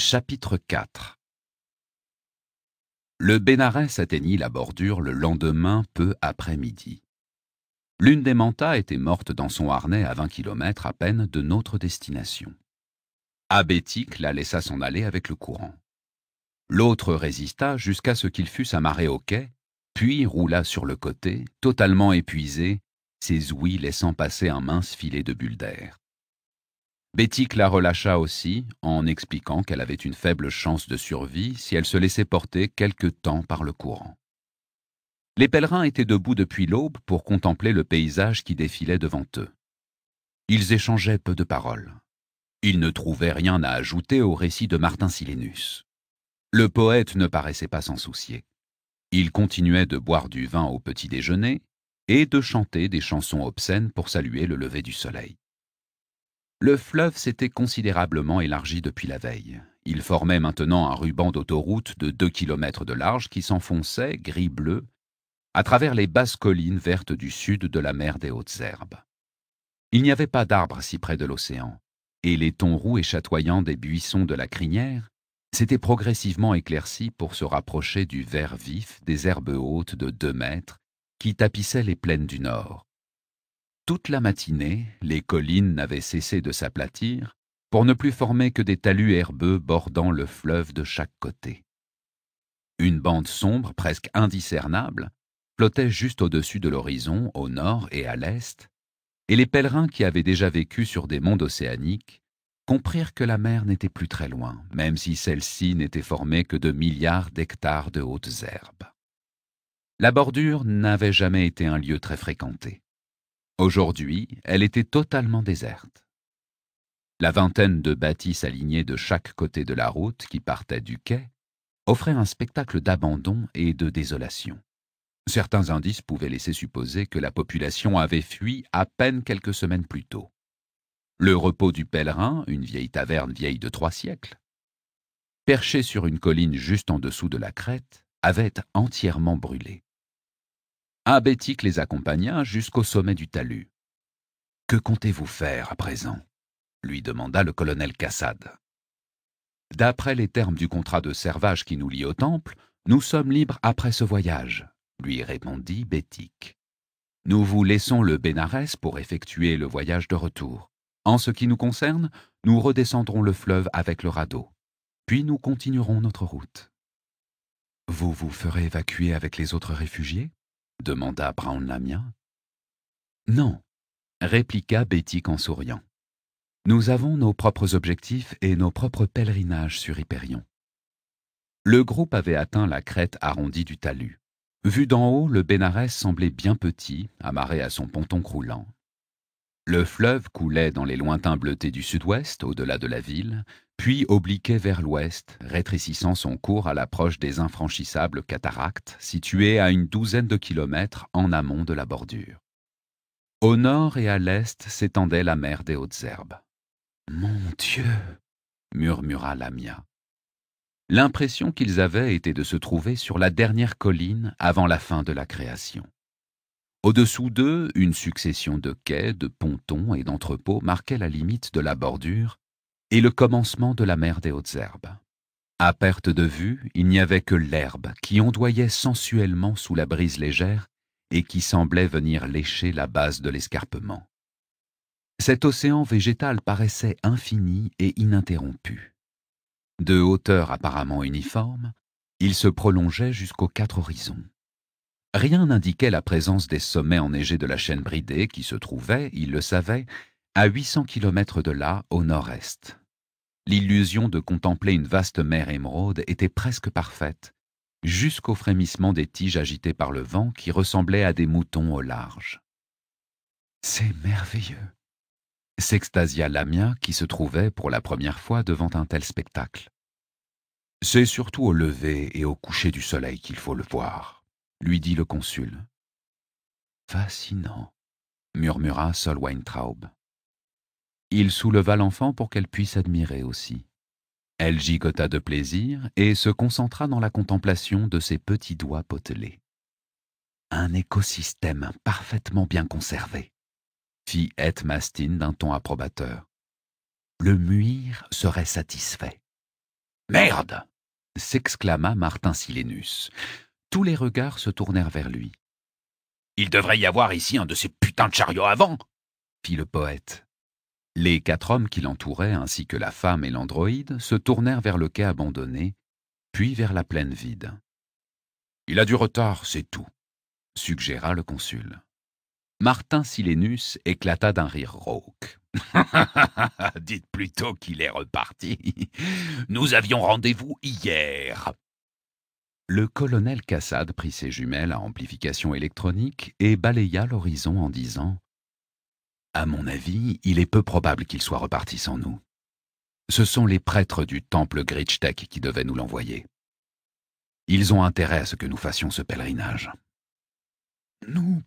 Chapitre 4 Le Bénarès atteignit la bordure le lendemain peu après midi. L'une des mantas était morte dans son harnais à vingt kilomètres à peine de notre destination. Abétique la laissa s'en aller avec le courant. L'autre résista jusqu'à ce qu'il fût amarré au quai, puis roula sur le côté, totalement épuisé, ses ouïes laissant passer un mince filet de bulles d'air. Béthique la relâcha aussi, en expliquant qu'elle avait une faible chance de survie si elle se laissait porter quelque temps par le courant. Les pèlerins étaient debout depuis l'aube pour contempler le paysage qui défilait devant eux. Ils échangeaient peu de paroles. Ils ne trouvaient rien à ajouter au récit de Martin Silenus. Le poète ne paraissait pas s'en soucier. Il continuait de boire du vin au petit déjeuner et de chanter des chansons obscènes pour saluer le lever du soleil le fleuve s'était considérablement élargi depuis la veille. Il formait maintenant un ruban d'autoroute de deux kilomètres de large qui s'enfonçait, gris-bleu, à travers les basses collines vertes du sud de la mer des Hautes-Herbes. Il n'y avait pas d'arbres si près de l'océan, et les tons roux et chatoyants des buissons de la crinière s'étaient progressivement éclaircis pour se rapprocher du vert vif des herbes hautes de deux mètres qui tapissaient les plaines du nord, toute la matinée, les collines n'avaient cessé de s'aplatir pour ne plus former que des talus herbeux bordant le fleuve de chaque côté. Une bande sombre, presque indiscernable, flottait juste au-dessus de l'horizon, au nord et à l'est, et les pèlerins qui avaient déjà vécu sur des mondes océaniques comprirent que la mer n'était plus très loin, même si celle-ci n'était formée que de milliards d'hectares de hautes herbes. La bordure n'avait jamais été un lieu très fréquenté. Aujourd'hui, elle était totalement déserte. La vingtaine de bâtisses alignées de chaque côté de la route qui partait du quai offrait un spectacle d'abandon et de désolation. Certains indices pouvaient laisser supposer que la population avait fui à peine quelques semaines plus tôt. Le repos du pèlerin, une vieille taverne vieille de trois siècles, perché sur une colline juste en dessous de la crête, avait entièrement brûlé. Bétique les accompagna jusqu'au sommet du talus. Que comptez-vous faire à présent lui demanda le colonel cassad D'après les termes du contrat de servage qui nous lie au temple, nous sommes libres après ce voyage, lui répondit Bétique. Nous vous laissons le Bénarès pour effectuer le voyage de retour. En ce qui nous concerne, nous redescendrons le fleuve avec le radeau, puis nous continuerons notre route. Vous vous ferez évacuer avec les autres réfugiés demanda Brown Lamia. Non, répliqua Betty en souriant. Nous avons nos propres objectifs et nos propres pèlerinages sur Hyperion. Le groupe avait atteint la crête arrondie du talus. Vu d'en haut, le Bénarès semblait bien petit, amarré à son ponton croulant. Le fleuve coulait dans les lointains bleutés du sud-ouest, au-delà de la ville, puis obliquait vers l'ouest, rétrécissant son cours à l'approche des infranchissables cataractes situées à une douzaine de kilomètres en amont de la bordure. Au nord et à l'est s'étendait la mer des hautes herbes. Mon Dieu murmura Lamia. L'impression qu'ils avaient était de se trouver sur la dernière colline avant la fin de la création. Au-dessous d'eux, une succession de quais, de pontons et d'entrepôts marquait la limite de la bordure et le commencement de la mer des hautes herbes. À perte de vue, il n'y avait que l'herbe qui ondoyait sensuellement sous la brise légère et qui semblait venir lécher la base de l'escarpement. Cet océan végétal paraissait infini et ininterrompu. De hauteur apparemment uniforme, il se prolongeait jusqu'aux quatre horizons. Rien n'indiquait la présence des sommets enneigés de la chaîne bridée qui se trouvait, il le savait, à 800 kilomètres de là, au nord-est. L'illusion de contempler une vaste mer émeraude était presque parfaite, jusqu'au frémissement des tiges agitées par le vent qui ressemblaient à des moutons au large. C'est merveilleux s'extasia Lamia qui se trouvait pour la première fois devant un tel spectacle. C'est surtout au lever et au coucher du soleil qu'il faut le voir, lui dit le consul. Fascinant, murmura Sol Weintraub. Il souleva l'enfant pour qu'elle puisse admirer aussi. Elle gigota de plaisir et se concentra dans la contemplation de ses petits doigts potelés. Un écosystème parfaitement bien conservé, fit Eth Mastin d'un ton approbateur. Le muir serait satisfait. Merde s'exclama Martin Silénus. Tous les regards se tournèrent vers lui. Il devrait y avoir ici un de ces putains de chariots avant fit le poète. Les quatre hommes qui l'entouraient, ainsi que la femme et l'androïde, se tournèrent vers le quai abandonné, puis vers la plaine vide. Il a du retard, c'est tout, suggéra le consul. Martin Silenus éclata d'un rire rauque. Dites plutôt qu'il est reparti. Nous avions rendez-vous hier. Le colonel Cassade prit ses jumelles à amplification électronique et balaya l'horizon en disant à mon avis, il est peu probable qu'il soit reparti sans nous. Ce sont les prêtres du temple Grichtek qui devaient nous l'envoyer. Ils ont intérêt à ce que nous fassions ce pèlerinage. Nous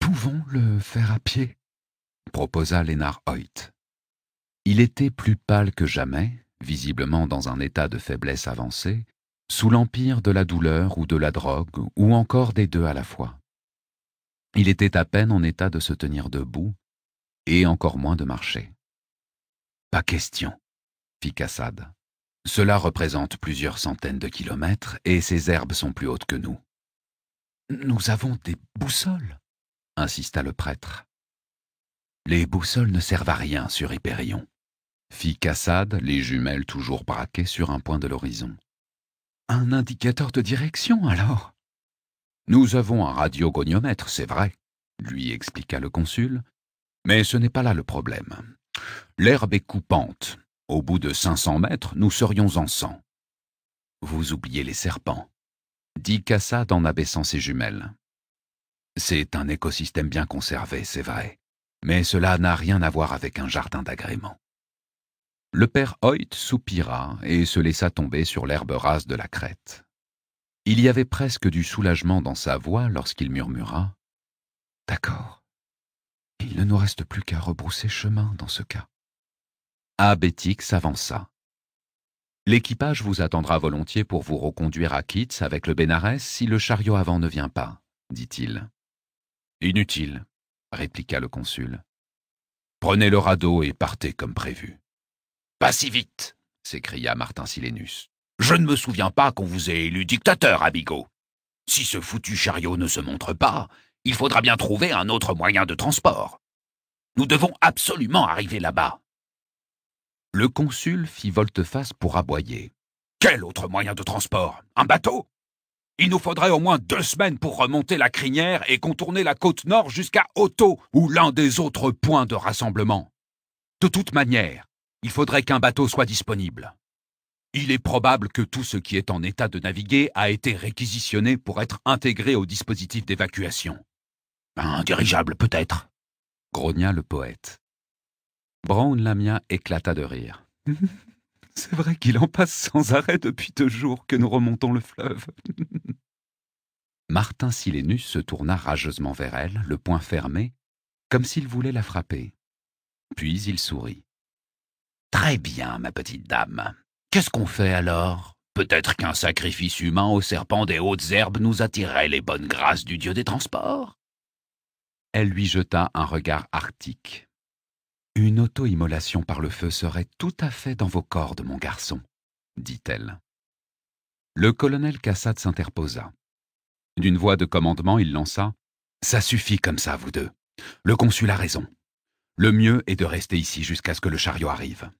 pouvons le faire à pied, proposa Lénard Hoyt. Il était plus pâle que jamais, visiblement dans un état de faiblesse avancée, sous l'empire de la douleur ou de la drogue, ou encore des deux à la fois. Il était à peine en état de se tenir debout, et encore moins de marché. Pas question, fit Cassad. Cela représente plusieurs centaines de kilomètres et ces herbes sont plus hautes que nous. Nous avons des boussoles, insista le prêtre. Les boussoles ne servent à rien sur Hyperion, fit Cassade, les jumelles toujours braquées sur un point de l'horizon. Un indicateur de direction, alors Nous avons un radiogoniomètre, c'est vrai, lui expliqua le consul, mais ce n'est pas là le problème. L'herbe est coupante. Au bout de cinq cents mètres, nous serions en sang. Vous oubliez les serpents, dit Cassade en abaissant ses jumelles. C'est un écosystème bien conservé, c'est vrai, mais cela n'a rien à voir avec un jardin d'agrément. Le père Hoyt soupira et se laissa tomber sur l'herbe rase de la crête. Il y avait presque du soulagement dans sa voix lorsqu'il murmura D'accord. Il ne nous reste plus qu'à rebrousser chemin dans ce cas. Abétique s'avança. L'équipage vous attendra volontiers pour vous reconduire à Kitz avec le Bénarès si le chariot avant ne vient pas, dit-il. Inutile, répliqua le consul. Prenez le radeau et partez comme prévu. Pas si vite, s'écria Martin Silénus. Je ne me souviens pas qu'on vous ait élu dictateur, Abigo. Si ce foutu chariot ne se montre pas, il faudra bien trouver un autre moyen de transport. Nous devons absolument arriver là-bas. Le consul fit volte-face pour aboyer. Quel autre moyen de transport Un bateau Il nous faudrait au moins deux semaines pour remonter la crinière et contourner la côte nord jusqu'à Otto ou l'un des autres points de rassemblement. De toute manière, il faudrait qu'un bateau soit disponible. Il est probable que tout ce qui est en état de naviguer a été réquisitionné pour être intégré au dispositif d'évacuation. Un dirigeable, peut-être, grogna le poète. Brown Lamia éclata de rire. C'est vrai qu'il en passe sans arrêt depuis deux jours que nous remontons le fleuve. Martin Silénus se tourna rageusement vers elle, le poing fermé, comme s'il voulait la frapper. Puis il sourit. Très bien, ma petite dame. Qu'est-ce qu'on fait alors Peut-être qu'un sacrifice humain au serpent des hautes herbes nous attirait les bonnes grâces du dieu des transports elle lui jeta un regard arctique. Une auto-immolation par le feu serait tout à fait dans vos cordes, mon garçon, dit-elle. Le colonel cassad s'interposa. D'une voix de commandement, il lança Ça suffit comme ça, vous deux. Le consul a raison. Le mieux est de rester ici jusqu'à ce que le chariot arrive.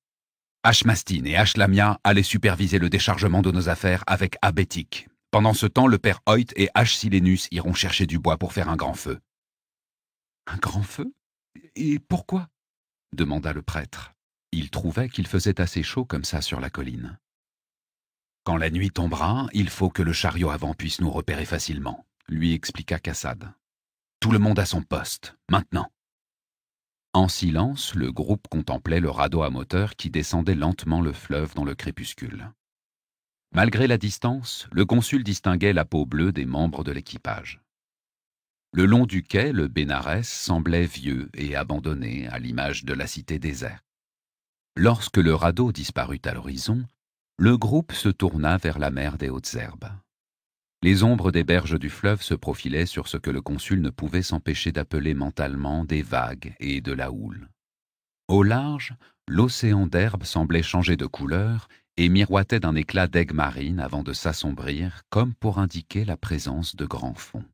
Ashmastine et Ashlamia allaient superviser le déchargement de nos affaires avec Abétique. Pendant ce temps, le père Hoyt et Ashsilenus iront chercher du bois pour faire un grand feu. Un grand feu Et pourquoi demanda le prêtre. Il trouvait qu'il faisait assez chaud comme ça sur la colline. Quand la nuit tombera, il faut que le chariot avant puisse nous repérer facilement, lui expliqua Cassad. Tout le monde à son poste, maintenant. En silence, le groupe contemplait le radeau à moteur qui descendait lentement le fleuve dans le crépuscule. Malgré la distance, le consul distinguait la peau bleue des membres de l'équipage. Le long du quai, le Bénarès semblait vieux et abandonné à l'image de la cité déserte. Lorsque le radeau disparut à l'horizon, le groupe se tourna vers la mer des hautes herbes. Les ombres des berges du fleuve se profilaient sur ce que le consul ne pouvait s'empêcher d'appeler mentalement des vagues et de la houle. Au large, l'océan d'herbe semblait changer de couleur et miroitait d'un éclat d'aigues marines avant de s'assombrir comme pour indiquer la présence de grands fonds.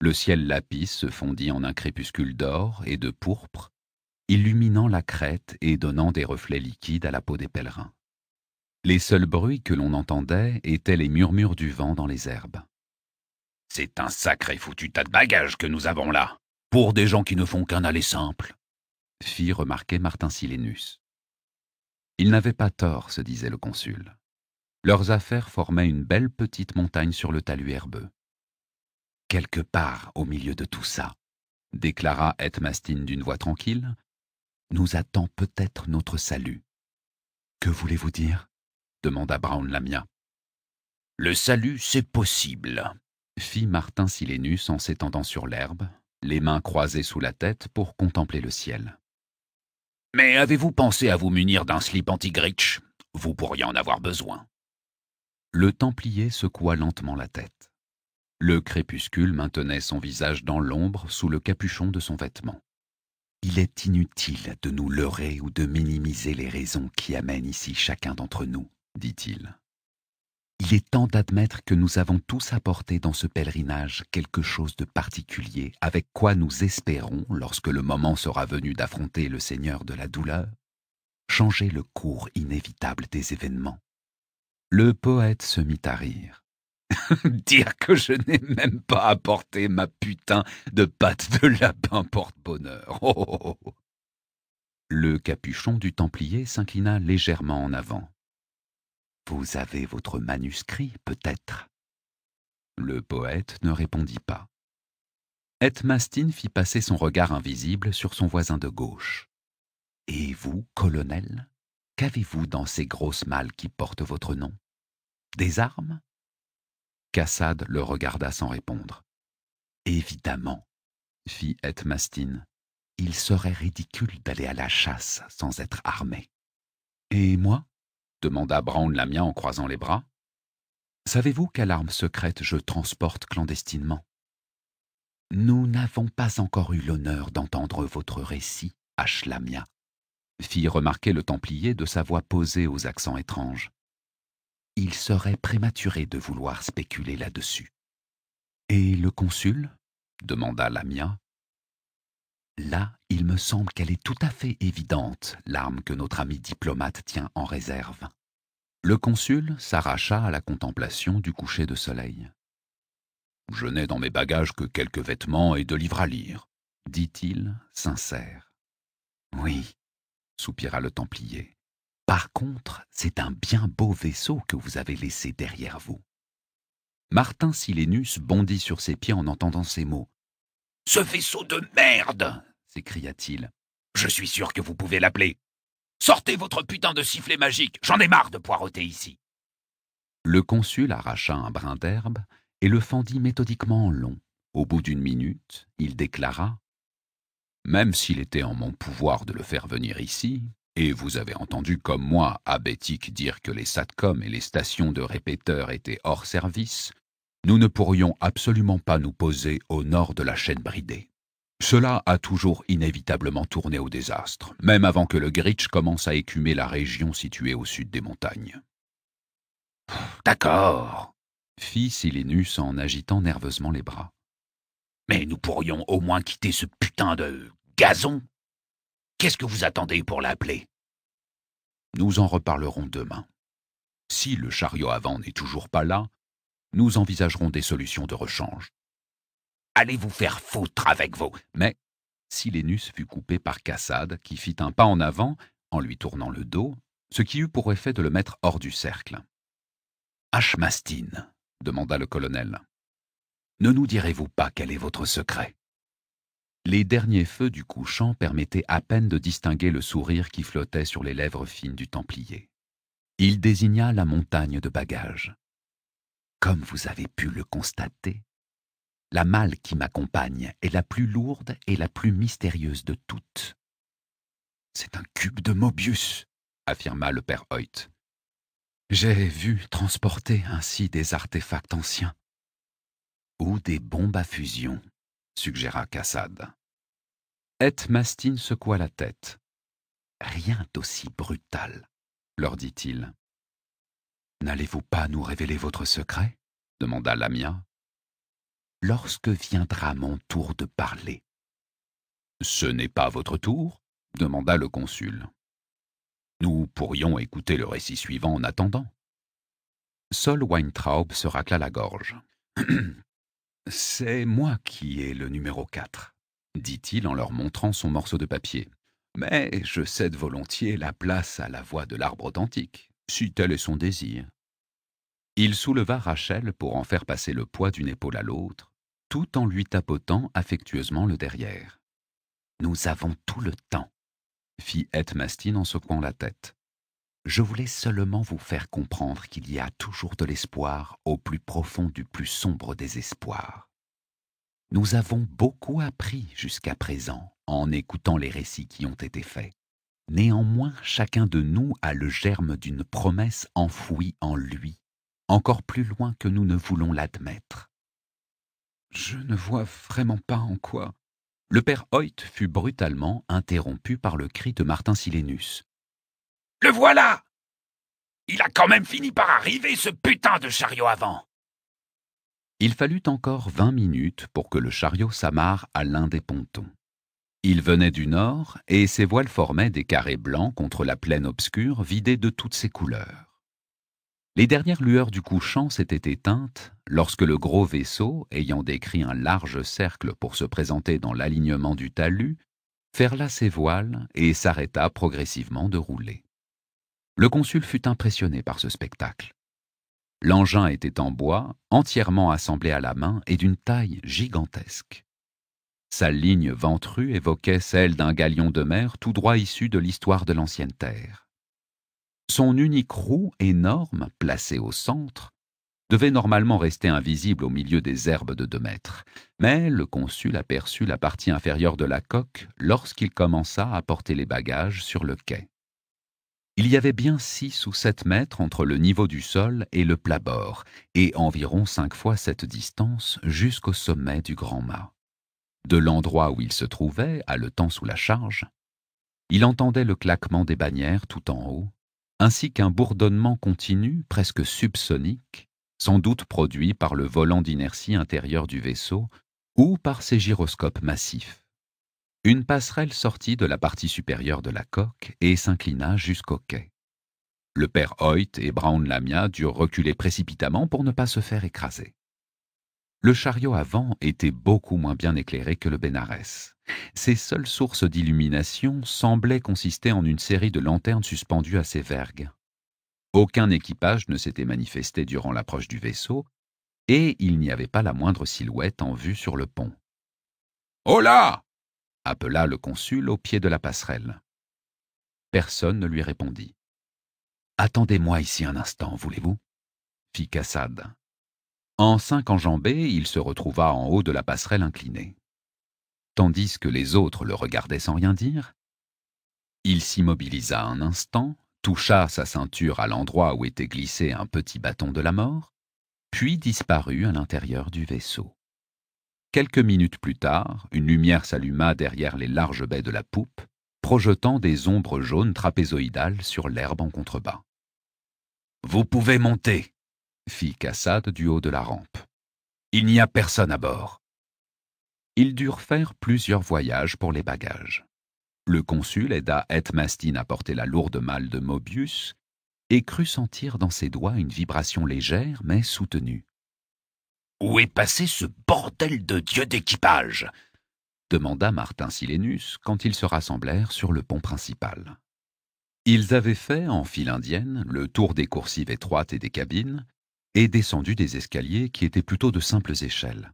Le ciel lapis se fondit en un crépuscule d'or et de pourpre, illuminant la crête et donnant des reflets liquides à la peau des pèlerins. Les seuls bruits que l'on entendait étaient les murmures du vent dans les herbes. C'est un sacré foutu tas de bagages que nous avons là, pour des gens qui ne font qu'un aller simple, fit remarquer Martin Silénus. Ils n'avaient pas tort, se disait le consul. Leurs affaires formaient une belle petite montagne sur le talus herbeux quelque part au milieu de tout ça, déclara Mastine d'une voix tranquille, nous attend peut-être notre salut. Que voulez-vous dire demanda Brown Lamia. Le salut, c'est possible, fit Martin Silenus en s'étendant sur l'herbe, les mains croisées sous la tête pour contempler le ciel. Mais avez-vous pensé à vous munir d'un slip anti-gritch Vous pourriez en avoir besoin. Le Templier secoua lentement la tête. Le crépuscule maintenait son visage dans l'ombre sous le capuchon de son vêtement. Il est inutile de nous leurrer ou de minimiser les raisons qui amènent ici chacun d'entre nous, dit-il. Il est temps d'admettre que nous avons tous apporté dans ce pèlerinage quelque chose de particulier, avec quoi nous espérons, lorsque le moment sera venu d'affronter le Seigneur de la douleur, changer le cours inévitable des événements. Le poète se mit à rire. dire que je n'ai même pas apporté ma putain de pâte de lapin porte-bonheur. Oh, oh, oh, oh. le capuchon du Templier s'inclina légèrement en avant. Vous avez votre manuscrit, peut-être Le poète ne répondit pas. Mastin fit passer son regard invisible sur son voisin de gauche. Et vous, colonel, qu'avez-vous dans ces grosses malles qui portent votre nom Des armes Cassad le regarda sans répondre. Évidemment, fit Etmastine, il serait ridicule d'aller à la chasse sans être armé. Et moi demanda Brown Lamia en croisant les bras. Savez-vous quelle arme secrète je transporte clandestinement Nous n'avons pas encore eu l'honneur d'entendre votre récit, Lamia, fit remarquer le Templier de sa voix posée aux accents étranges il serait prématuré de vouloir spéculer là-dessus. Et le consul demanda Lamia. Là, il me semble qu'elle est tout à fait évidente, l'arme que notre ami diplomate tient en réserve. Le consul s'arracha à la contemplation du coucher de soleil. Je n'ai dans mes bagages que quelques vêtements et deux livres à lire, dit-il, sincère. Oui, soupira le Templier. Par contre, c'est un bien beau vaisseau que vous avez laissé derrière vous. Martin Silenus bondit sur ses pieds en entendant ces mots. Ce vaisseau de merde s'écria-t-il. Je suis sûr que vous pouvez l'appeler. Sortez votre putain de sifflet magique, j'en ai marre de poireauter ici. Le consul arracha un brin d'herbe et le fendit méthodiquement en long. Au bout d'une minute, il déclara Même s'il était en mon pouvoir de le faire venir ici, et vous avez entendu comme moi Abétique dire que les SATCOM et les stations de répéteurs étaient hors service, nous ne pourrions absolument pas nous poser au nord de la chaîne bridée. Cela a toujours inévitablement tourné au désastre, même avant que le Gritch commence à écumer la région située au sud des montagnes. D'accord, fit Silinus en agitant nerveusement les bras. Mais nous pourrions au moins quitter ce putain de gazon. Qu'est-ce que vous attendez pour l'appeler Nous en reparlerons demain. Si le chariot avant n'est toujours pas là, nous envisagerons des solutions de rechange. Allez vous faire foutre avec vous Mais Silénus fut coupé par Cassade, qui fit un pas en avant, en lui tournant le dos, ce qui eut pour effet de le mettre hors du cercle. Ashmastine, demanda le colonel, ne nous direz-vous pas quel est votre secret les derniers feux du couchant permettaient à peine de distinguer le sourire qui flottait sur les lèvres fines du Templier. Il désigna la montagne de bagages. Comme vous avez pu le constater, la malle qui m'accompagne est la plus lourde et la plus mystérieuse de toutes. C'est un cube de Mobius, affirma le père Hoyt. J'ai vu transporter ainsi des artefacts anciens ou des bombes à fusion, suggéra Cassad. Et Mastine secoua la tête. Rien d'aussi brutal, leur dit-il. N'allez-vous pas nous révéler votre secret demanda Lamia. Lorsque viendra mon tour de parler Ce n'est pas votre tour demanda le consul. Nous pourrions écouter le récit suivant en attendant. Sol Weintraub se racla la gorge. C'est moi qui ai le numéro quatre, dit-il en leur montrant son morceau de papier. Mais je cède volontiers la place à la voix de l'arbre authentique, si tel est son désir. Il souleva Rachel pour en faire passer le poids d'une épaule à l'autre, tout en lui tapotant affectueusement le derrière. Nous avons tout le temps, fit Mastin en secouant la tête je voulais seulement vous faire comprendre qu'il y a toujours de l'espoir au plus profond du plus sombre désespoir. Nous avons beaucoup appris jusqu'à présent en écoutant les récits qui ont été faits. Néanmoins, chacun de nous a le germe d'une promesse enfouie en lui, encore plus loin que nous ne voulons l'admettre. Je ne vois vraiment pas en quoi. Le père Hoyt fut brutalement interrompu par le cri de Martin Silenus. Le voilà Il a quand même fini par arriver, ce putain de chariot avant Il fallut encore vingt minutes pour que le chariot s'amarre à l'un des pontons. Il venait du nord, et ses voiles formaient des carrés blancs contre la plaine obscure vidée de toutes ses couleurs. Les dernières lueurs du couchant s'étaient éteintes lorsque le gros vaisseau, ayant décrit un large cercle pour se présenter dans l'alignement du talus, ferla ses voiles et s'arrêta progressivement de rouler. Le consul fut impressionné par ce spectacle. L'engin était en bois, entièrement assemblé à la main et d'une taille gigantesque. Sa ligne ventrue évoquait celle d'un galion de mer tout droit issu de l'histoire de l'ancienne terre. Son unique roue énorme, placée au centre, devait normalement rester invisible au milieu des herbes de deux mètres, mais le consul aperçut la partie inférieure de la coque lorsqu'il commença à porter les bagages sur le quai. Il y avait bien six ou sept mètres entre le niveau du sol et le plat-bord, et environ cinq fois cette distance jusqu'au sommet du grand mât. De l'endroit où il se trouvait, à le temps sous la charge, il entendait le claquement des bannières tout en haut, ainsi qu'un bourdonnement continu, presque subsonique, sans doute produit par le volant d'inertie intérieur du vaisseau ou par ses gyroscopes massifs. Une passerelle sortit de la partie supérieure de la coque et s'inclina jusqu'au quai. Le père Hoyt et Brown Lamia durent reculer précipitamment pour ne pas se faire écraser. Le chariot avant était beaucoup moins bien éclairé que le Bénarès. Ses seules sources d'illumination semblaient consister en une série de lanternes suspendues à ses vergues. Aucun équipage ne s'était manifesté durant l'approche du vaisseau, et il n'y avait pas la moindre silhouette en vue sur le pont. Hola! appela le consul au pied de la passerelle. Personne ne lui répondit. Attendez-moi ici un instant, voulez-vous fit cassad En cinq enjambées, il se retrouva en haut de la passerelle inclinée. Tandis que les autres le regardaient sans rien dire, il s'immobilisa un instant, toucha sa ceinture à l'endroit où était glissé un petit bâton de la mort, puis disparut à l'intérieur du vaisseau. Quelques minutes plus tard, une lumière s'alluma derrière les larges baies de la poupe, projetant des ombres jaunes trapézoïdales sur l'herbe en contrebas. Vous pouvez monter, fit Cassade du haut de la rampe. Il n'y a personne à bord. Ils durent faire plusieurs voyages pour les bagages. Le consul aida Etmastine à porter la lourde malle de Mobius et crut sentir dans ses doigts une vibration légère mais soutenue. Où est passé ce bordel de dieu d'équipage demanda Martin Silénus quand ils se rassemblèrent sur le pont principal. Ils avaient fait, en file indienne, le tour des coursives étroites et des cabines, et descendu des escaliers qui étaient plutôt de simples échelles.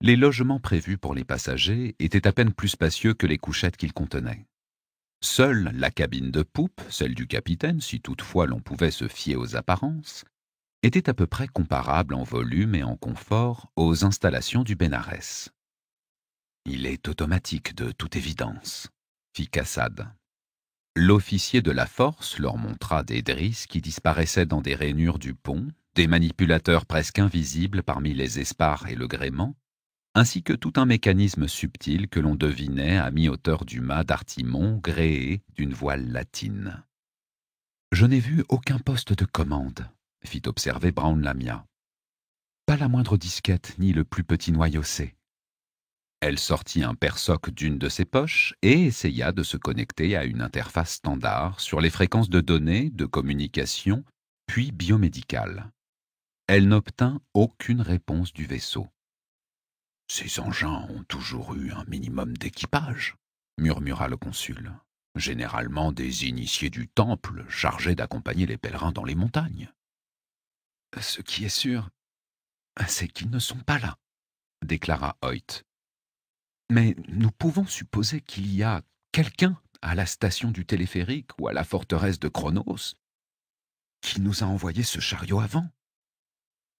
Les logements prévus pour les passagers étaient à peine plus spacieux que les couchettes qu'ils contenaient. Seule la cabine de poupe, celle du capitaine, si toutefois l'on pouvait se fier aux apparences, était à peu près comparable en volume et en confort aux installations du Bénarès. Il est automatique de toute évidence, fit Cassade. L'officier de la force leur montra des drisses qui disparaissaient dans des rainures du pont, des manipulateurs presque invisibles parmi les espars et le gréement, ainsi que tout un mécanisme subtil que l'on devinait à mi-hauteur du mât d'artimon gréé d'une voile latine. Je n'ai vu aucun poste de commande, fit observer Brown Lamia. Pas la moindre disquette, ni le plus petit noyau, C. Elle sortit un persoc d'une de ses poches et essaya de se connecter à une interface standard sur les fréquences de données, de communication, puis biomédicales. Elle n'obtint aucune réponse du vaisseau. Ces engins ont toujours eu un minimum d'équipage, murmura le consul, généralement des initiés du temple chargés d'accompagner les pèlerins dans les montagnes. Ce qui est sûr, c'est qu'ils ne sont pas là, déclara Hoyt. Mais nous pouvons supposer qu'il y a quelqu'un à la station du téléphérique ou à la forteresse de Kronos qui nous a envoyé ce chariot avant.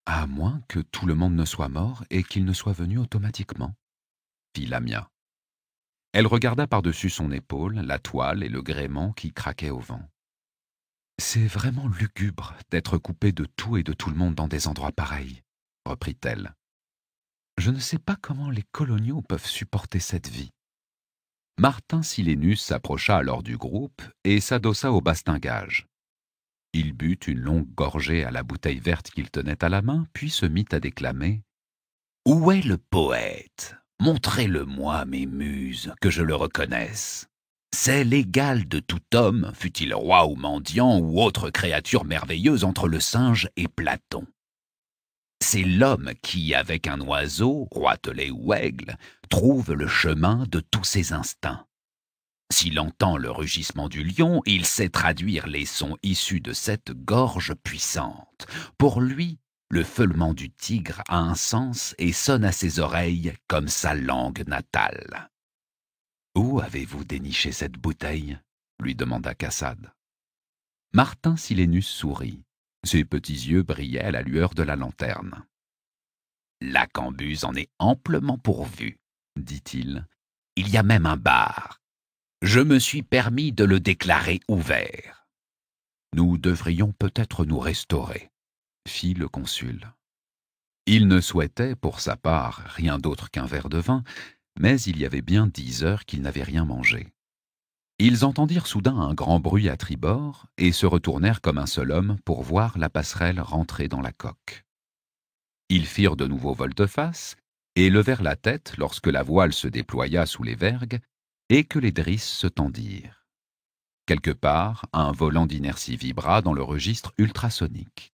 À moins que tout le monde ne soit mort et qu'il ne soit venu automatiquement, fit Lamia. Elle regarda par-dessus son épaule la toile et le gréement qui craquaient au vent. C'est vraiment lugubre d'être coupé de tout et de tout le monde dans des endroits pareils, reprit-elle. Je ne sais pas comment les coloniaux peuvent supporter cette vie. Martin Silénus s'approcha alors du groupe et s'adossa au bastingage. Il but une longue gorgée à la bouteille verte qu'il tenait à la main, puis se mit à déclamer Où est le poète Montrez-le-moi, mes muses, que je le reconnaisse. C'est l'égal de tout homme, fut il roi ou mendiant ou autre créature merveilleuse entre le singe et Platon. C'est l'homme qui, avec un oiseau, roitelet ou aigle, trouve le chemin de tous ses instincts. S'il entend le rugissement du lion, il sait traduire les sons issus de cette gorge puissante. Pour lui, le feulement du tigre a un sens et sonne à ses oreilles comme sa langue natale. Où avez-vous déniché cette bouteille lui demanda Cassade. Martin Silénus sourit. Ses petits yeux brillaient à la lueur de la lanterne. La Cambuse en est amplement pourvue, dit-il. Il y a même un bar. Je me suis permis de le déclarer ouvert. Nous devrions peut-être nous restaurer, fit le consul. Il ne souhaitait, pour sa part, rien d'autre qu'un verre de vin, mais il y avait bien dix heures qu'ils n'avaient rien mangé. Ils entendirent soudain un grand bruit à tribord et se retournèrent comme un seul homme pour voir la passerelle rentrer dans la coque. Ils firent de nouveau volte-face et levèrent la tête lorsque la voile se déploya sous les vergues et que les drisses se tendirent. Quelque part, un volant d'inertie vibra dans le registre ultrasonique.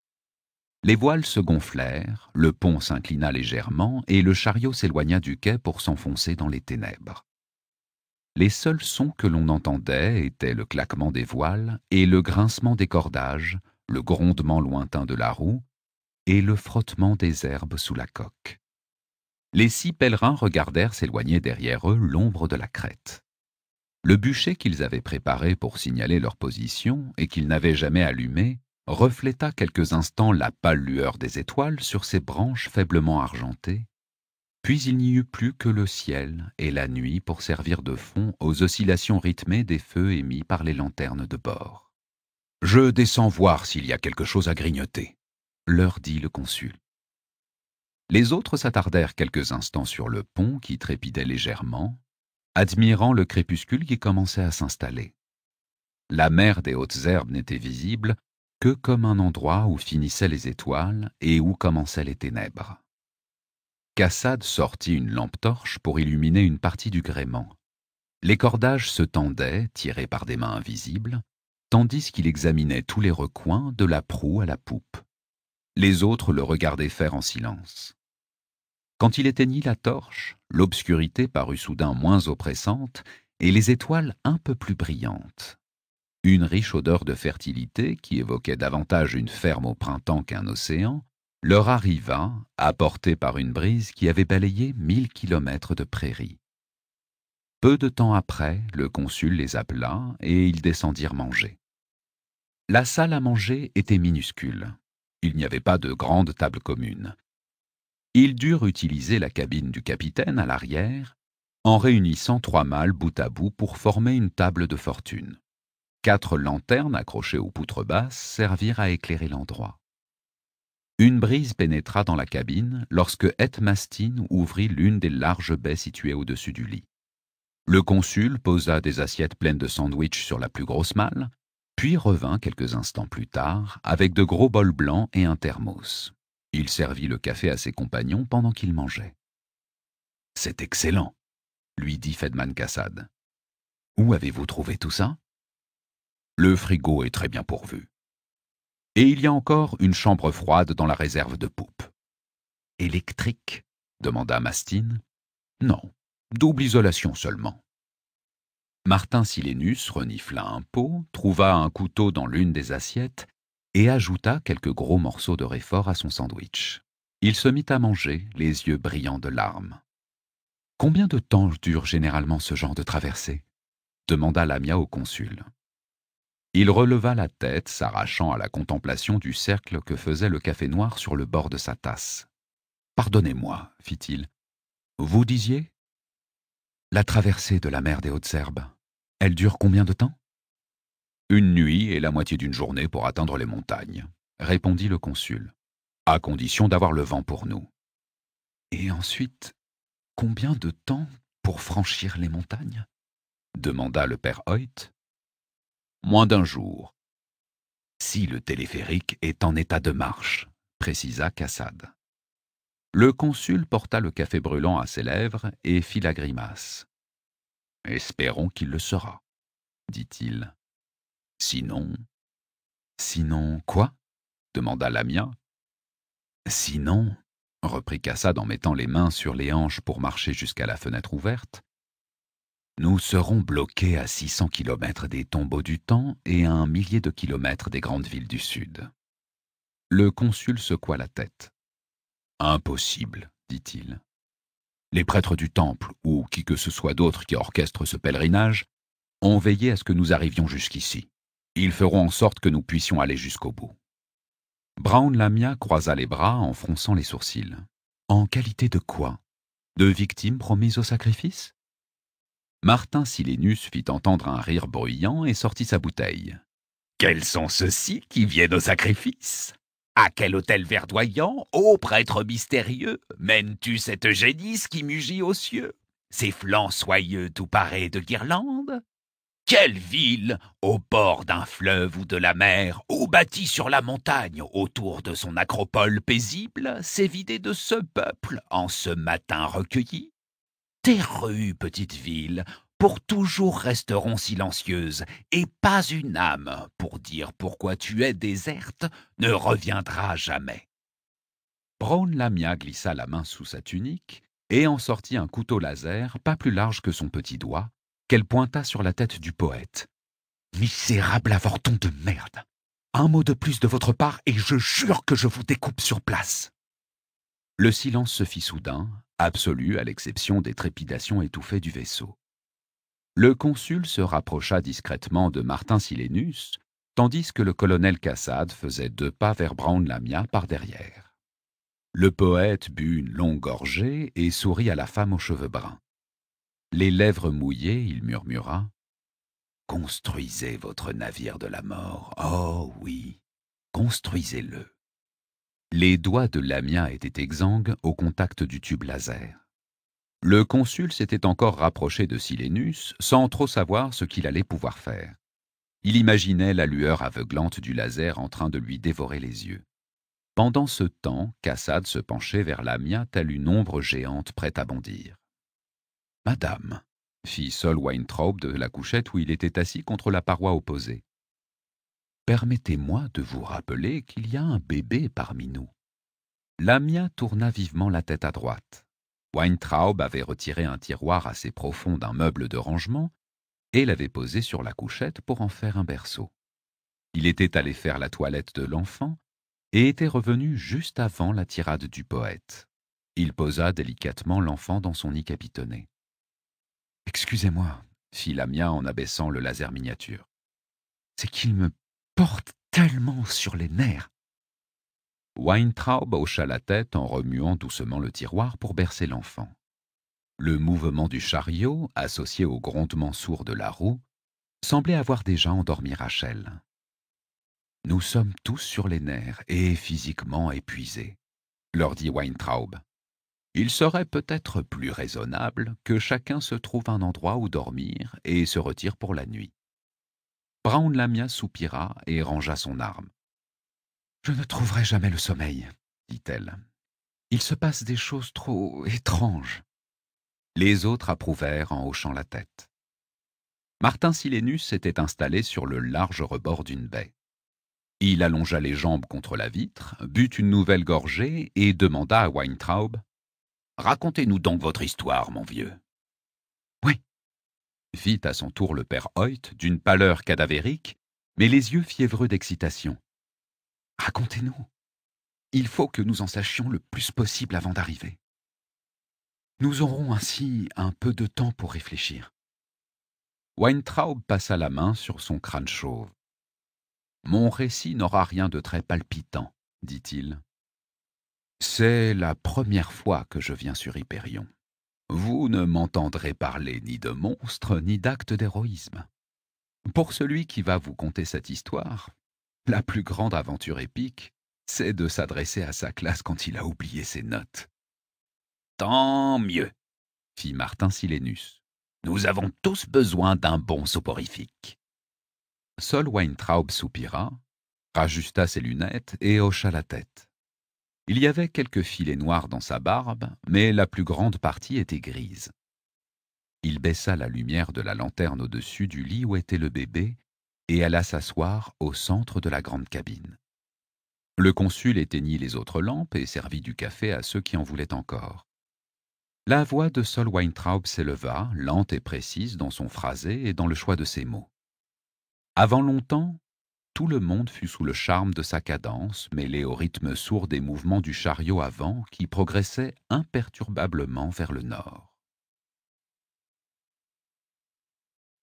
Les voiles se gonflèrent, le pont s'inclina légèrement et le chariot s'éloigna du quai pour s'enfoncer dans les ténèbres. Les seuls sons que l'on entendait étaient le claquement des voiles et le grincement des cordages, le grondement lointain de la roue et le frottement des herbes sous la coque. Les six pèlerins regardèrent s'éloigner derrière eux l'ombre de la crête. Le bûcher qu'ils avaient préparé pour signaler leur position et qu'ils n'avaient jamais allumé refléta quelques instants la pâle lueur des étoiles sur ses branches faiblement argentées, puis il n'y eut plus que le ciel et la nuit pour servir de fond aux oscillations rythmées des feux émis par les lanternes de bord. Je descends voir s'il y a quelque chose à grignoter, leur dit le consul. Les autres s'attardèrent quelques instants sur le pont qui trépidait légèrement, admirant le crépuscule qui commençait à s'installer. La mer des hautes herbes n'était visible que comme un endroit où finissaient les étoiles et où commençaient les ténèbres. Cassade sortit une lampe torche pour illuminer une partie du gréement. Les cordages se tendaient, tirés par des mains invisibles, tandis qu'il examinait tous les recoins, de la proue à la poupe. Les autres le regardaient faire en silence. Quand il éteignit la torche, l'obscurité parut soudain moins oppressante et les étoiles un peu plus brillantes une riche odeur de fertilité qui évoquait davantage une ferme au printemps qu'un océan, leur arriva, apportée par une brise qui avait balayé mille kilomètres de prairies. Peu de temps après, le consul les appela et ils descendirent manger. La salle à manger était minuscule. Il n'y avait pas de grande table commune. Ils durent utiliser la cabine du capitaine à l'arrière, en réunissant trois mâles bout à bout pour former une table de fortune. Quatre lanternes accrochées aux poutres basses servirent à éclairer l'endroit. Une brise pénétra dans la cabine lorsque Mastine ouvrit l'une des larges baies situées au-dessus du lit. Le consul posa des assiettes pleines de sandwichs sur la plus grosse malle, puis revint quelques instants plus tard avec de gros bols blancs et un thermos. Il servit le café à ses compagnons pendant qu'ils mangeaient. C'est excellent, lui dit Fedman Kassad. Où avez-vous trouvé tout ça le frigo est très bien pourvu. Et il y a encore une chambre froide dans la réserve de poupe. Électrique demanda Mastine. Non, double isolation seulement. Martin Silénus renifla un pot, trouva un couteau dans l'une des assiettes et ajouta quelques gros morceaux de réfort à son sandwich. Il se mit à manger, les yeux brillants de larmes. Combien de temps dure généralement ce genre de traversée demanda Lamia au consul. Il releva la tête, s'arrachant à la contemplation du cercle que faisait le café noir sur le bord de sa tasse. Pardonnez-moi, fit-il. Vous disiez La traversée de la mer des Hautes-Herbes, elle dure combien de temps Une nuit et la moitié d'une journée pour atteindre les montagnes, répondit le consul, à condition d'avoir le vent pour nous. Et ensuite, combien de temps pour franchir les montagnes demanda le père Hoyt moins d'un jour. Si le téléphérique est en état de marche, précisa Cassade. Le consul porta le café brûlant à ses lèvres et fit la grimace. Espérons qu'il le sera, dit-il. Sinon. Sinon quoi demanda Lamia. Sinon, reprit Cassade en mettant les mains sur les hanches pour marcher jusqu'à la fenêtre ouverte, nous serons bloqués à 600 km des tombeaux du temps et à un millier de kilomètres des grandes villes du Sud. Le consul secoua la tête. Impossible, dit-il. Les prêtres du temple, ou qui que ce soit d'autre qui orchestre ce pèlerinage, ont veillé à ce que nous arrivions jusqu'ici. Ils feront en sorte que nous puissions aller jusqu'au bout. Brown Lamia croisa les bras en fronçant les sourcils. En qualité de quoi De victime promise au sacrifice Martin Silénus fit entendre un rire bruyant et sortit sa bouteille. Quels sont ceux-ci qui viennent au sacrifice À quel hôtel verdoyant, ô prêtre mystérieux, mènes-tu cette génisse qui mugit aux cieux Ses flancs soyeux tout parés de guirlandes quelle ville, au bord d'un fleuve ou de la mer, ou bâtie sur la montagne, autour de son acropole paisible, s'est vidée de ce peuple en ce matin recueilli tes rues, petite ville, pour toujours resteront silencieuses, et pas une âme, pour dire pourquoi tu es déserte, ne reviendra jamais. Brown Lamia glissa la main sous sa tunique et en sortit un couteau laser pas plus large que son petit doigt, qu'elle pointa sur la tête du poète. Misérable avorton de merde. Un mot de plus de votre part et je jure que je vous découpe sur place. Le silence se fit soudain, absolu à l'exception des trépidations étouffées du vaisseau. Le consul se rapprocha discrètement de Martin Silenus, tandis que le colonel Cassade faisait deux pas vers Brown-Lamia par derrière. Le poète but une longue gorgée et sourit à la femme aux cheveux bruns. Les lèvres mouillées, il murmura Construisez votre navire de la mort, oh oui, construisez-le. Les doigts de Lamia étaient exsangues au contact du tube laser. Le consul s'était encore rapproché de Silénus sans trop savoir ce qu'il allait pouvoir faire. Il imaginait la lueur aveuglante du laser en train de lui dévorer les yeux. Pendant ce temps, Cassad se penchait vers Lamia telle une ombre géante prête à bondir. Madame, fit Sol Weintraub de la couchette où il était assis contre la paroi opposée. Permettez-moi de vous rappeler qu'il y a un bébé parmi nous. Lamia tourna vivement la tête à droite. Weintraub avait retiré un tiroir assez profond d'un meuble de rangement et l'avait posé sur la couchette pour en faire un berceau. Il était allé faire la toilette de l'enfant et était revenu juste avant la tirade du poète. Il posa délicatement l'enfant dans son nid capitonné. Excusez-moi, fit Lamia en abaissant le laser miniature. C'est qu'il me porte tellement sur les nerfs. Weintraub hocha la tête en remuant doucement le tiroir pour bercer l'enfant. Le mouvement du chariot, associé au grondement sourd de la roue, semblait avoir déjà endormi Rachel. Nous sommes tous sur les nerfs et physiquement épuisés, leur dit Weintraub. Il serait peut-être plus raisonnable que chacun se trouve un endroit où dormir et se retire pour la nuit. Braun Lamia soupira et rangea son arme. Je ne trouverai jamais le sommeil, dit-elle. Il se passe des choses trop étranges. Les autres approuvèrent en hochant la tête. Martin Silénus s'était installé sur le large rebord d'une baie. Il allongea les jambes contre la vitre, but une nouvelle gorgée et demanda à Weintraub Racontez-nous donc votre histoire, mon vieux vit à son tour le père Hoyt, d'une pâleur cadavérique, mais les yeux fiévreux d'excitation. Racontez-nous. Il faut que nous en sachions le plus possible avant d'arriver. Nous aurons ainsi un peu de temps pour réfléchir. Weintraub passa la main sur son crâne chauve. Mon récit n'aura rien de très palpitant, dit-il. C'est la première fois que je viens sur Hyperion. Vous ne m'entendrez parler ni de monstres, ni d'actes d'héroïsme. Pour celui qui va vous conter cette histoire, la plus grande aventure épique, c'est de s'adresser à sa classe quand il a oublié ses notes. Tant mieux, fit Martin Silénus. Nous avons tous besoin d'un bon soporifique. Seul Weintraub soupira, rajusta ses lunettes et hocha la tête. Il y avait quelques filets noirs dans sa barbe, mais la plus grande partie était grise. Il baissa la lumière de la lanterne au-dessus du lit où était le bébé et alla s'asseoir au centre de la grande cabine. Le consul éteignit les autres lampes et servit du café à ceux qui en voulaient encore. La voix de Sol Weintraub s'éleva, lente et précise dans son phrasé et dans le choix de ses mots. Avant longtemps, tout le monde fut sous le charme de sa cadence, mêlée au rythme sourd des mouvements du chariot avant qui progressait imperturbablement vers le nord.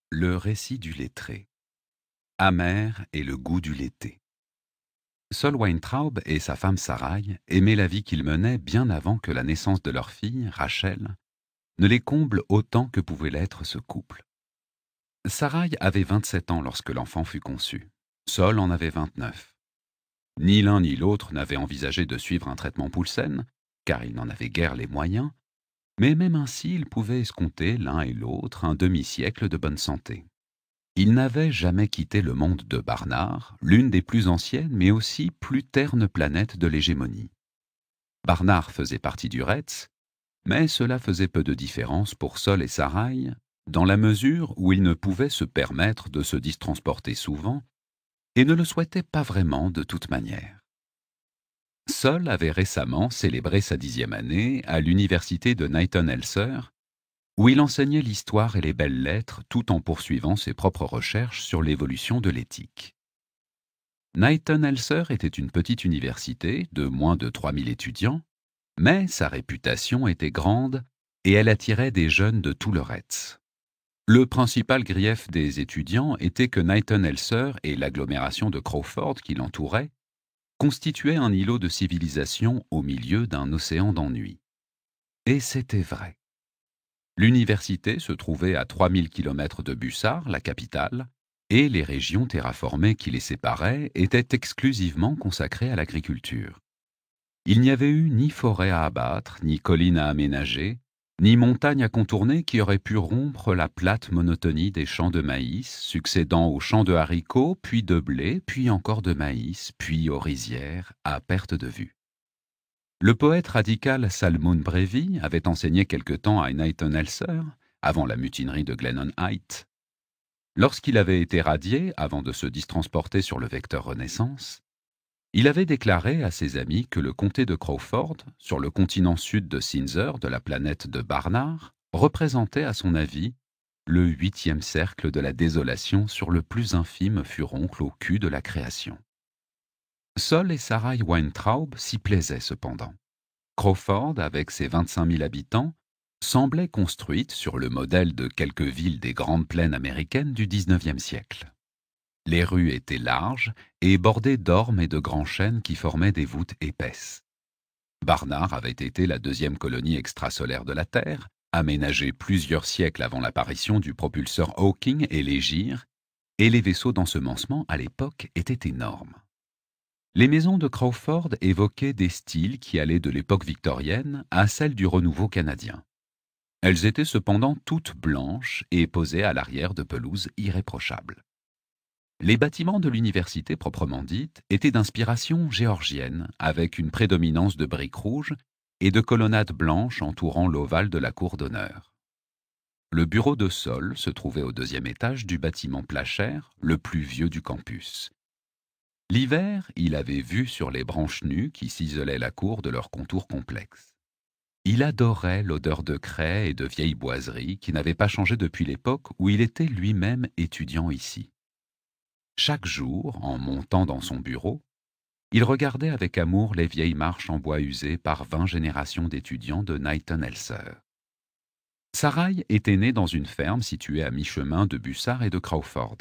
Le récit du lettré Amer et le goût du l'été. Seul Weintraub et sa femme Sarai aimaient la vie qu'ils menaient bien avant que la naissance de leur fille, Rachel, ne les comble autant que pouvait l'être ce couple. Sarai avait 27 ans lorsque l'enfant fut conçu. Sol en avait vingt-neuf. Ni l'un ni l'autre n'avait envisagé de suivre un traitement Poulsen, car ils n'en avaient guère les moyens, mais même ainsi ils pouvaient escompter l'un et l'autre un demi-siècle de bonne santé. Ils n'avaient jamais quitté le monde de Barnard, l'une des plus anciennes mais aussi plus ternes planètes de l'hégémonie. Barnard faisait partie du Retz, mais cela faisait peu de différence pour Sol et Sarail, dans la mesure où ils ne pouvaient se permettre de se distransporter souvent et ne le souhaitait pas vraiment de toute manière. Seul avait récemment célébré sa dixième année à l'université de Knighton-Elser, où il enseignait l'histoire et les belles lettres tout en poursuivant ses propres recherches sur l'évolution de l'éthique. Knighton-Elser était une petite université de moins de 3000 étudiants, mais sa réputation était grande et elle attirait des jeunes de tout le Retz. Le principal grief des étudiants était que Knighton-Elser et l'agglomération de Crawford qui l'entourait constituaient un îlot de civilisation au milieu d'un océan d'ennui. Et c'était vrai. L'université se trouvait à 3000 km de Bussard, la capitale, et les régions terraformées qui les séparaient étaient exclusivement consacrées à l'agriculture. Il n'y avait eu ni forêt à abattre, ni collines à aménager, ni montagne à contourner qui aurait pu rompre la plate monotonie des champs de maïs, succédant aux champs de haricots, puis de blé, puis encore de maïs, puis aux rizières, à perte de vue. Le poète radical Salmon Brevi avait enseigné quelque temps à Nathan Elser, avant la mutinerie de Glennon Height. Lorsqu'il avait été radié, avant de se distransporter sur le vecteur Renaissance, il avait déclaré à ses amis que le comté de Crawford, sur le continent sud de Sinzer, de la planète de Barnard, représentait, à son avis, le huitième cercle de la désolation sur le plus infime furoncle au cul de la création. Sol et Sarai Weintraub s'y plaisaient cependant. Crawford, avec ses 25 mille habitants, semblait construite sur le modèle de quelques villes des grandes plaines américaines du XIXe siècle. Les rues étaient larges et bordées d'ormes et de grands chênes qui formaient des voûtes épaisses. Barnard avait été la deuxième colonie extrasolaire de la Terre, aménagée plusieurs siècles avant l'apparition du propulseur Hawking et Légir, et les vaisseaux d'ensemencement à l'époque étaient énormes. Les maisons de Crawford évoquaient des styles qui allaient de l'époque victorienne à celle du renouveau canadien. Elles étaient cependant toutes blanches et posées à l'arrière de pelouses irréprochables. Les bâtiments de l'université proprement dite étaient d'inspiration géorgienne, avec une prédominance de briques rouges et de colonnades blanches entourant l'ovale de la cour d'honneur. Le bureau de sol se trouvait au deuxième étage du bâtiment Plachère, le plus vieux du campus. L'hiver, il avait vu sur les branches nues qui ciselaient la cour de leurs contours complexes. Il adorait l'odeur de craie et de vieilles boiseries qui n'avaient pas changé depuis l'époque où il était lui-même étudiant ici. Chaque jour, en montant dans son bureau, il regardait avec amour les vieilles marches en bois usées par vingt générations d'étudiants de Knighton Elser. Sarai était née dans une ferme située à mi-chemin de Bussard et de Crawford.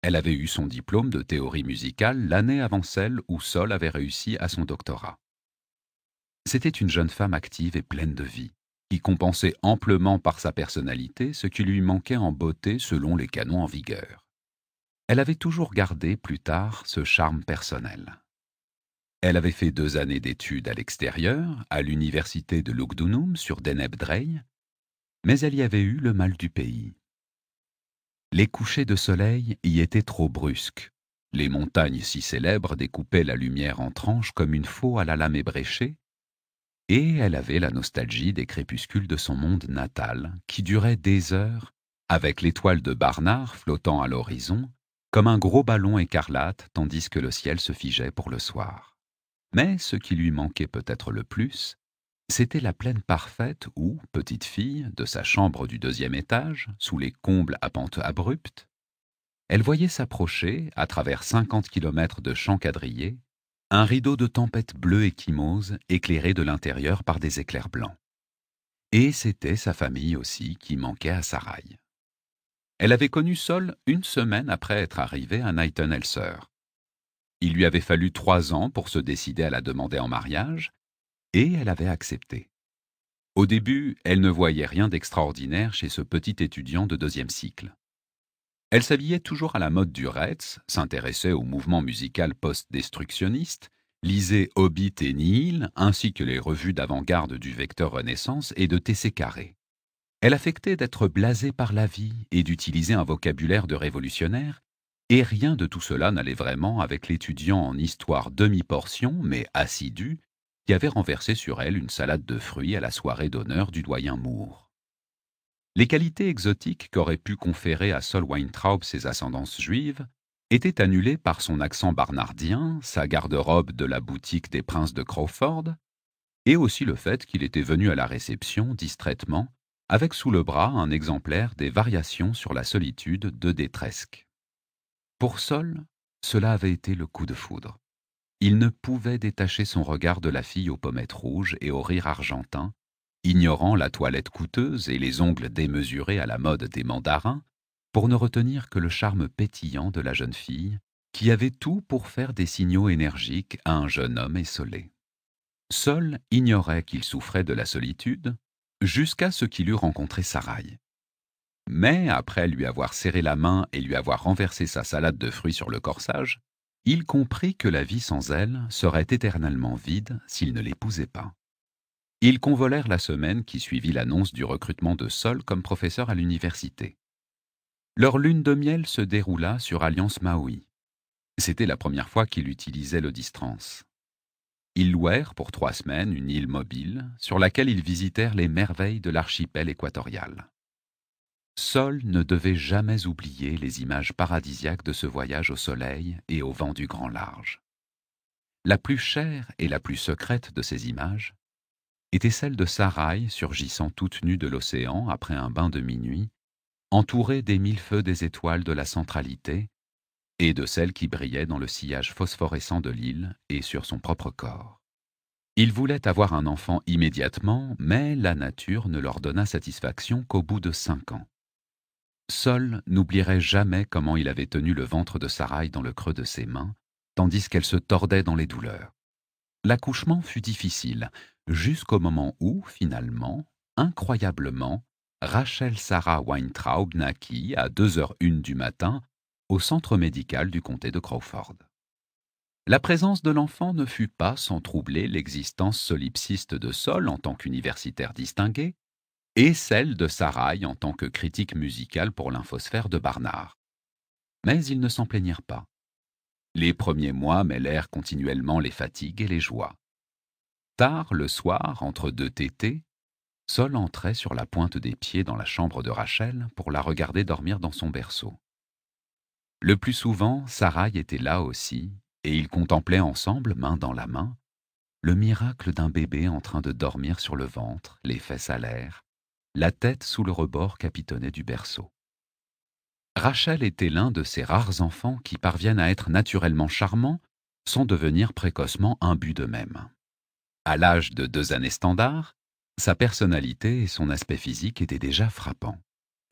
Elle avait eu son diplôme de théorie musicale l'année avant celle où Sol avait réussi à son doctorat. C'était une jeune femme active et pleine de vie, qui compensait amplement par sa personnalité ce qui lui manquait en beauté selon les canons en vigueur elle avait toujours gardé plus tard ce charme personnel. Elle avait fait deux années d'études à l'extérieur, à l'université de Lugdunum sur Deneb Drey, mais elle y avait eu le mal du pays. Les couchers de soleil y étaient trop brusques. Les montagnes si célèbres découpaient la lumière en tranches comme une faux à la lame ébréchée, et elle avait la nostalgie des crépuscules de son monde natal, qui duraient des heures, avec l'étoile de Barnard flottant à l'horizon comme un gros ballon écarlate tandis que le ciel se figeait pour le soir. Mais ce qui lui manquait peut-être le plus, c'était la plaine parfaite où, petite fille, de sa chambre du deuxième étage, sous les combles à pente abrupte, elle voyait s'approcher, à travers cinquante kilomètres de champs quadrillés, un rideau de tempête bleue échymose éclairé de l'intérieur par des éclairs blancs. Et c'était sa famille aussi qui manquait à raille. Elle avait connu Sol une semaine après être arrivée à Knighton-Elser. Il lui avait fallu trois ans pour se décider à la demander en mariage, et elle avait accepté. Au début, elle ne voyait rien d'extraordinaire chez ce petit étudiant de deuxième cycle. Elle s'habillait toujours à la mode du Retz, s'intéressait au mouvement musical post-destructionniste, lisait Hobbit et Nihil, ainsi que les revues d'avant-garde du Vecteur Renaissance et de TC Carré. Elle affectait d'être blasée par la vie et d'utiliser un vocabulaire de révolutionnaire, et rien de tout cela n'allait vraiment avec l'étudiant en histoire demi-portion, mais assidu, qui avait renversé sur elle une salade de fruits à la soirée d'honneur du doyen Moore. Les qualités exotiques qu'aurait pu conférer à Sol Weintraub ses ascendances juives étaient annulées par son accent barnardien, sa garde-robe de la boutique des princes de Crawford, et aussi le fait qu'il était venu à la réception distraitement avec sous le bras un exemplaire des Variations sur la solitude de Détresque. Pour Sol, cela avait été le coup de foudre. Il ne pouvait détacher son regard de la fille aux pommettes rouges et au rire argentin, ignorant la toilette coûteuse et les ongles démesurés à la mode des mandarins, pour ne retenir que le charme pétillant de la jeune fille, qui avait tout pour faire des signaux énergiques à un jeune homme essolé. Sol ignorait qu'il souffrait de la solitude, jusqu'à ce qu'il eût rencontré Sarai. Mais, après lui avoir serré la main et lui avoir renversé sa salade de fruits sur le corsage, il comprit que la vie sans elle serait éternellement vide s'il ne l'épousait pas. Ils convolèrent la semaine qui suivit l'annonce du recrutement de Sol comme professeur à l'université. Leur lune de miel se déroula sur Alliance Maui. C'était la première fois qu'il utilisait le distrance. Ils louèrent pour trois semaines une île mobile sur laquelle ils visitèrent les merveilles de l'archipel équatorial. Sol ne devait jamais oublier les images paradisiaques de ce voyage au soleil et au vent du grand large. La plus chère et la plus secrète de ces images était celle de Sarai surgissant toute nue de l'océan après un bain de minuit, entourée des mille feux des étoiles de la centralité et de celles qui brillait dans le sillage phosphorescent de l'île et sur son propre corps. Il voulait avoir un enfant immédiatement, mais la nature ne leur donna satisfaction qu'au bout de cinq ans. Sol n'oublierait jamais comment il avait tenu le ventre de Sarai dans le creux de ses mains, tandis qu'elle se tordait dans les douleurs. L'accouchement fut difficile, jusqu'au moment où, finalement, incroyablement, Rachel Sarah Weintraub naquit à deux heures une du matin au centre médical du comté de Crawford. La présence de l'enfant ne fut pas sans troubler l'existence solipsiste de Sol en tant qu'universitaire distingué et celle de Sarai en tant que critique musicale pour l'infosphère de Barnard. Mais ils ne s'en plaignirent pas. Les premiers mois mêlèrent continuellement les fatigues et les joies. Tard le soir, entre deux tétés, Sol entrait sur la pointe des pieds dans la chambre de Rachel pour la regarder dormir dans son berceau. Le plus souvent, Sarai était là aussi, et ils contemplaient ensemble, main dans la main, le miracle d'un bébé en train de dormir sur le ventre, les fesses à l'air, la tête sous le rebord capitonné du berceau. Rachel était l'un de ces rares enfants qui parviennent à être naturellement charmants sans devenir précocement imbus d'eux-mêmes. À l'âge de deux années standard, sa personnalité et son aspect physique étaient déjà frappants.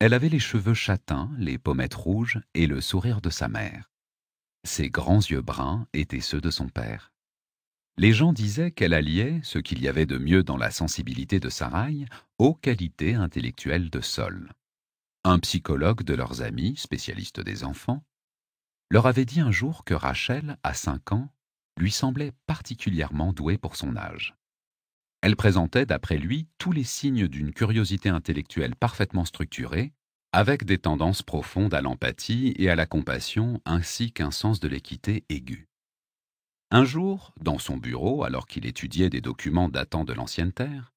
Elle avait les cheveux châtains, les pommettes rouges et le sourire de sa mère. Ses grands yeux bruns étaient ceux de son père. Les gens disaient qu'elle alliait ce qu'il y avait de mieux dans la sensibilité de Sarai aux qualités intellectuelles de Sol. Un psychologue de leurs amis, spécialiste des enfants, leur avait dit un jour que Rachel, à cinq ans, lui semblait particulièrement douée pour son âge. Elle présentait, d'après lui, tous les signes d'une curiosité intellectuelle parfaitement structurée, avec des tendances profondes à l'empathie et à la compassion, ainsi qu'un sens de l'équité aiguë. Un jour, dans son bureau, alors qu'il étudiait des documents datant de l'ancienne Terre,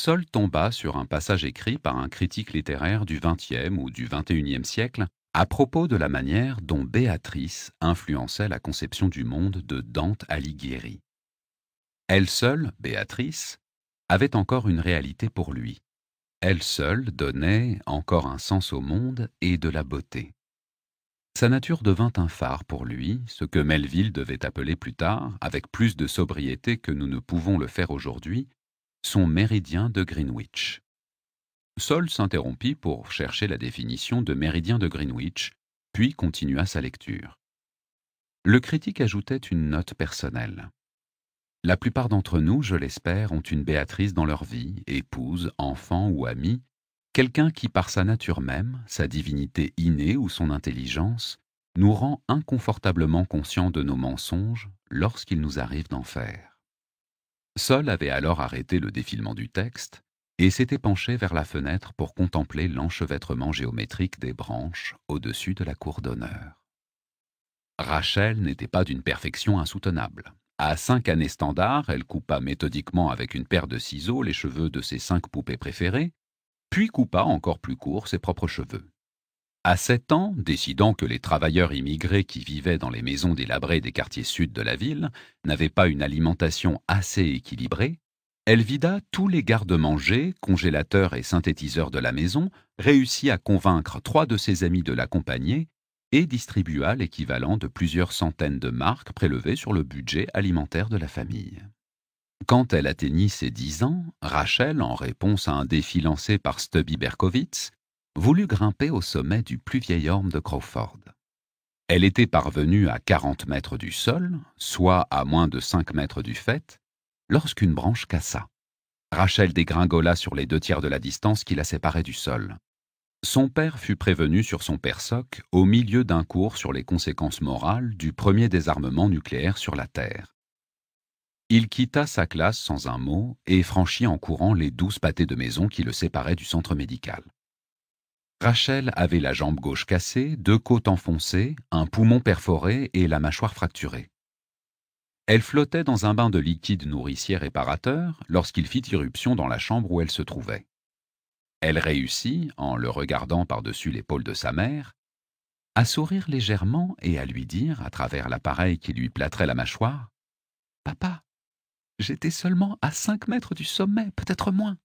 Sol tomba sur un passage écrit par un critique littéraire du XXe ou du XXIe siècle à propos de la manière dont Béatrice influençait la conception du monde de Dante Alighieri. Elle seule, Béatrice, avait encore une réalité pour lui. Elle seule donnait encore un sens au monde et de la beauté. Sa nature devint un phare pour lui, ce que Melville devait appeler plus tard, avec plus de sobriété que nous ne pouvons le faire aujourd'hui, son méridien de Greenwich. Sol s'interrompit pour chercher la définition de méridien de Greenwich, puis continua sa lecture. Le critique ajoutait une note personnelle. La plupart d'entre nous, je l'espère, ont une Béatrice dans leur vie, épouse, enfant ou ami, quelqu'un qui par sa nature même, sa divinité innée ou son intelligence, nous rend inconfortablement conscients de nos mensonges lorsqu'il nous arrive d'en faire. Sol avait alors arrêté le défilement du texte et s'était penché vers la fenêtre pour contempler l'enchevêtrement géométrique des branches au-dessus de la cour d'honneur. Rachel n'était pas d'une perfection insoutenable. À cinq années standard, elle coupa méthodiquement avec une paire de ciseaux les cheveux de ses cinq poupées préférées, puis coupa encore plus court ses propres cheveux. À sept ans, décidant que les travailleurs immigrés qui vivaient dans les maisons délabrées des quartiers sud de la ville n'avaient pas une alimentation assez équilibrée, elle vida tous les gardes-manger, congélateurs et synthétiseurs de la maison, réussit à convaincre trois de ses amis de l'accompagner et distribua l'équivalent de plusieurs centaines de marques prélevées sur le budget alimentaire de la famille. Quand elle atteignit ses dix ans, Rachel, en réponse à un défi lancé par Stubby Berkowitz, voulut grimper au sommet du plus vieil orme de Crawford. Elle était parvenue à quarante mètres du sol, soit à moins de cinq mètres du fait, lorsqu'une branche cassa. Rachel dégringola sur les deux tiers de la distance qui la séparait du sol. Son père fut prévenu sur son père-soc au milieu d'un cours sur les conséquences morales du premier désarmement nucléaire sur la Terre. Il quitta sa classe sans un mot et franchit en courant les douze pâtés de maison qui le séparaient du centre médical. Rachel avait la jambe gauche cassée, deux côtes enfoncées, un poumon perforé et la mâchoire fracturée. Elle flottait dans un bain de liquide nourricier réparateur lorsqu'il fit irruption dans la chambre où elle se trouvait. Elle réussit, en le regardant par-dessus l'épaule de sa mère, à sourire légèrement et à lui dire, à travers l'appareil qui lui plâtrait la mâchoire, « Papa, j'étais seulement à cinq mètres du sommet, peut-être moins.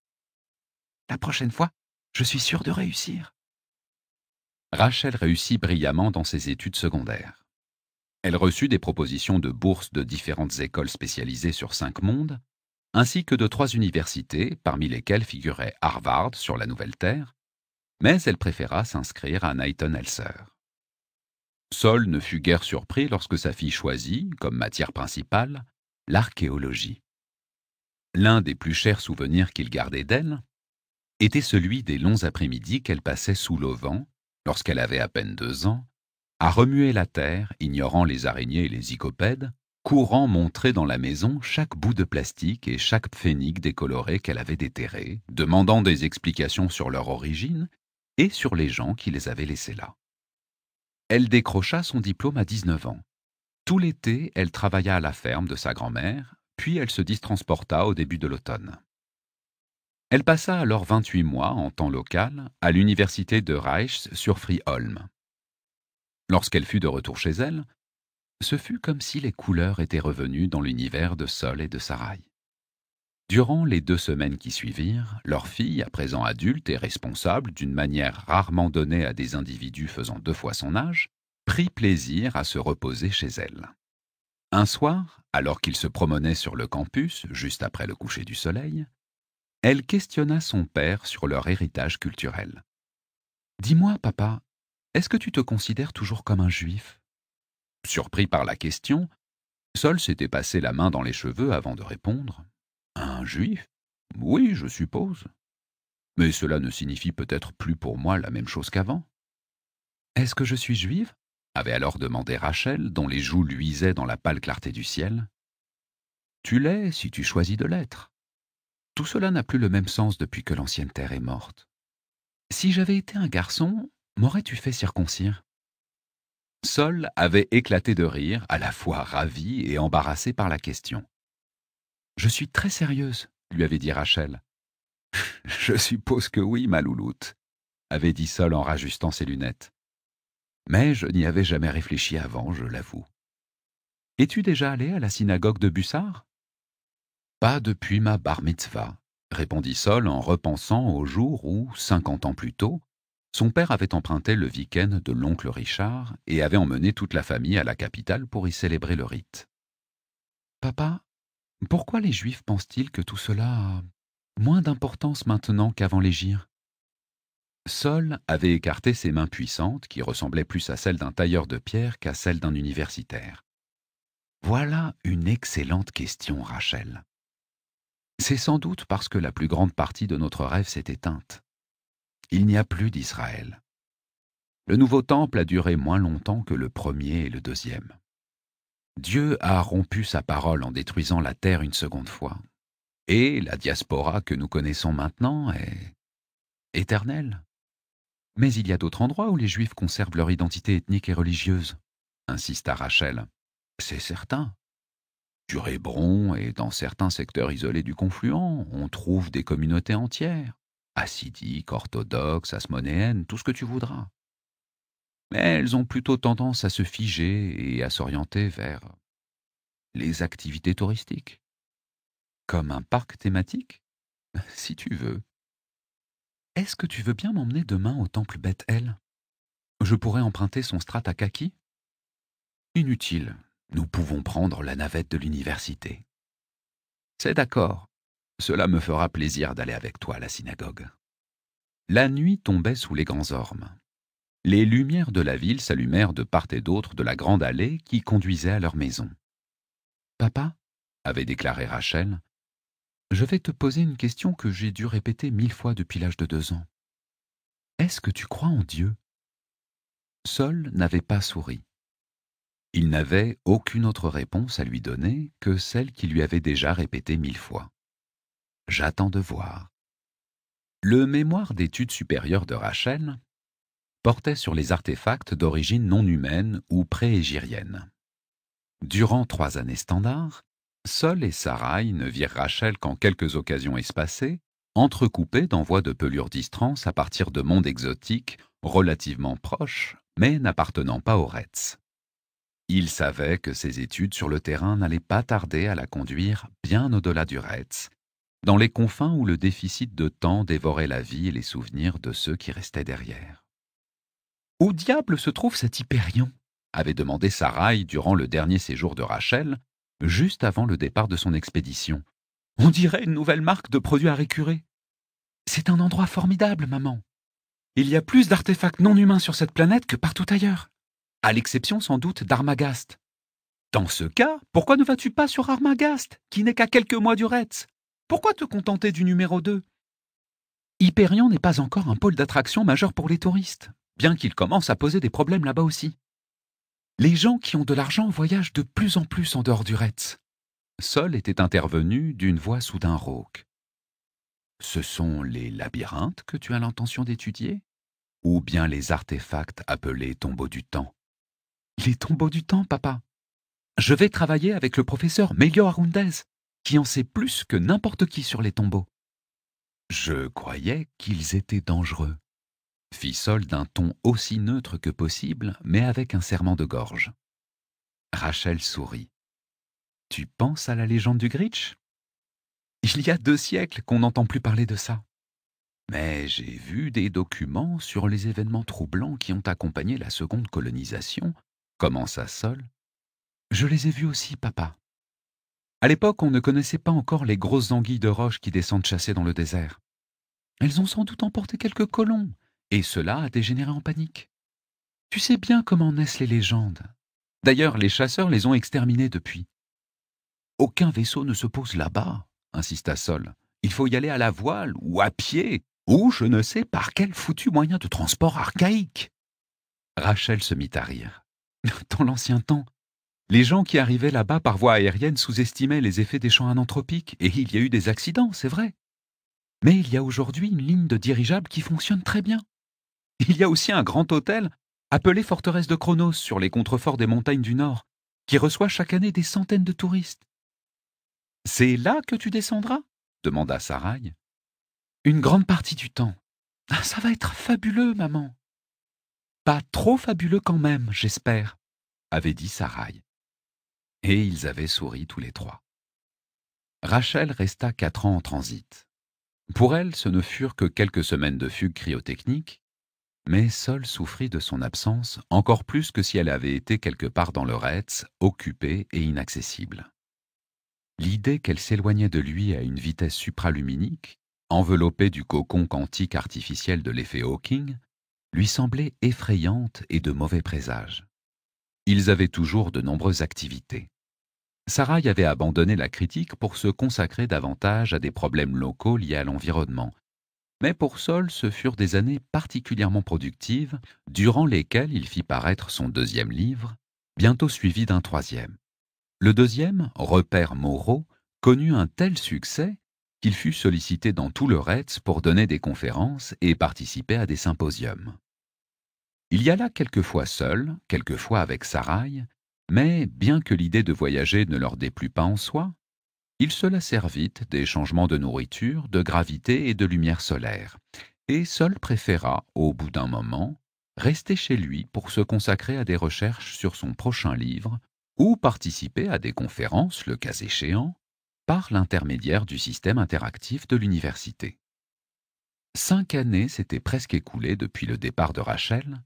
La prochaine fois, je suis sûre de réussir. » Rachel réussit brillamment dans ses études secondaires. Elle reçut des propositions de bourses de différentes écoles spécialisées sur cinq mondes, ainsi que de trois universités, parmi lesquelles figurait Harvard sur la Nouvelle-Terre, mais elle préféra s'inscrire à Knighton-Elser. Sol ne fut guère surpris lorsque sa fille choisit, comme matière principale, l'archéologie. L'un des plus chers souvenirs qu'il gardait d'elle était celui des longs après-midi qu'elle passait sous l'auvent, lorsqu'elle avait à peine deux ans, à remuer la terre, ignorant les araignées et les icopèdes, courant montrer dans la maison chaque bout de plastique et chaque phénique décoloré qu'elle avait déterré, demandant des explications sur leur origine et sur les gens qui les avaient laissés là. Elle décrocha son diplôme à 19 ans. Tout l'été, elle travailla à la ferme de sa grand-mère, puis elle se distransporta au début de l'automne. Elle passa alors 28 mois en temps local à l'université de Reichs sur Friholm. Lorsqu'elle fut de retour chez elle, ce fut comme si les couleurs étaient revenues dans l'univers de Sol et de Sarai. Durant les deux semaines qui suivirent, leur fille, à présent adulte et responsable d'une manière rarement donnée à des individus faisant deux fois son âge, prit plaisir à se reposer chez elle. Un soir, alors qu'ils se promenaient sur le campus, juste après le coucher du soleil, elle questionna son père sur leur héritage culturel. Dis-moi, papa, est-ce que tu te considères toujours comme un juif Surpris par la question, Sol s'était passé la main dans les cheveux avant de répondre. Un juif Oui, je suppose. Mais cela ne signifie peut-être plus pour moi la même chose qu'avant. Est-ce que je suis juive avait alors demandé Rachel, dont les joues luisaient dans la pâle clarté du ciel. Tu l'es si tu choisis de l'être. Tout cela n'a plus le même sens depuis que l'ancienne terre est morte. Si j'avais été un garçon, m'aurais-tu fait circoncire Sol avait éclaté de rire, à la fois ravi et embarrassé par la question. Je suis très sérieuse, lui avait dit Rachel. Je suppose que oui, ma louloute, avait dit Sol en rajustant ses lunettes. Mais je n'y avais jamais réfléchi avant, je l'avoue. Es-tu déjà allé à la synagogue de Bussard Pas depuis ma bar mitzvah, répondit Sol en repensant au jour où, cinquante ans plus tôt, son père avait emprunté le week-end de l'oncle Richard et avait emmené toute la famille à la capitale pour y célébrer le rite. Papa, pourquoi les Juifs pensent-ils que tout cela a moins d'importance maintenant qu'avant l'égir Sol avait écarté ses mains puissantes qui ressemblaient plus à celles d'un tailleur de pierre qu'à celles d'un universitaire. Voilà une excellente question, Rachel. C'est sans doute parce que la plus grande partie de notre rêve s'est éteinte il n'y a plus d'Israël. Le nouveau temple a duré moins longtemps que le premier et le deuxième. Dieu a rompu sa parole en détruisant la terre une seconde fois, et la diaspora que nous connaissons maintenant est éternelle. Mais il y a d'autres endroits où les Juifs conservent leur identité ethnique et religieuse, insista Rachel. C'est certain. Sur Hébron et dans certains secteurs isolés du confluent, on trouve des communautés entières. Acidique, orthodoxe, asmonéennes, tout ce que tu voudras. Mais elles ont plutôt tendance à se figer et à s'orienter vers les activités touristiques. Comme un parc thématique, si tu veux. Est-ce que tu veux bien m'emmener demain au temple Bethel Je pourrais emprunter son strat à Kaki Inutile, nous pouvons prendre la navette de l'université. C'est d'accord. Cela me fera plaisir d'aller avec toi à la synagogue. La nuit tombait sous les grands ormes. Les lumières de la ville s'allumèrent de part et d'autre de la grande allée qui conduisait à leur maison. Papa, avait déclaré Rachel, je vais te poser une question que j'ai dû répéter mille fois depuis l'âge de deux ans. Est-ce que tu crois en Dieu Seul n'avait pas souri. Il n'avait aucune autre réponse à lui donner que celle qu'il lui avait déjà répétée mille fois. J'attends de voir. Le mémoire d'études supérieures de Rachel portait sur les artefacts d'origine non humaine ou pré égyrienne. Durant trois années standards, Sol et Sarai ne virent Rachel qu'en quelques occasions espacées, entrecoupées d'envois de pelures d'Istrance à partir de mondes exotiques relativement proches, mais n'appartenant pas au Retz. Il savait que ses études sur le terrain n'allaient pas tarder à la conduire bien au-delà du Retz, dans les confins où le déficit de temps dévorait la vie et les souvenirs de ceux qui restaient derrière. Où diable se trouve cet Hyperion avait demandé Sarai durant le dernier séjour de Rachel, juste avant le départ de son expédition. On dirait une nouvelle marque de produits à récurer. C'est un endroit formidable, maman. Il y a plus d'artefacts non humains sur cette planète que partout ailleurs, à l'exception sans doute d'Armagast. Dans ce cas, pourquoi ne vas-tu pas sur Armagast, qui n'est qu'à quelques mois du Retz pourquoi te contenter du numéro 2 Hyperion n'est pas encore un pôle d'attraction majeur pour les touristes, bien qu'il commence à poser des problèmes là-bas aussi. Les gens qui ont de l'argent voyagent de plus en plus en dehors du Retz. Sol était intervenu d'une voix soudain rauque. Ce sont les labyrinthes que tu as l'intention d'étudier Ou bien les artefacts appelés tombeaux du temps Les tombeaux du temps, papa Je vais travailler avec le professeur Melio qui en sait plus que n'importe qui sur les tombeaux. Je croyais qu'ils étaient dangereux, fit Sol d'un ton aussi neutre que possible, mais avec un serment de gorge. Rachel sourit. Tu penses à la légende du Gritch Il y a deux siècles qu'on n'entend plus parler de ça. Mais j'ai vu des documents sur les événements troublants qui ont accompagné la seconde colonisation, commença Sol. Je les ai vus aussi, papa. À l'époque, on ne connaissait pas encore les grosses anguilles de roche qui descendent chasser dans le désert. Elles ont sans doute emporté quelques colons, et cela a dégénéré en panique. Tu sais bien comment naissent les légendes. D'ailleurs, les chasseurs les ont exterminées depuis. Aucun vaisseau ne se pose là-bas, insista Sol. Il faut y aller à la voile, ou à pied, ou je ne sais par quel foutu moyen de transport archaïque. Rachel se mit à rire. Dans l'ancien temps, les gens qui arrivaient là-bas par voie aérienne sous-estimaient les effets des champs ananthropiques, et il y a eu des accidents, c'est vrai. Mais il y a aujourd'hui une ligne de dirigeables qui fonctionne très bien. Il y a aussi un grand hôtel, appelé Forteresse de Chronos, sur les contreforts des montagnes du Nord, qui reçoit chaque année des centaines de touristes. C'est là que tu descendras demanda Sarai. « Une grande partie du temps. Ah, ça va être fabuleux, maman. Pas trop fabuleux quand même, j'espère, avait dit Sarai et ils avaient souri tous les trois. Rachel resta quatre ans en transit. Pour elle, ce ne furent que quelques semaines de fugue cryotechnique, mais Sol souffrit de son absence encore plus que si elle avait été quelque part dans le Retz, occupée et inaccessible. L'idée qu'elle s'éloignait de lui à une vitesse supraluminique, enveloppée du cocon quantique artificiel de l'effet Hawking, lui semblait effrayante et de mauvais présage. Ils avaient toujours de nombreuses activités. Sarah avait abandonné la critique pour se consacrer davantage à des problèmes locaux liés à l'environnement. Mais pour Sol, ce furent des années particulièrement productives, durant lesquelles il fit paraître son deuxième livre, bientôt suivi d'un troisième. Le deuxième, Repère Moreau, connut un tel succès qu'il fut sollicité dans tout le Retz pour donner des conférences et participer à des symposiums. Il y alla quelquefois seul, quelquefois avec Sarai, mais bien que l'idée de voyager ne leur déplût pas en soi, il se la vite des changements de nourriture, de gravité et de lumière solaire, et seul préféra, au bout d'un moment, rester chez lui pour se consacrer à des recherches sur son prochain livre ou participer à des conférences, le cas échéant, par l'intermédiaire du système interactif de l'université. Cinq années s'étaient presque écoulées depuis le départ de Rachel,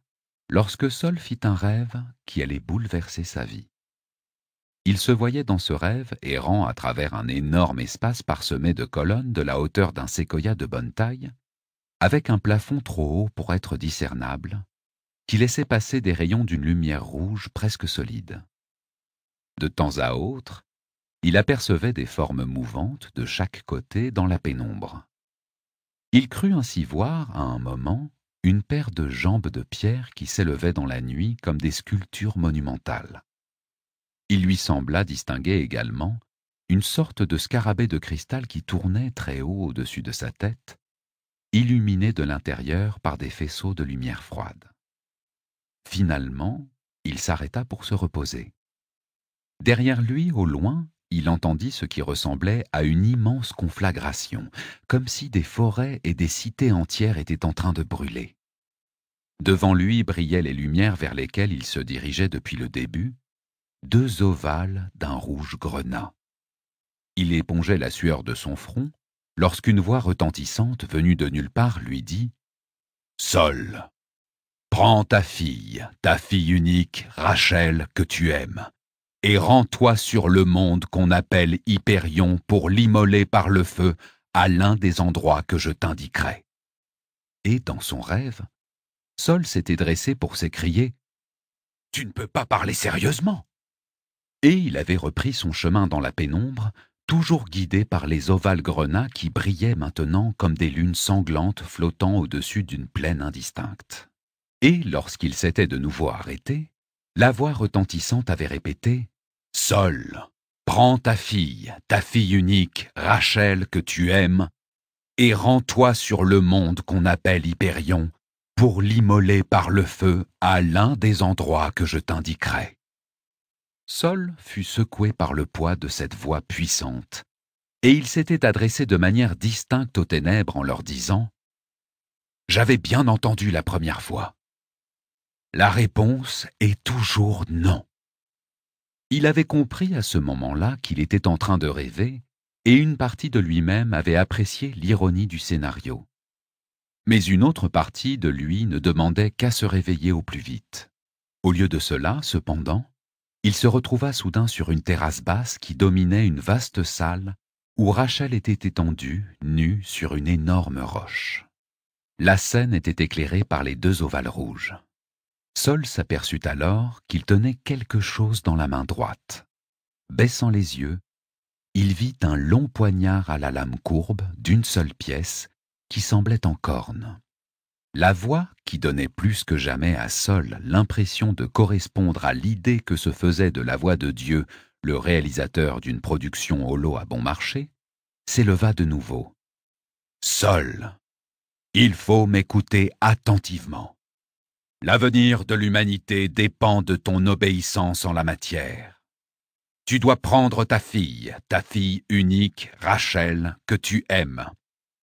lorsque Sol fit un rêve qui allait bouleverser sa vie. Il se voyait dans ce rêve errant à travers un énorme espace parsemé de colonnes de la hauteur d'un séquoia de bonne taille, avec un plafond trop haut pour être discernable, qui laissait passer des rayons d'une lumière rouge presque solide. De temps à autre, il apercevait des formes mouvantes de chaque côté dans la pénombre. Il crut ainsi voir, à un moment, une paire de jambes de pierre qui s'élevaient dans la nuit comme des sculptures monumentales. Il lui sembla distinguer également une sorte de scarabée de cristal qui tournait très haut au-dessus de sa tête, illuminé de l'intérieur par des faisceaux de lumière froide. Finalement, il s'arrêta pour se reposer. Derrière lui, au loin, il entendit ce qui ressemblait à une immense conflagration, comme si des forêts et des cités entières étaient en train de brûler. Devant lui brillaient les lumières vers lesquelles il se dirigeait depuis le début, deux ovales d'un rouge grenat. Il épongeait la sueur de son front lorsqu'une voix retentissante venue de nulle part lui dit « Sol, prends ta fille, ta fille unique, Rachel, que tu aimes, et rends-toi sur le monde qu'on appelle Hyperion pour l'immoler par le feu à l'un des endroits que je t'indiquerai. Et dans son rêve, Sol s'était dressé pour s'écrier Tu ne peux pas parler sérieusement Et il avait repris son chemin dans la pénombre, toujours guidé par les ovales grenats qui brillaient maintenant comme des lunes sanglantes flottant au-dessus d'une plaine indistincte. Et lorsqu'il s'était de nouveau arrêté, la voix retentissante avait répété « Sol, prends ta fille, ta fille unique, Rachel que tu aimes, et rends-toi sur le monde qu'on appelle Hyperion, pour l'immoler par le feu à l'un des endroits que je t'indiquerai. Sol fut secoué par le poids de cette voix puissante, et il s'était adressé de manière distincte aux ténèbres en leur disant J'avais bien entendu la première fois. La réponse est toujours non. Il avait compris à ce moment-là qu'il était en train de rêver, et une partie de lui-même avait apprécié l'ironie du scénario. Mais une autre partie de lui ne demandait qu'à se réveiller au plus vite. Au lieu de cela, cependant, il se retrouva soudain sur une terrasse basse qui dominait une vaste salle où Rachel était étendue, nue, sur une énorme roche. La scène était éclairée par les deux ovales rouges. Sol s'aperçut alors qu'il tenait quelque chose dans la main droite. Baissant les yeux, il vit un long poignard à la lame courbe d'une seule pièce qui semblait en corne. La voix, qui donnait plus que jamais à Sol l'impression de correspondre à l'idée que se faisait de la voix de Dieu le réalisateur d'une production holo à bon marché, s'éleva de nouveau. Sol, il faut m'écouter attentivement. L'avenir de l'humanité dépend de ton obéissance en la matière. Tu dois prendre ta fille, ta fille unique, Rachel, que tu aimes,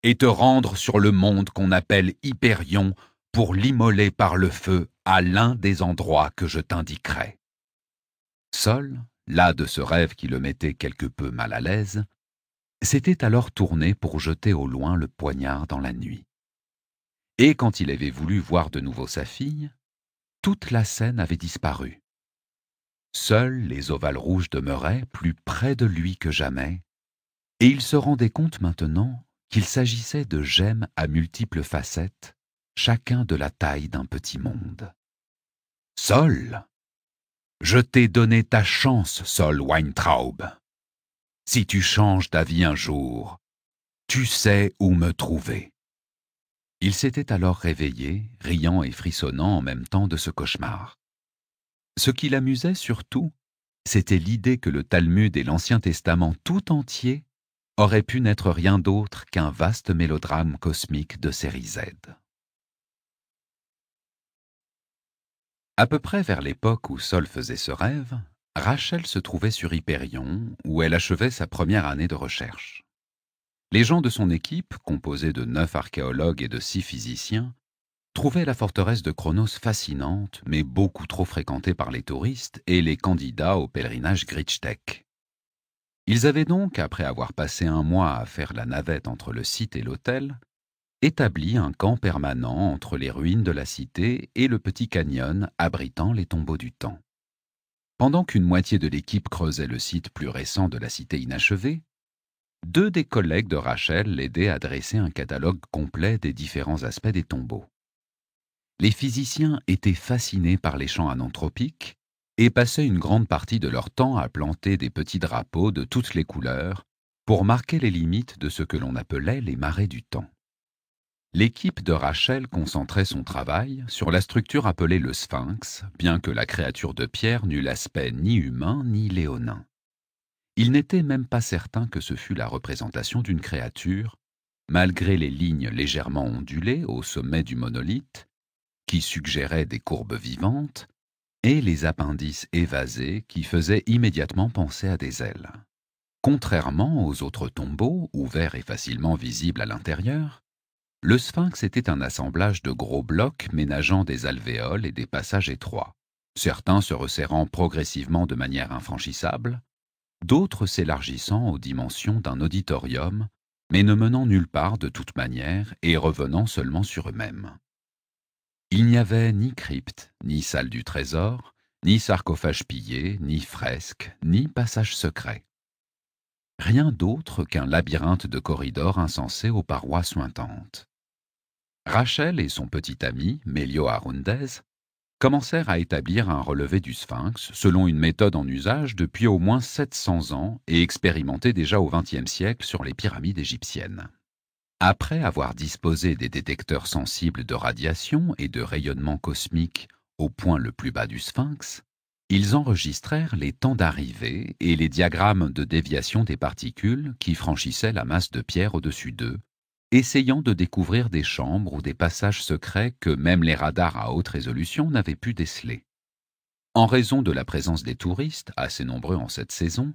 et te rendre sur le monde qu'on appelle Hyperion pour l'immoler par le feu à l'un des endroits que je t'indiquerai. Seul, là de ce rêve qui le mettait quelque peu mal à l'aise, s'était alors tourné pour jeter au loin le poignard dans la nuit et quand il avait voulu voir de nouveau sa fille, toute la scène avait disparu. Seuls les ovales rouges demeuraient plus près de lui que jamais, et il se rendait compte maintenant qu'il s'agissait de gemmes à multiples facettes, chacun de la taille d'un petit monde. Sol Je t'ai donné ta chance, Sol Weintraub. Si tu changes d'avis un jour, tu sais où me trouver. Il s'était alors réveillé, riant et frissonnant en même temps de ce cauchemar. Ce qui l'amusait surtout, c'était l'idée que le Talmud et l'Ancien Testament tout entier auraient pu n'être rien d'autre qu'un vaste mélodrame cosmique de série Z. À peu près vers l'époque où Sol faisait ce rêve, Rachel se trouvait sur Hyperion, où elle achevait sa première année de recherche. Les gens de son équipe, composés de neuf archéologues et de six physiciens, trouvaient la forteresse de Kronos fascinante, mais beaucoup trop fréquentée par les touristes et les candidats au pèlerinage Grichtek. Ils avaient donc, après avoir passé un mois à faire la navette entre le site et l'hôtel, établi un camp permanent entre les ruines de la cité et le petit canyon abritant les tombeaux du temps. Pendant qu'une moitié de l'équipe creusait le site plus récent de la cité inachevée, deux des collègues de Rachel l'aidaient à dresser un catalogue complet des différents aspects des tombeaux. Les physiciens étaient fascinés par les champs ananthropiques et passaient une grande partie de leur temps à planter des petits drapeaux de toutes les couleurs pour marquer les limites de ce que l'on appelait les marées du temps. L'équipe de Rachel concentrait son travail sur la structure appelée le sphinx, bien que la créature de pierre n'eût l'aspect ni humain ni léonin. Il n'était même pas certain que ce fût la représentation d'une créature, malgré les lignes légèrement ondulées au sommet du monolithe, qui suggéraient des courbes vivantes, et les appendices évasés qui faisaient immédiatement penser à des ailes. Contrairement aux autres tombeaux, ouverts et facilement visibles à l'intérieur, le sphinx était un assemblage de gros blocs ménageant des alvéoles et des passages étroits, certains se resserrant progressivement de manière infranchissable, d'autres s'élargissant aux dimensions d'un auditorium, mais ne menant nulle part de toute manière et revenant seulement sur eux-mêmes. Il n'y avait ni crypte, ni salle du trésor, ni sarcophage pillé, ni fresque, ni passage secret. Rien d'autre qu'un labyrinthe de corridors insensés aux parois sointantes. Rachel et son petit ami, Melio Arundez, commencèrent à établir un relevé du sphinx selon une méthode en usage depuis au moins 700 ans et expérimentée déjà au XXe siècle sur les pyramides égyptiennes. Après avoir disposé des détecteurs sensibles de radiation et de rayonnement cosmique au point le plus bas du sphinx, ils enregistrèrent les temps d'arrivée et les diagrammes de déviation des particules qui franchissaient la masse de pierre au-dessus d'eux, essayant de découvrir des chambres ou des passages secrets que même les radars à haute résolution n'avaient pu déceler. En raison de la présence des touristes, assez nombreux en cette saison,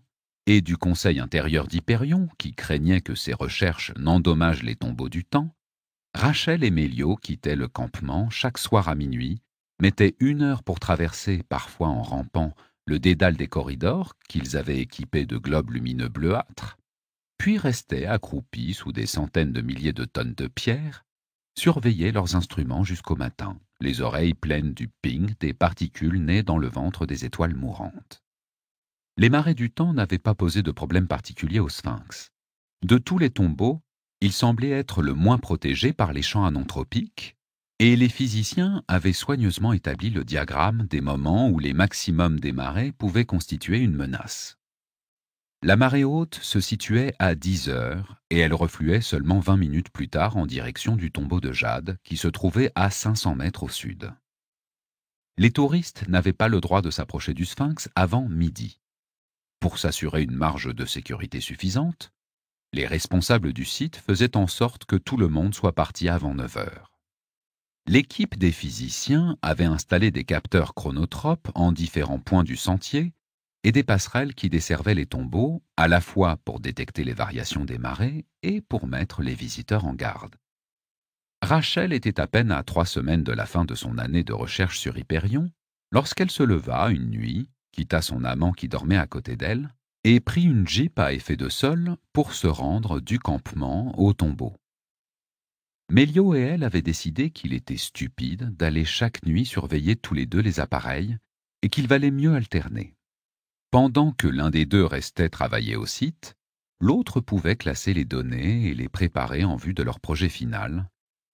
et du Conseil intérieur d'Hyperion, qui craignait que ces recherches n'endommagent les tombeaux du temps, Rachel et Mélio quittaient le campement chaque soir à minuit, mettaient une heure pour traverser, parfois en rampant, le dédale des corridors qu'ils avaient équipés de globes lumineux bleuâtres, puis restaient accroupis sous des centaines de milliers de tonnes de pierres, surveillaient leurs instruments jusqu'au matin, les oreilles pleines du ping des particules nées dans le ventre des étoiles mourantes. Les marées du temps n'avaient pas posé de problème particulier au sphinx. De tous les tombeaux, il semblait être le moins protégé par les champs ananthropiques, et les physiciens avaient soigneusement établi le diagramme des moments où les maximums des marées pouvaient constituer une menace. La marée haute se situait à 10 heures et elle refluait seulement 20 minutes plus tard en direction du tombeau de Jade, qui se trouvait à 500 mètres au sud. Les touristes n'avaient pas le droit de s'approcher du sphinx avant midi. Pour s'assurer une marge de sécurité suffisante, les responsables du site faisaient en sorte que tout le monde soit parti avant 9 heures. L'équipe des physiciens avait installé des capteurs chronotropes en différents points du sentier et des passerelles qui desservaient les tombeaux, à la fois pour détecter les variations des marées et pour mettre les visiteurs en garde. Rachel était à peine à trois semaines de la fin de son année de recherche sur Hyperion, lorsqu'elle se leva une nuit, quitta son amant qui dormait à côté d'elle, et prit une jeep à effet de sol pour se rendre du campement au tombeau. Melio et elle avaient décidé qu'il était stupide d'aller chaque nuit surveiller tous les deux les appareils et qu'il valait mieux alterner. Pendant que l'un des deux restait travailler au site, l'autre pouvait classer les données et les préparer en vue de leur projet final,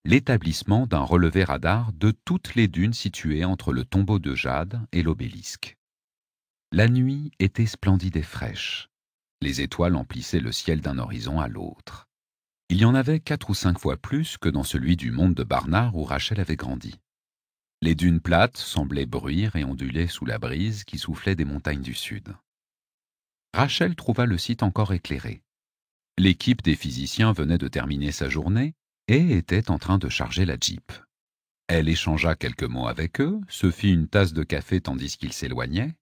l'établissement d'un relevé radar de toutes les dunes situées entre le tombeau de Jade et l'obélisque. La nuit était splendide et fraîche. Les étoiles emplissaient le ciel d'un horizon à l'autre. Il y en avait quatre ou cinq fois plus que dans celui du monde de Barnard où Rachel avait grandi. Les dunes plates semblaient bruire et onduler sous la brise qui soufflait des montagnes du sud. Rachel trouva le site encore éclairé. L'équipe des physiciens venait de terminer sa journée et était en train de charger la Jeep. Elle échangea quelques mots avec eux, se fit une tasse de café tandis qu'ils s'éloignaient,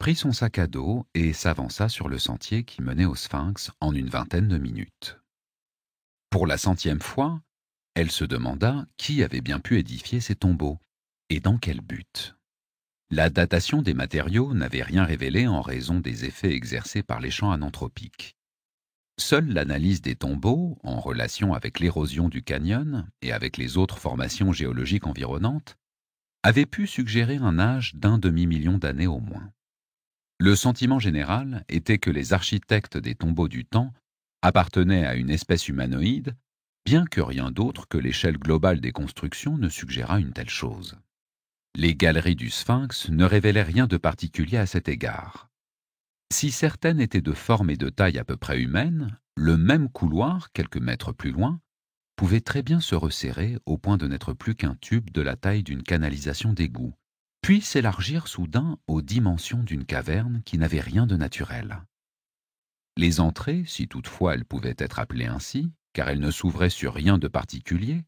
prit son sac à dos et s'avança sur le sentier qui menait au Sphinx en une vingtaine de minutes. Pour la centième fois, elle se demanda qui avait bien pu édifier ces tombeaux, et dans quel but La datation des matériaux n'avait rien révélé en raison des effets exercés par les champs ananthropiques. Seule l'analyse des tombeaux, en relation avec l'érosion du canyon et avec les autres formations géologiques environnantes, avait pu suggérer un âge d'un demi-million d'années au moins. Le sentiment général était que les architectes des tombeaux du temps appartenaient à une espèce humanoïde, bien que rien d'autre que l'échelle globale des constructions ne suggérât une telle chose. Les galeries du sphinx ne révélaient rien de particulier à cet égard. Si certaines étaient de forme et de taille à peu près humaines, le même couloir, quelques mètres plus loin, pouvait très bien se resserrer au point de n'être plus qu'un tube de la taille d'une canalisation d'égout, puis s'élargir soudain aux dimensions d'une caverne qui n'avait rien de naturel. Les entrées, si toutefois elles pouvaient être appelées ainsi, car elles ne s'ouvraient sur rien de particulier,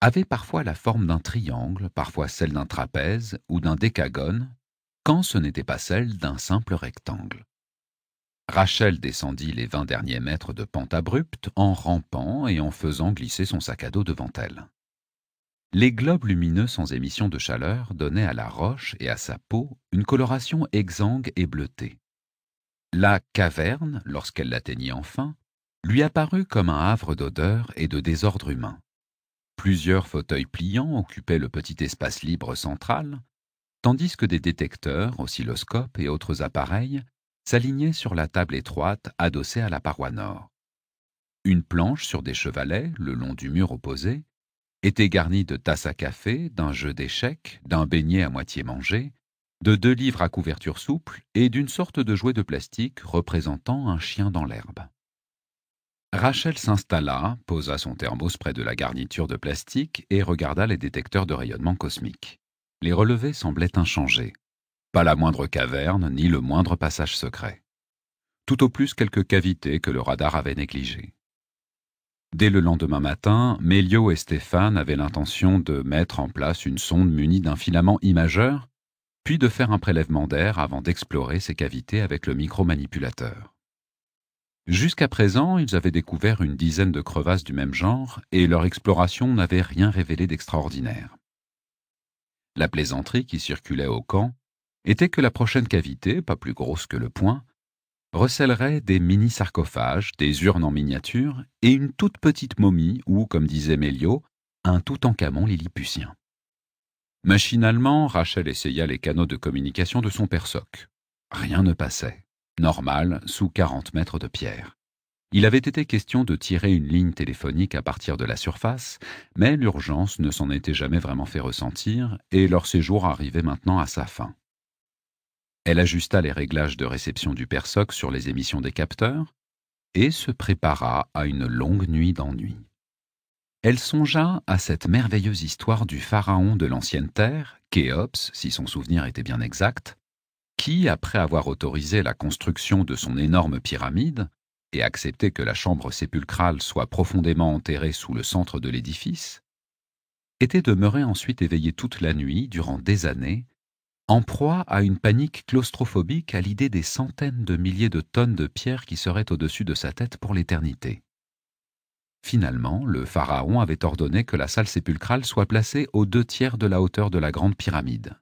avait parfois la forme d'un triangle, parfois celle d'un trapèze ou d'un décagone, quand ce n'était pas celle d'un simple rectangle. Rachel descendit les vingt derniers mètres de pente abrupte en rampant et en faisant glisser son sac à dos devant elle. Les globes lumineux sans émission de chaleur donnaient à la roche et à sa peau une coloration exsangue et bleutée. La caverne, lorsqu'elle l'atteignit enfin, lui apparut comme un havre d'odeur et de désordre humain. Plusieurs fauteuils pliants occupaient le petit espace libre central, tandis que des détecteurs, oscilloscopes et autres appareils s'alignaient sur la table étroite adossée à la paroi nord. Une planche sur des chevalets, le long du mur opposé, était garnie de tasses à café, d'un jeu d'échecs, d'un beignet à moitié mangé, de deux livres à couverture souple et d'une sorte de jouet de plastique représentant un chien dans l'herbe. Rachel s'installa, posa son thermos près de la garniture de plastique et regarda les détecteurs de rayonnement cosmique. Les relevés semblaient inchangés. Pas la moindre caverne, ni le moindre passage secret. Tout au plus quelques cavités que le radar avait négligées. Dès le lendemain matin, Melio et Stéphane avaient l'intention de mettre en place une sonde munie d'un filament imageur, puis de faire un prélèvement d'air avant d'explorer ces cavités avec le micromanipulateur. Jusqu'à présent, ils avaient découvert une dizaine de crevasses du même genre, et leur exploration n'avait rien révélé d'extraordinaire. La plaisanterie qui circulait au camp était que la prochaine cavité, pas plus grosse que le poing, recèlerait des mini-sarcophages, des urnes en miniature et une toute petite momie ou, comme disait Mélio, un tout camon lilliputien. Machinalement, Rachel essaya les canaux de communication de son persoc. Rien ne passait normal, sous 40 mètres de pierre. Il avait été question de tirer une ligne téléphonique à partir de la surface, mais l'urgence ne s'en était jamais vraiment fait ressentir, et leur séjour arrivait maintenant à sa fin. Elle ajusta les réglages de réception du Persoc sur les émissions des capteurs, et se prépara à une longue nuit d'ennui. Elle songea à cette merveilleuse histoire du pharaon de l'ancienne terre, Khéops, si son souvenir était bien exact, qui, après avoir autorisé la construction de son énorme pyramide et accepté que la chambre sépulcrale soit profondément enterrée sous le centre de l'édifice, était demeuré ensuite éveillé toute la nuit durant des années, en proie à une panique claustrophobique à l'idée des centaines de milliers de tonnes de pierres qui seraient au-dessus de sa tête pour l'éternité. Finalement, le pharaon avait ordonné que la salle sépulcrale soit placée aux deux tiers de la hauteur de la grande pyramide.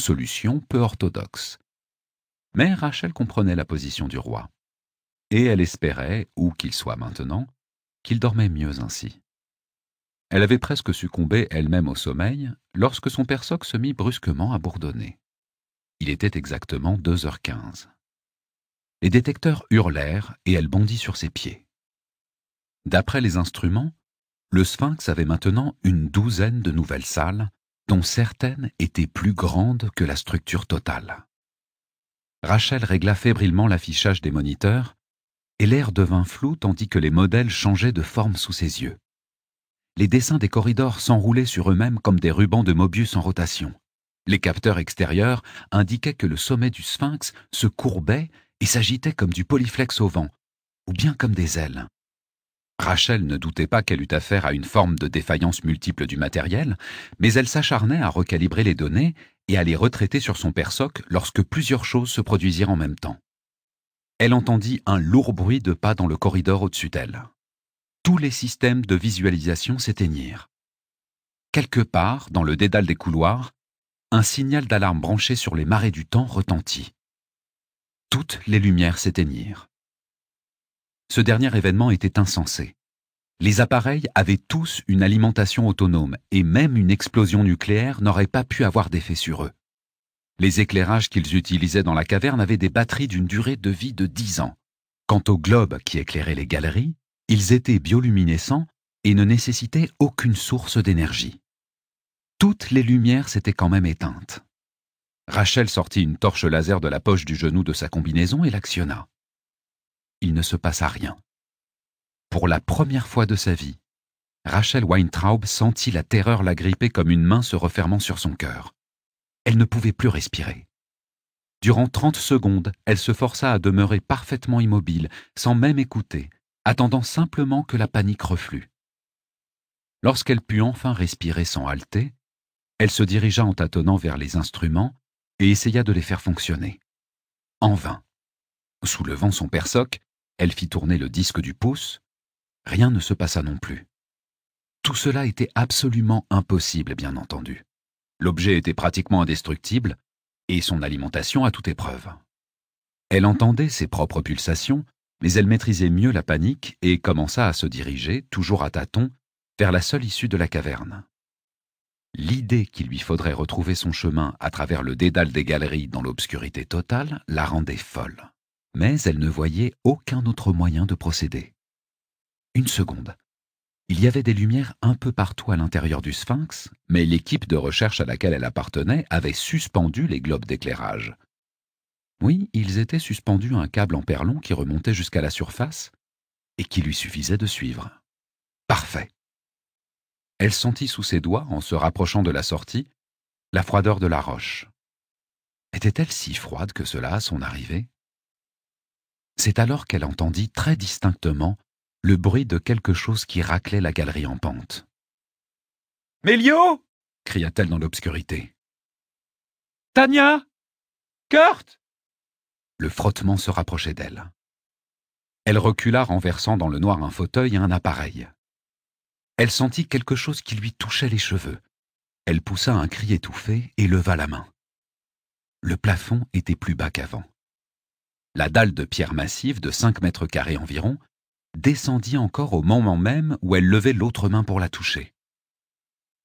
Solution peu orthodoxe, mais Rachel comprenait la position du roi, et elle espérait, où qu'il soit maintenant, qu'il dormait mieux ainsi. Elle avait presque succombé elle-même au sommeil lorsque son père se mit brusquement à bourdonner. Il était exactement deux heures quinze. Les détecteurs hurlèrent et elle bondit sur ses pieds. D'après les instruments, le sphinx avait maintenant une douzaine de nouvelles salles, dont certaines étaient plus grandes que la structure totale. Rachel régla fébrilement l'affichage des moniteurs, et l'air devint flou tandis que les modèles changeaient de forme sous ses yeux. Les dessins des corridors s'enroulaient sur eux-mêmes comme des rubans de Mobius en rotation. Les capteurs extérieurs indiquaient que le sommet du sphinx se courbait et s'agitait comme du polyflex au vent, ou bien comme des ailes. Rachel ne doutait pas qu'elle eût affaire à une forme de défaillance multiple du matériel, mais elle s'acharnait à recalibrer les données et allait retraiter sur son persoc lorsque plusieurs choses se produisirent en même temps. Elle entendit un lourd bruit de pas dans le corridor au-dessus d'elle. Tous les systèmes de visualisation s'éteignirent. Quelque part, dans le dédale des couloirs, un signal d'alarme branché sur les marées du temps retentit. Toutes les lumières s'éteignirent. Ce dernier événement était insensé. Les appareils avaient tous une alimentation autonome et même une explosion nucléaire n'aurait pas pu avoir d'effet sur eux. Les éclairages qu'ils utilisaient dans la caverne avaient des batteries d'une durée de vie de 10 ans. Quant aux globes qui éclairaient les galeries, ils étaient bioluminescents et ne nécessitaient aucune source d'énergie. Toutes les lumières s'étaient quand même éteintes. Rachel sortit une torche laser de la poche du genou de sa combinaison et l'actionna. Il ne se passa rien. Pour la première fois de sa vie, Rachel Weintraub sentit la terreur la gripper comme une main se refermant sur son cœur. Elle ne pouvait plus respirer. Durant trente secondes, elle se força à demeurer parfaitement immobile, sans même écouter, attendant simplement que la panique reflue. Lorsqu'elle put enfin respirer sans halter, elle se dirigea en tâtonnant vers les instruments et essaya de les faire fonctionner. En vain. Soulevant son persoc, elle fit tourner le disque du pouce, rien ne se passa non plus. Tout cela était absolument impossible, bien entendu. L'objet était pratiquement indestructible, et son alimentation à toute épreuve. Elle entendait ses propres pulsations, mais elle maîtrisait mieux la panique et commença à se diriger, toujours à tâtons, vers la seule issue de la caverne. L'idée qu'il lui faudrait retrouver son chemin à travers le dédale des galeries dans l'obscurité totale la rendait folle, mais elle ne voyait aucun autre moyen de procéder une seconde. Il y avait des lumières un peu partout à l'intérieur du sphinx, mais l'équipe de recherche à laquelle elle appartenait avait suspendu les globes d'éclairage. Oui, ils étaient suspendus à un câble en perlon qui remontait jusqu'à la surface et qui lui suffisait de suivre. Parfait. Elle sentit sous ses doigts, en se rapprochant de la sortie, la froideur de la roche. Était-elle si froide que cela à son arrivée C'est alors qu'elle entendit très distinctement le bruit de quelque chose qui raclait la galerie en pente. Mélio cria-t-elle dans l'obscurité. Tania Kurt Le frottement se rapprochait d'elle. Elle recula renversant dans le noir un fauteuil et un appareil. Elle sentit quelque chose qui lui touchait les cheveux. Elle poussa un cri étouffé et leva la main. Le plafond était plus bas qu'avant. La dalle de pierre massive de cinq mètres carrés environ descendit encore au moment même où elle levait l'autre main pour la toucher.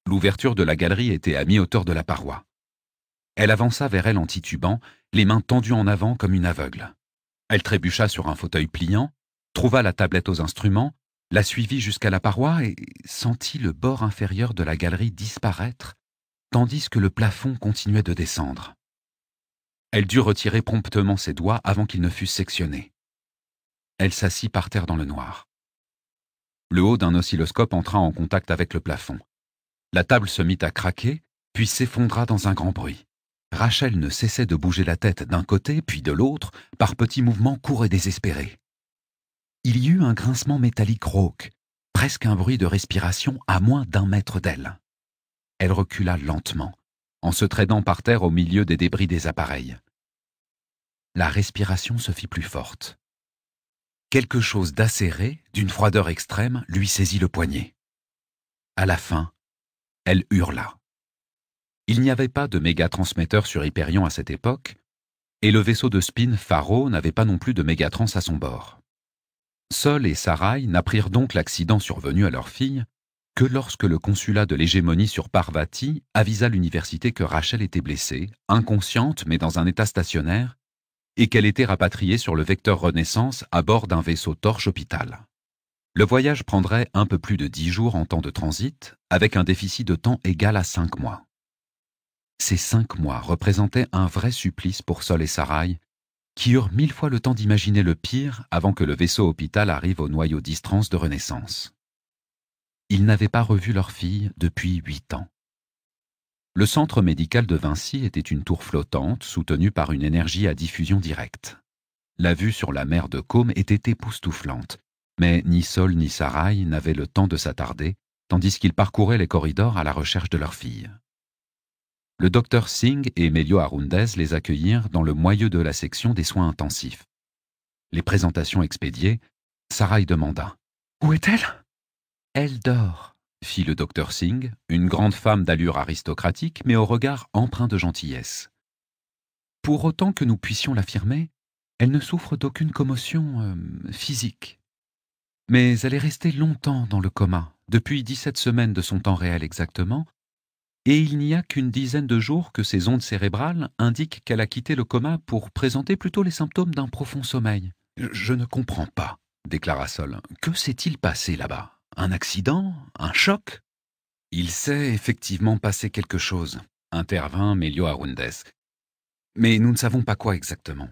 L'ouverture de la galerie était à mi-hauteur de la paroi. Elle avança vers elle en titubant, les mains tendues en avant comme une aveugle. Elle trébucha sur un fauteuil pliant, trouva la tablette aux instruments, la suivit jusqu'à la paroi et sentit le bord inférieur de la galerie disparaître, tandis que le plafond continuait de descendre. Elle dut retirer promptement ses doigts avant qu'ils ne fussent sectionnés. Elle s'assit par terre dans le noir. Le haut d'un oscilloscope entra en contact avec le plafond. La table se mit à craquer, puis s'effondra dans un grand bruit. Rachel ne cessait de bouger la tête d'un côté puis de l'autre par petits mouvements courts et désespérés. Il y eut un grincement métallique rauque, presque un bruit de respiration à moins d'un mètre d'elle. Elle recula lentement, en se traînant par terre au milieu des débris des appareils. La respiration se fit plus forte. Quelque chose d'acéré, d'une froideur extrême, lui saisit le poignet. À la fin, elle hurla. Il n'y avait pas de méga-transmetteur sur Hyperion à cette époque, et le vaisseau de spin Pharo n'avait pas non plus de méga-trans à son bord. Sol et Sarai n'apprirent donc l'accident survenu à leur fille que lorsque le consulat de l'hégémonie sur Parvati avisa l'université que Rachel était blessée, inconsciente mais dans un état stationnaire, et qu'elle était rapatriée sur le vecteur Renaissance à bord d'un vaisseau torche hôpital. Le voyage prendrait un peu plus de dix jours en temps de transit, avec un déficit de temps égal à cinq mois. Ces cinq mois représentaient un vrai supplice pour Sol et Sarai, qui eurent mille fois le temps d'imaginer le pire avant que le vaisseau hôpital arrive au noyau d'Istrance de Renaissance. Ils n'avaient pas revu leur fille depuis huit ans. Le centre médical de Vinci était une tour flottante soutenue par une énergie à diffusion directe. La vue sur la mer de Côme était époustouflante, mais ni Sol ni Sarai n'avaient le temps de s'attarder, tandis qu'ils parcouraient les corridors à la recherche de leur fille. Le docteur Singh et Melio Arundez les accueillirent dans le moyeu de la section des soins intensifs. Les présentations expédiées, Sarai demanda Où est-elle Elle dort fit le docteur Singh, une grande femme d'allure aristocratique mais au regard empreint de gentillesse. Pour autant que nous puissions l'affirmer, elle ne souffre d'aucune commotion euh, physique. Mais elle est restée longtemps dans le coma, depuis dix-sept semaines de son temps réel exactement, et il n'y a qu'une dizaine de jours que ses ondes cérébrales indiquent qu'elle a quitté le coma pour présenter plutôt les symptômes d'un profond sommeil. Je ne comprends pas, déclara Sol. Que s'est-il passé là-bas un accident Un choc Il s'est effectivement passé quelque chose, intervint Melio Arundes. Mais nous ne savons pas quoi exactement.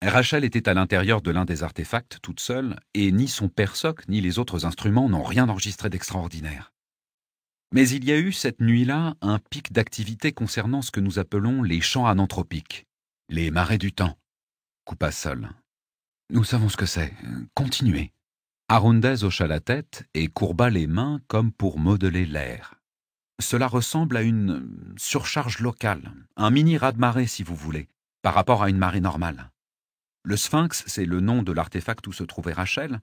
Rachel était à l'intérieur de l'un des artefacts, toute seule, et ni son persoc ni les autres instruments n'ont rien enregistré d'extraordinaire. Mais il y a eu cette nuit-là un pic d'activité concernant ce que nous appelons les champs ananthropiques, les marais du temps. Coupa seul. Nous savons ce que c'est. Continuez. Arundez hocha la tête et courba les mains comme pour modeler l'air. Cela ressemble à une surcharge locale, un mini rat de marée si vous voulez, par rapport à une marée normale. Le sphinx, c'est le nom de l'artefact où se trouvait Rachel,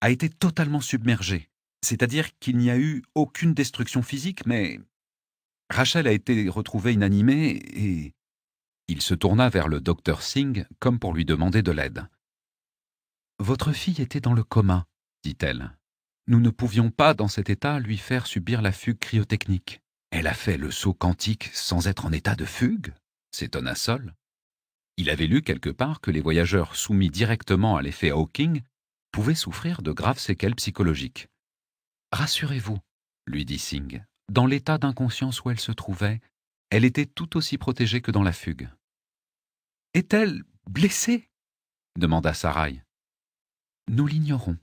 a été totalement submergé, c'est-à-dire qu'il n'y a eu aucune destruction physique, mais Rachel a été retrouvée inanimée et... Il se tourna vers le docteur Singh comme pour lui demander de l'aide. Votre fille était dans le coma, dit-elle. Nous ne pouvions pas, dans cet état, lui faire subir la fugue cryotechnique. Elle a fait le saut quantique sans être en état de fugue s'étonna Sol. Il avait lu quelque part que les voyageurs soumis directement à l'effet Hawking pouvaient souffrir de graves séquelles psychologiques. Rassurez-vous, lui dit Singh, dans l'état d'inconscience où elle se trouvait, elle était tout aussi protégée que dans la fugue. Est-elle blessée demanda Sarai. Nous l'ignorons,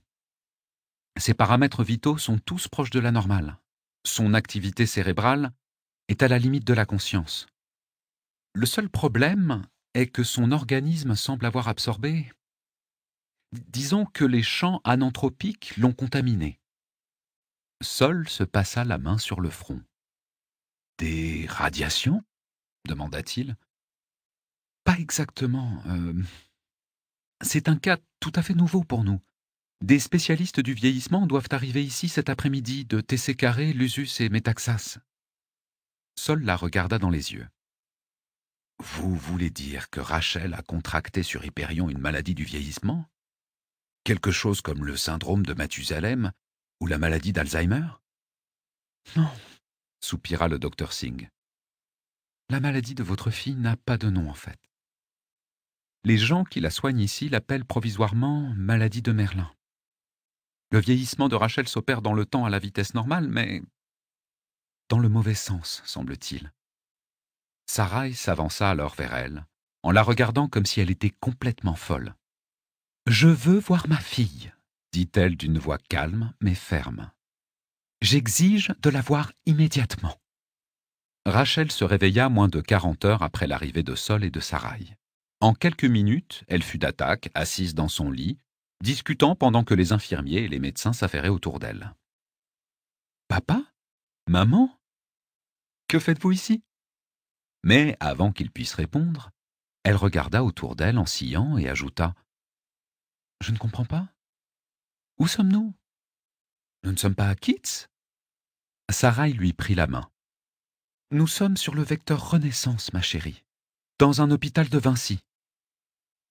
ses paramètres vitaux sont tous proches de la normale. Son activité cérébrale est à la limite de la conscience. Le seul problème est que son organisme semble avoir absorbé... Disons que les champs ananthropiques l'ont contaminé. Sol se passa la main sur le front. Des radiations demanda-t-il. Pas exactement. Euh, c'est un cas tout à fait nouveau pour nous. Des spécialistes du vieillissement doivent arriver ici cet après-midi de TC Carré, Lusus et Metaxas. Sol la regarda dans les yeux. Vous voulez dire que Rachel a contracté sur Hyperion une maladie du vieillissement Quelque chose comme le syndrome de Mathusalem ou la maladie d'Alzheimer Non, soupira le docteur Singh. La maladie de votre fille n'a pas de nom en fait. Les gens qui la soignent ici l'appellent provisoirement maladie de Merlin. Le vieillissement de Rachel s'opère dans le temps à la vitesse normale, mais dans le mauvais sens, semble-t-il. Sarai s'avança alors vers elle, en la regardant comme si elle était complètement folle. Je veux voir ma fille, dit-elle d'une voix calme mais ferme. J'exige de la voir immédiatement. Rachel se réveilla moins de quarante heures après l'arrivée de Sol et de Sarai. En quelques minutes, elle fut d'attaque, assise dans son lit, discutant pendant que les infirmiers et les médecins s'affairaient autour d'elle. Papa Maman Que faites-vous ici Mais avant qu'il puisse répondre, elle regarda autour d'elle en sillant et ajouta Je ne comprends pas. Où sommes-nous Nous ne sommes pas à Kitz Sarah lui prit la main. Nous sommes sur le vecteur Renaissance, ma chérie, dans un hôpital de Vinci.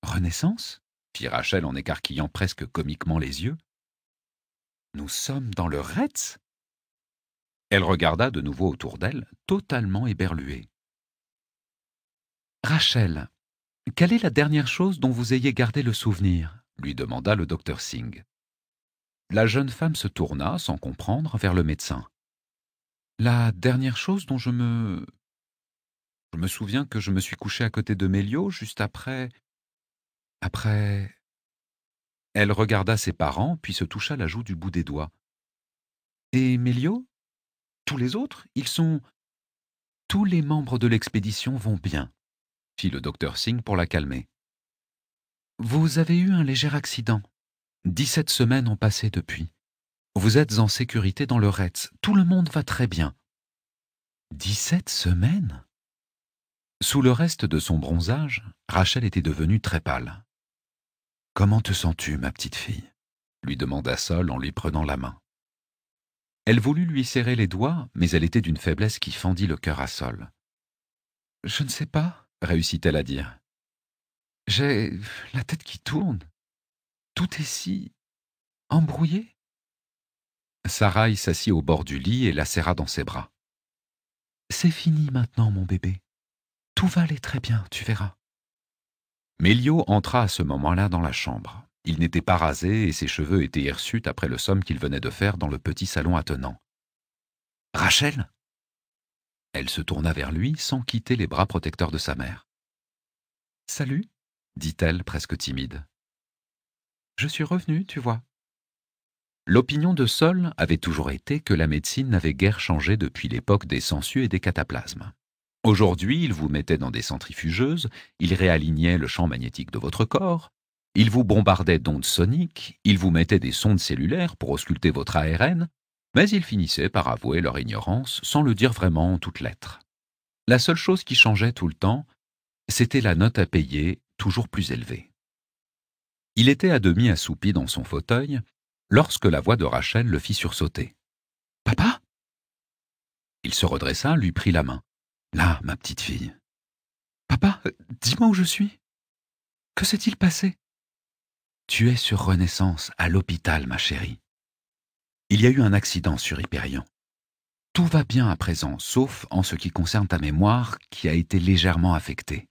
Renaissance fit Rachel en écarquillant presque comiquement les yeux. Nous sommes dans le Retz Elle regarda de nouveau autour d'elle, totalement éberluée. Rachel, quelle est la dernière chose dont vous ayez gardé le souvenir lui demanda le docteur Singh. La jeune femme se tourna, sans comprendre, vers le médecin. La dernière chose dont je me. Je me souviens que je me suis couché à côté de Melio juste après. Après... Elle regarda ses parents, puis se toucha la joue du bout des doigts. Et Mélio Tous les autres Ils sont... Tous les membres de l'expédition vont bien, fit le docteur Singh pour la calmer. Vous avez eu un léger accident. Dix-sept semaines ont passé depuis. Vous êtes en sécurité dans le Retz. Tout le monde va très bien. Dix-sept semaines Sous le reste de son bronzage, Rachel était devenue très pâle. Comment te sens-tu, ma petite fille lui demanda Sol en lui prenant la main. Elle voulut lui serrer les doigts, mais elle était d'une faiblesse qui fendit le cœur à Sol. Je ne sais pas, réussit-elle à dire. J'ai la tête qui tourne. Tout est si embrouillé. Sarah s'assit au bord du lit et la serra dans ses bras. C'est fini maintenant, mon bébé. Tout va aller très bien, tu verras. Mélio entra à ce moment-là dans la chambre. Il n'était pas rasé et ses cheveux étaient hirsutes après le somme qu'il venait de faire dans le petit salon attenant. « Rachel !» Elle se tourna vers lui sans quitter les bras protecteurs de sa mère. « Salut !» dit-elle presque timide. « Je suis revenue, tu vois. » L'opinion de Sol avait toujours été que la médecine n'avait guère changé depuis l'époque des sangsues et des cataplasmes. Aujourd'hui, ils vous mettaient dans des centrifugeuses, ils réalignaient le champ magnétique de votre corps, ils vous bombardaient d'ondes soniques, ils vous mettaient des sondes cellulaires pour ausculter votre ARN, mais ils finissaient par avouer leur ignorance sans le dire vraiment en toutes lettres. La seule chose qui changeait tout le temps, c'était la note à payer toujours plus élevée. Il était à demi assoupi dans son fauteuil lorsque la voix de Rachel le fit sursauter. Papa Il se redressa, lui prit la main. Là, ma petite fille. Papa, euh, dis-moi où je suis. Que s'est-il passé Tu es sur Renaissance, à l'hôpital, ma chérie. Il y a eu un accident sur Hyperion. Tout va bien à présent, sauf en ce qui concerne ta mémoire, qui a été légèrement affectée.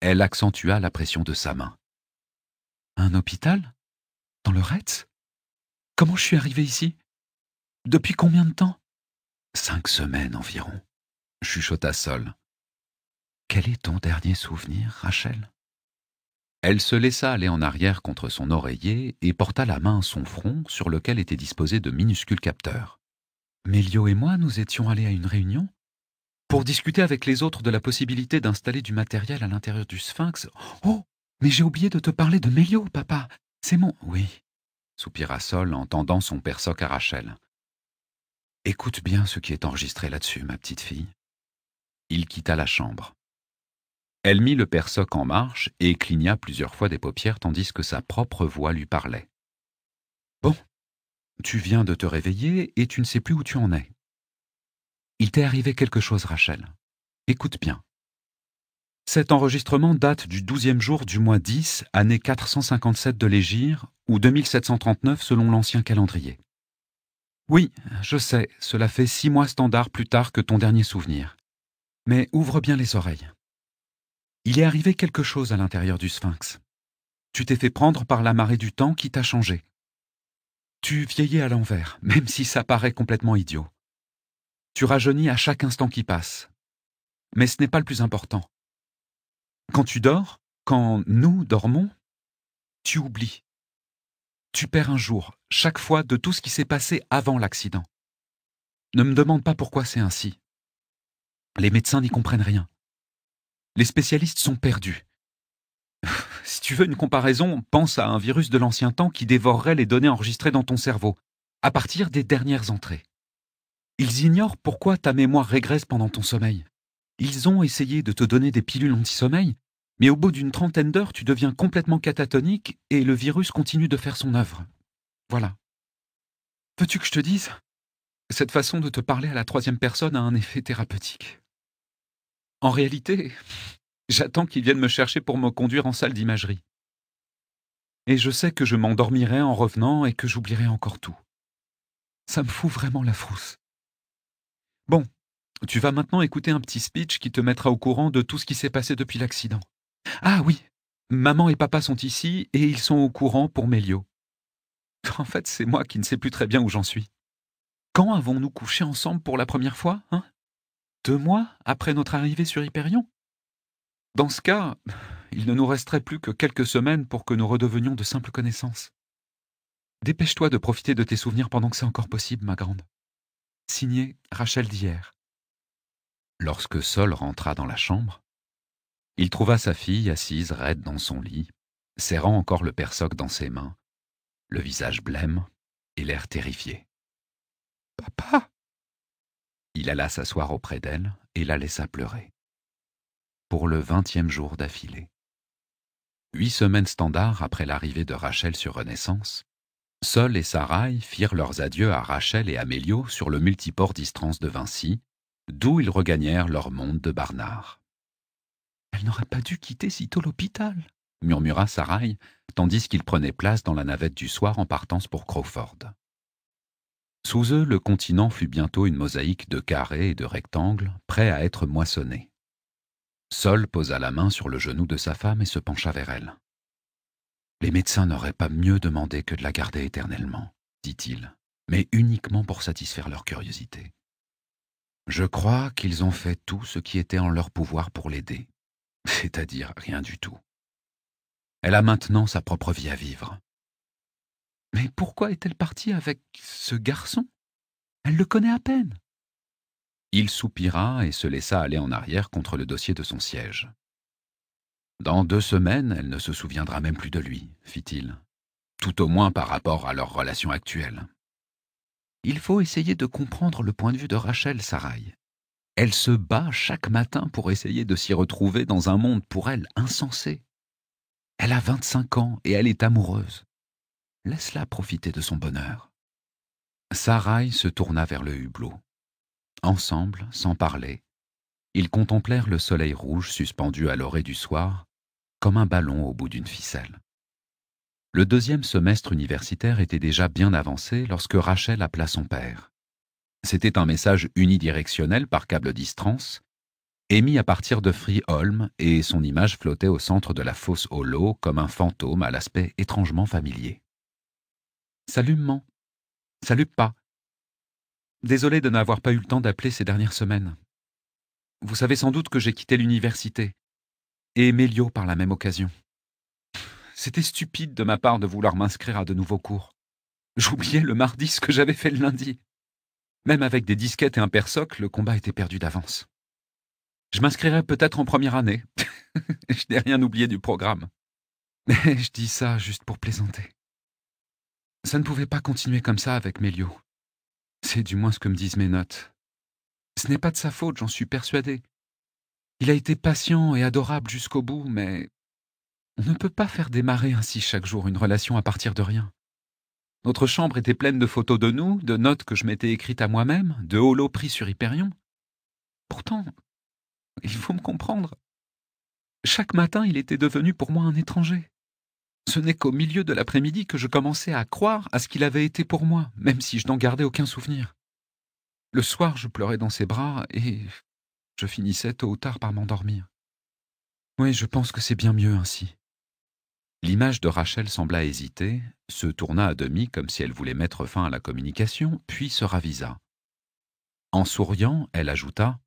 Elle accentua la pression de sa main. Un hôpital Dans le Retz Comment je suis arrivé ici Depuis combien de temps Cinq semaines environ chuchota Sol. Quel est ton dernier souvenir, Rachel Elle se laissa aller en arrière contre son oreiller et porta la main à son front sur lequel étaient disposés de minuscules capteurs. Melio et moi, nous étions allés à une réunion pour discuter avec les autres de la possibilité d'installer du matériel à l'intérieur du sphinx. Oh Mais j'ai oublié de te parler de Melio, papa C'est mon. Oui, soupira Sol en tendant son persoc à Rachel. Écoute bien ce qui est enregistré là-dessus, ma petite fille il quitta la chambre. Elle mit le persoc en marche et cligna plusieurs fois des paupières tandis que sa propre voix lui parlait. Bon, tu viens de te réveiller et tu ne sais plus où tu en es. Il t'est arrivé quelque chose, Rachel. Écoute bien. Cet enregistrement date du douzième jour du mois 10, année 457 de l'Égir, ou 2739 selon l'ancien calendrier. Oui, je sais, cela fait six mois standard plus tard que ton dernier souvenir mais ouvre bien les oreilles. Il est arrivé quelque chose à l'intérieur du sphinx. Tu t'es fait prendre par la marée du temps qui t'a changé. Tu vieillis à l'envers, même si ça paraît complètement idiot. Tu rajeunis à chaque instant qui passe. Mais ce n'est pas le plus important. Quand tu dors, quand nous dormons, tu oublies. Tu perds un jour, chaque fois, de tout ce qui s'est passé avant l'accident. Ne me demande pas pourquoi c'est ainsi. Les médecins n'y comprennent rien. Les spécialistes sont perdus. si tu veux une comparaison, pense à un virus de l'ancien temps qui dévorerait les données enregistrées dans ton cerveau, à partir des dernières entrées. Ils ignorent pourquoi ta mémoire régresse pendant ton sommeil. Ils ont essayé de te donner des pilules anti-sommeil, mais au bout d'une trentaine d'heures, tu deviens complètement catatonique et le virus continue de faire son œuvre. Voilà. Veux-tu que je te dise cette façon de te parler à la troisième personne a un effet thérapeutique. En réalité, j'attends qu'ils viennent me chercher pour me conduire en salle d'imagerie. Et je sais que je m'endormirai en revenant et que j'oublierai encore tout. Ça me fout vraiment la frousse. Bon, tu vas maintenant écouter un petit speech qui te mettra au courant de tout ce qui s'est passé depuis l'accident. Ah oui, maman et papa sont ici et ils sont au courant pour Melio. En fait, c'est moi qui ne sais plus très bien où j'en suis. Quand avons-nous couché ensemble pour la première fois hein Deux mois après notre arrivée sur Hyperion Dans ce cas, il ne nous resterait plus que quelques semaines pour que nous redevenions de simples connaissances. Dépêche-toi de profiter de tes souvenirs pendant que c'est encore possible, ma grande. Signé Rachel d'hier. Lorsque Sol rentra dans la chambre, il trouva sa fille assise raide dans son lit, serrant encore le persoc dans ses mains, le visage blême et l'air terrifié. Papa Il alla s'asseoir auprès d'elle et la laissa pleurer. Pour le vingtième jour d'affilée. Huit semaines standards après l'arrivée de Rachel sur Renaissance, Sol et Sarai firent leurs adieux à Rachel et Amélio sur le multiport d'Istrance de Vinci, d'où ils regagnèrent leur monde de Barnard. Elle n'aurait pas dû quitter si tôt l'hôpital, murmura Sarai, tandis qu'il prenait place dans la navette du soir en partance pour Crawford. Sous eux, le continent fut bientôt une mosaïque de carrés et de rectangles, prêts à être moissonnés. Sol posa la main sur le genou de sa femme et se pencha vers elle. Les médecins n'auraient pas mieux demandé que de la garder éternellement, dit-il, mais uniquement pour satisfaire leur curiosité. Je crois qu'ils ont fait tout ce qui était en leur pouvoir pour l'aider, c'est-à-dire rien du tout. Elle a maintenant sa propre vie à vivre. Mais pourquoi est-elle partie avec ce garçon Elle le connaît à peine. Il soupira et se laissa aller en arrière contre le dossier de son siège. Dans deux semaines, elle ne se souviendra même plus de lui, fit-il, tout au moins par rapport à leur relation actuelle. Il faut essayer de comprendre le point de vue de Rachel Sarai. Elle se bat chaque matin pour essayer de s'y retrouver dans un monde pour elle insensé. Elle a vingt-cinq ans et elle est amoureuse. Laisse-la profiter de son bonheur. Sarai se tourna vers le hublot. Ensemble, sans parler, ils contemplèrent le soleil rouge suspendu à l'orée du soir, comme un ballon au bout d'une ficelle. Le deuxième semestre universitaire était déjà bien avancé lorsque Rachel appela son père. C'était un message unidirectionnel par câble distance, émis à partir de Friholm, et son image flottait au centre de la fosse au comme un fantôme à l'aspect étrangement familier salut Salut pas. Désolé de n'avoir pas eu le temps d'appeler ces dernières semaines. Vous savez sans doute que j'ai quitté l'université. Et Melio par la même occasion. C'était stupide de ma part de vouloir m'inscrire à de nouveaux cours. J'oubliais le mardi ce que j'avais fait le lundi. Même avec des disquettes et un persoc, le combat était perdu d'avance. Je m'inscrirai peut-être en première année. je n'ai rien oublié du programme. Mais je dis ça juste pour plaisanter. Ça ne pouvait pas continuer comme ça avec Melio. C'est du moins ce que me disent mes notes. Ce n'est pas de sa faute, j'en suis persuadé. Il a été patient et adorable jusqu'au bout, mais on ne peut pas faire démarrer ainsi chaque jour une relation à partir de rien. Notre chambre était pleine de photos de nous, de notes que je m'étais écrites à moi-même, de holos pris sur Hyperion. Pourtant, il faut me comprendre. Chaque matin, il était devenu pour moi un étranger. Ce n'est qu'au milieu de l'après-midi que je commençais à croire à ce qu'il avait été pour moi, même si je n'en gardais aucun souvenir. Le soir, je pleurais dans ses bras et je finissais tôt ou tard par m'endormir. Oui, je pense que c'est bien mieux ainsi. L'image de Rachel sembla hésiter, se tourna à demi comme si elle voulait mettre fin à la communication, puis se ravisa. En souriant, elle ajouta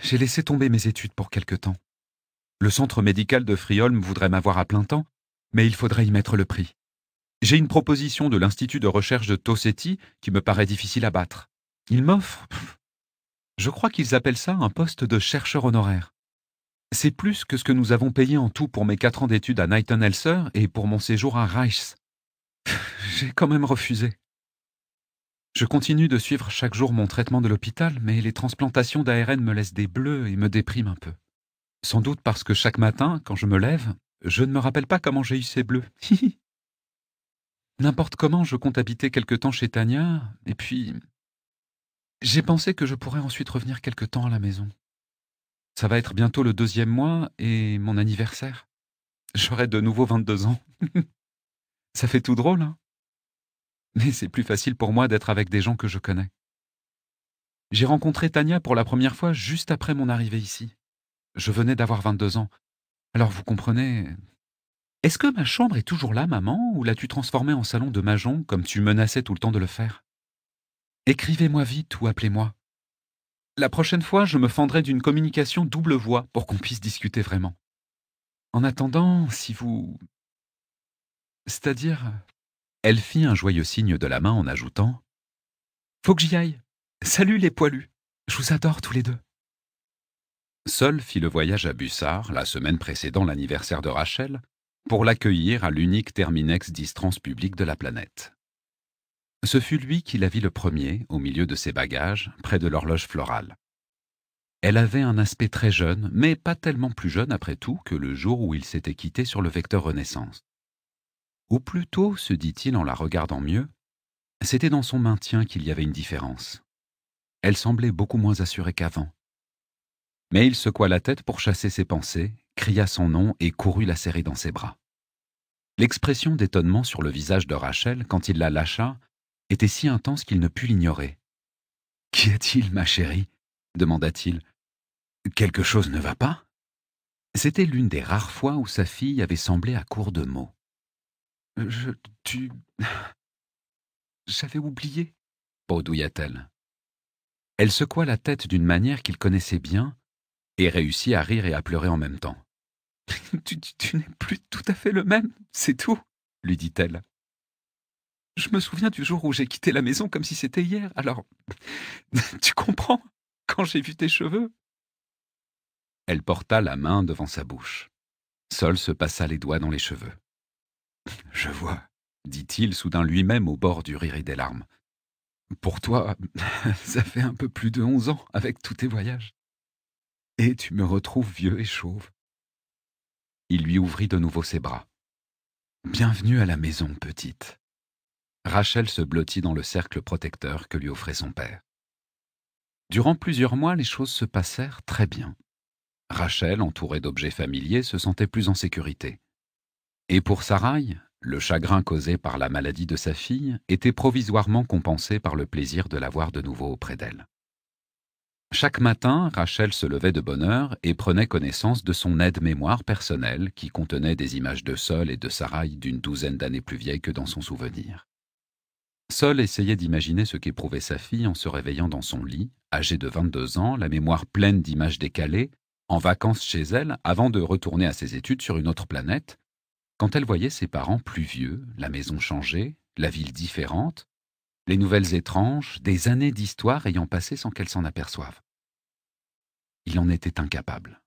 J'ai laissé tomber mes études pour quelque temps. Le centre médical de Friolm voudrait m'avoir à plein temps, mais il faudrait y mettre le prix. J'ai une proposition de l'Institut de recherche de Tossetti qui me paraît difficile à battre. Ils m'offrent. Je crois qu'ils appellent ça un poste de chercheur honoraire. C'est plus que ce que nous avons payé en tout pour mes quatre ans d'études à Knighton-Elser et pour mon séjour à Reichs. J'ai quand même refusé. Je continue de suivre chaque jour mon traitement de l'hôpital, mais les transplantations d'ARN me laissent des bleus et me dépriment un peu. Sans doute parce que chaque matin, quand je me lève, je ne me rappelle pas comment j'ai eu ces bleus. N'importe comment, je compte habiter quelque temps chez Tania, et puis j'ai pensé que je pourrais ensuite revenir quelque temps à la maison. Ça va être bientôt le deuxième mois et mon anniversaire. J'aurai de nouveau 22 ans. Ça fait tout drôle, hein Mais c'est plus facile pour moi d'être avec des gens que je connais. J'ai rencontré Tania pour la première fois juste après mon arrivée ici. Je venais d'avoir 22 ans. Alors vous comprenez. Est-ce que ma chambre est toujours là, maman, ou l'as-tu transformée en salon de majon comme tu menaçais tout le temps de le faire Écrivez-moi vite ou appelez-moi. La prochaine fois, je me fendrai d'une communication double voix pour qu'on puisse discuter vraiment. En attendant, si vous. C'est-à-dire. Elle fit un joyeux signe de la main en ajoutant Faut que j'y aille. Salut les poilus. Je vous adore tous les deux seul fit le voyage à Bussard, la semaine précédant l'anniversaire de Rachel, pour l'accueillir à l'unique terminex distance publique de la planète. Ce fut lui qui la vit le premier, au milieu de ses bagages, près de l'horloge florale. Elle avait un aspect très jeune, mais pas tellement plus jeune après tout que le jour où il s'était quitté sur le vecteur Renaissance. Ou plutôt, se dit-il en la regardant mieux, c'était dans son maintien qu'il y avait une différence. Elle semblait beaucoup moins assurée qu'avant, mais il secoua la tête pour chasser ses pensées, cria son nom et courut la serrer dans ses bras. L'expression d'étonnement sur le visage de Rachel quand il la lâcha était si intense qu'il ne put l'ignorer. Qu'y a-t-il, ma chérie demanda-t-il. Quelque chose ne va pas C'était l'une des rares fois où sa fille avait semblé à court de mots. Je. tu. J'avais oublié, bredouilla-t-elle. Elle secoua la tête d'une manière qu'il connaissait bien et réussit à rire et à pleurer en même temps. tu, n'es plus tout à fait le même, c'est tout, lui dit-elle. Je me souviens du jour où j'ai quitté la maison comme si c'était hier, alors tu comprends quand j'ai vu tes cheveux. Elle porta la main devant sa bouche. Sol se passa les doigts dans les cheveux. Je vois, dit-il soudain lui-même au bord du rire et des larmes. Pour toi, ça fait un peu plus de onze ans avec tous tes voyages et tu me retrouves vieux et chauve. Il lui ouvrit de nouveau ses bras. Bienvenue à la maison, petite. Rachel se blottit dans le cercle protecteur que lui offrait son père. Durant plusieurs mois, les choses se passèrent très bien. Rachel, entourée d'objets familiers, se sentait plus en sécurité. Et pour Sarai, le chagrin causé par la maladie de sa fille était provisoirement compensé par le plaisir de la voir de nouveau auprès d'elle. Chaque matin, Rachel se levait de bonne heure et prenait connaissance de son aide-mémoire personnelle qui contenait des images de Sol et de Sarah d'une douzaine d'années plus vieilles que dans son souvenir. Sol essayait d'imaginer ce qu'éprouvait sa fille en se réveillant dans son lit, âgée de 22 ans, la mémoire pleine d'images décalées, en vacances chez elle avant de retourner à ses études sur une autre planète, quand elle voyait ses parents plus vieux, la maison changée, la ville différente, les nouvelles étranges, des années d'histoire ayant passé sans qu'elles s'en aperçoivent. Il en était incapable.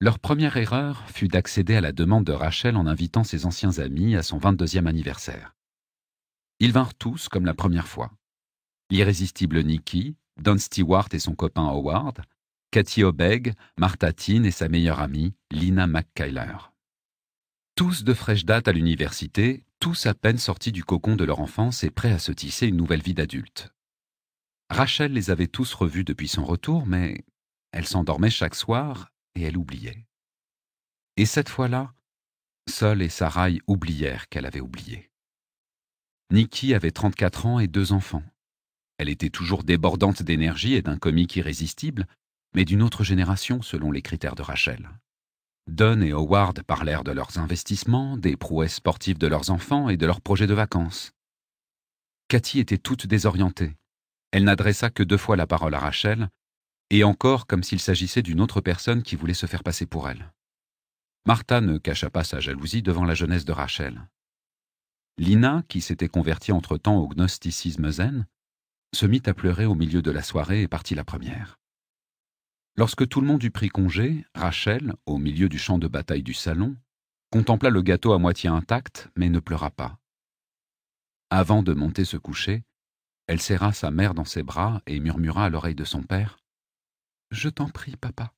Leur première erreur fut d'accéder à la demande de Rachel en invitant ses anciens amis à son 22e anniversaire. Ils vinrent tous comme la première fois. L'irrésistible Nikki, Don Stewart et son copain Howard, Cathy Obeg, Martha Tin et sa meilleure amie, Lina McKyler. Tous de fraîche date à l'université, tous à peine sortis du cocon de leur enfance et prêts à se tisser une nouvelle vie d'adulte. Rachel les avait tous revus depuis son retour, mais elle s'endormait chaque soir et elle oubliait. Et cette fois-là, Sol et Sarah oublièrent qu'elle avait oublié. Nikki avait 34 ans et deux enfants. Elle était toujours débordante d'énergie et d'un comique irrésistible, mais d'une autre génération selon les critères de Rachel. Don et Howard parlèrent de leurs investissements, des prouesses sportives de leurs enfants et de leurs projets de vacances. Cathy était toute désorientée. Elle n'adressa que deux fois la parole à Rachel, et encore comme s'il s'agissait d'une autre personne qui voulait se faire passer pour elle. Martha ne cacha pas sa jalousie devant la jeunesse de Rachel. Lina, qui s'était convertie entre-temps au gnosticisme zen, se mit à pleurer au milieu de la soirée et partit la première. Lorsque tout le monde eut pris congé, Rachel, au milieu du champ de bataille du salon, contempla le gâteau à moitié intact, mais ne pleura pas. Avant de monter se coucher, elle serra sa mère dans ses bras et murmura à l'oreille de son père « Je t'en prie, papa,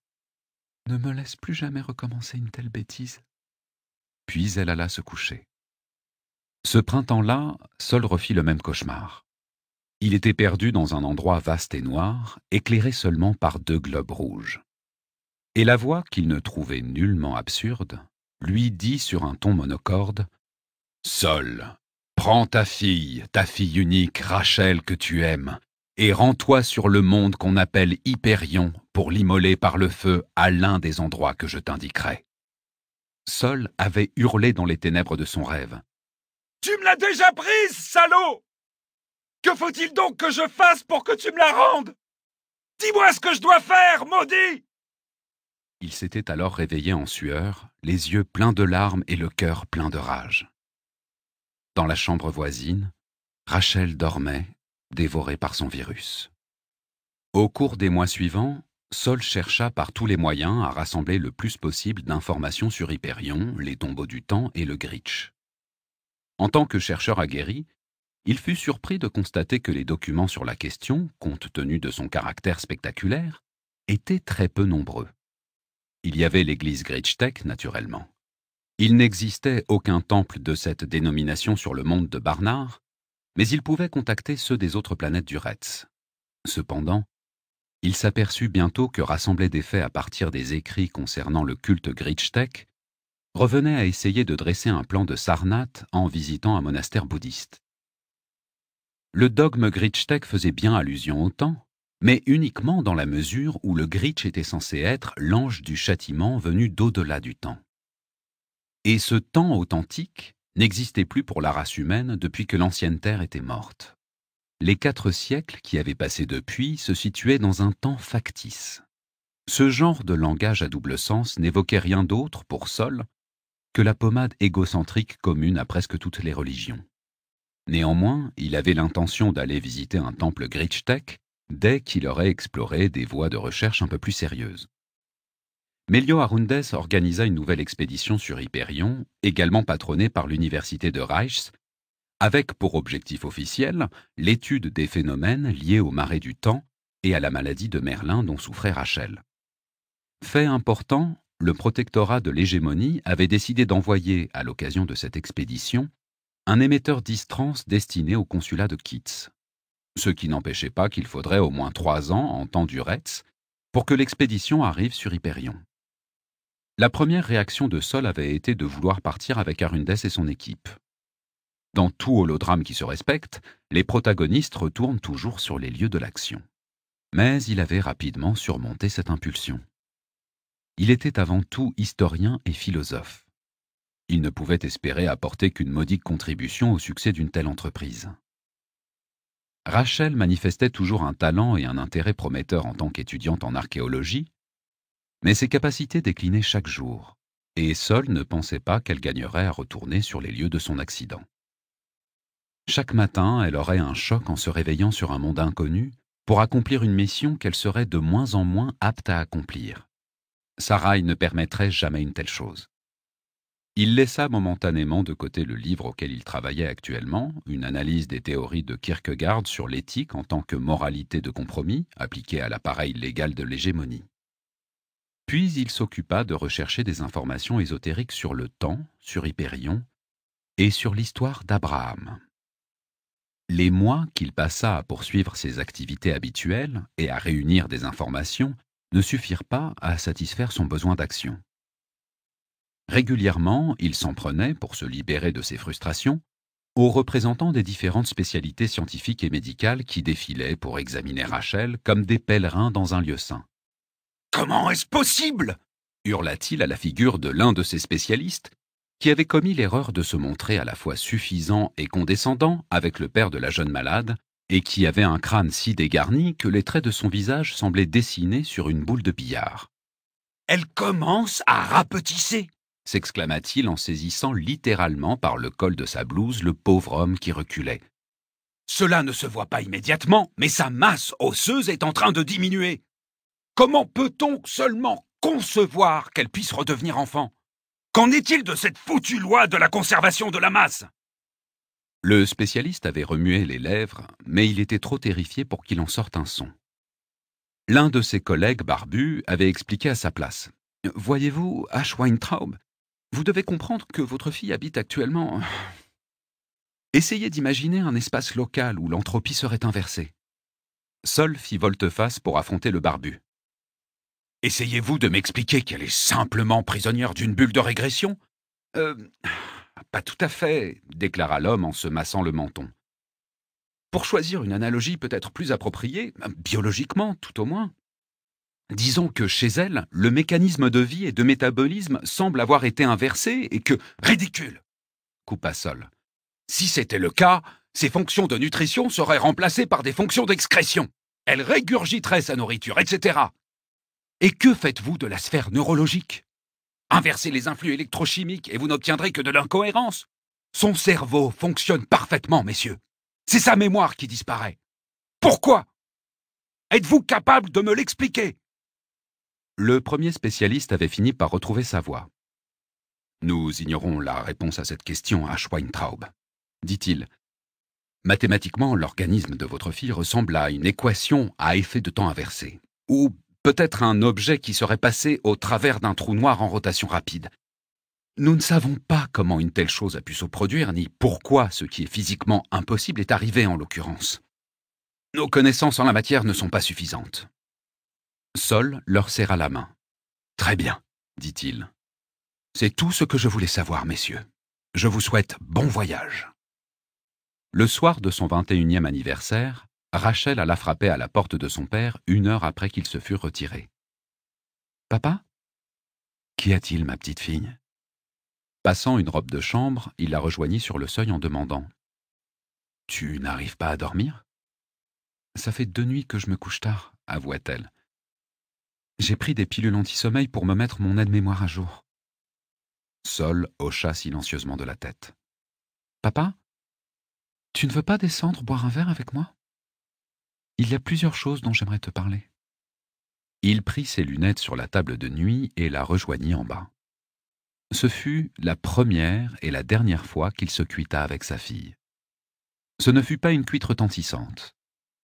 ne me laisse plus jamais recommencer une telle bêtise. » Puis elle alla se coucher. Ce printemps-là, Sol refit le même cauchemar. Il était perdu dans un endroit vaste et noir, éclairé seulement par deux globes rouges. Et la voix, qu'il ne trouvait nullement absurde, lui dit sur un ton monocorde « Sol, prends ta fille, ta fille unique, Rachel, que tu aimes, et rends-toi sur le monde qu'on appelle Hyperion pour l'immoler par le feu à l'un des endroits que je t'indiquerai. » Sol avait hurlé dans les ténèbres de son rêve. « Tu me l'as déjà prise, salaud !» Que faut-il donc que je fasse pour que tu me la rendes Dis-moi ce que je dois faire, maudit Il s'était alors réveillé en sueur, les yeux pleins de larmes et le cœur plein de rage. Dans la chambre voisine, Rachel dormait, dévorée par son virus. Au cours des mois suivants, Sol chercha par tous les moyens à rassembler le plus possible d'informations sur Hyperion, les tombeaux du temps et le Gritch. En tant que chercheur aguerri, il fut surpris de constater que les documents sur la question, compte tenu de son caractère spectaculaire, étaient très peu nombreux. Il y avait l'église Grichtek, naturellement. Il n'existait aucun temple de cette dénomination sur le monde de Barnard, mais il pouvait contacter ceux des autres planètes du Retz. Cependant, il s'aperçut bientôt que rassembler des faits à partir des écrits concernant le culte Grichtek revenait à essayer de dresser un plan de Sarnath en visitant un monastère bouddhiste. Le dogme Gritsch-Tech faisait bien allusion au temps, mais uniquement dans la mesure où le Gritch était censé être l'ange du châtiment venu d'au-delà du temps. Et ce temps authentique n'existait plus pour la race humaine depuis que l'ancienne Terre était morte. Les quatre siècles qui avaient passé depuis se situaient dans un temps factice. Ce genre de langage à double sens n'évoquait rien d'autre, pour Sol, que la pommade égocentrique commune à presque toutes les religions. Néanmoins, il avait l'intention d'aller visiter un temple Grichtek dès qu'il aurait exploré des voies de recherche un peu plus sérieuses. Melio Arundes organisa une nouvelle expédition sur Hyperion, également patronnée par l'université de Reichs, avec pour objectif officiel l'étude des phénomènes liés aux marées du temps et à la maladie de Merlin dont souffrait Rachel. Fait important, le protectorat de l'hégémonie avait décidé d'envoyer, à l'occasion de cette expédition, un émetteur d'istrance destiné au consulat de Kitz. Ce qui n'empêchait pas qu'il faudrait au moins trois ans en temps du Retz pour que l'expédition arrive sur Hyperion. La première réaction de Sol avait été de vouloir partir avec Arundes et son équipe. Dans tout holodrame qui se respecte, les protagonistes retournent toujours sur les lieux de l'action. Mais il avait rapidement surmonté cette impulsion. Il était avant tout historien et philosophe il ne pouvait espérer apporter qu'une modique contribution au succès d'une telle entreprise. Rachel manifestait toujours un talent et un intérêt prometteur en tant qu'étudiante en archéologie, mais ses capacités déclinaient chaque jour, et Sol ne pensait pas qu'elle gagnerait à retourner sur les lieux de son accident. Chaque matin, elle aurait un choc en se réveillant sur un monde inconnu pour accomplir une mission qu'elle serait de moins en moins apte à accomplir. Sarah ne permettrait jamais une telle chose. Il laissa momentanément de côté le livre auquel il travaillait actuellement, une analyse des théories de Kierkegaard sur l'éthique en tant que moralité de compromis appliquée à l'appareil légal de l'hégémonie. Puis il s'occupa de rechercher des informations ésotériques sur le temps, sur Hyperion et sur l'histoire d'Abraham. Les mois qu'il passa à poursuivre ses activités habituelles et à réunir des informations ne suffirent pas à satisfaire son besoin d'action. Régulièrement, il s'en prenait, pour se libérer de ses frustrations, aux représentants des différentes spécialités scientifiques et médicales qui défilaient pour examiner Rachel comme des pèlerins dans un lieu saint. Comment est-ce possible hurla-t-il à la figure de l'un de ses spécialistes, qui avait commis l'erreur de se montrer à la fois suffisant et condescendant avec le père de la jeune malade, et qui avait un crâne si dégarni que les traits de son visage semblaient dessinés sur une boule de billard. Elle commence à rapetisser s'exclama-t-il en saisissant littéralement par le col de sa blouse le pauvre homme qui reculait. Cela ne se voit pas immédiatement, mais sa masse osseuse est en train de diminuer. Comment peut-on seulement concevoir qu'elle puisse redevenir enfant Qu'en est-il de cette foutue loi de la conservation de la masse Le spécialiste avait remué les lèvres, mais il était trop terrifié pour qu'il en sorte un son. L'un de ses collègues barbus avait expliqué à sa place. Voyez-vous, vous devez comprendre que votre fille habite actuellement... Euh, Essayez d'imaginer un espace local où l'entropie serait inversée. Sol fit volte-face pour affronter le barbu. Essayez-vous de m'expliquer qu'elle est simplement prisonnière d'une bulle de régression Euh. Pas tout à fait, déclara l'homme en se massant le menton. Pour choisir une analogie peut-être plus appropriée, biologiquement tout au moins, Disons que chez elle, le mécanisme de vie et de métabolisme semble avoir été inversé et que... Ridicule coupa Sol. Si c'était le cas, ses fonctions de nutrition seraient remplacées par des fonctions d'excrétion. Elle régurgiterait sa nourriture, etc. Et que faites-vous de la sphère neurologique Inversez les influx électrochimiques et vous n'obtiendrez que de l'incohérence. Son cerveau fonctionne parfaitement, messieurs. C'est sa mémoire qui disparaît. Pourquoi Êtes-vous capable de me l'expliquer le premier spécialiste avait fini par retrouver sa voix. « Nous ignorons la réponse à cette question à Schweintraub, dit-il. Mathématiquement, l'organisme de votre fille ressemble à une équation à effet de temps inversé, ou peut-être un objet qui serait passé au travers d'un trou noir en rotation rapide. Nous ne savons pas comment une telle chose a pu se produire, ni pourquoi ce qui est physiquement impossible est arrivé en l'occurrence. Nos connaissances en la matière ne sont pas suffisantes. Sol leur serra la main. Très bien, dit-il. C'est tout ce que je voulais savoir, messieurs. Je vous souhaite bon voyage. Le soir de son 21e anniversaire, Rachel alla frapper à la porte de son père une heure après qu'il se furent retiré. Papa Qu'y a-t-il, ma petite fille Passant une robe de chambre, il la rejoignit sur le seuil en demandant Tu n'arrives pas à dormir Ça fait deux nuits que je me couche tard, avoua-t-elle j'ai pris des pilules anti-sommeil pour me mettre mon aide-mémoire à jour. Sol hocha silencieusement de la tête. Papa Tu ne veux pas descendre boire un verre avec moi Il y a plusieurs choses dont j'aimerais te parler. Il prit ses lunettes sur la table de nuit et la rejoignit en bas. Ce fut la première et la dernière fois qu'il se cuita avec sa fille. Ce ne fut pas une cuite retentissante.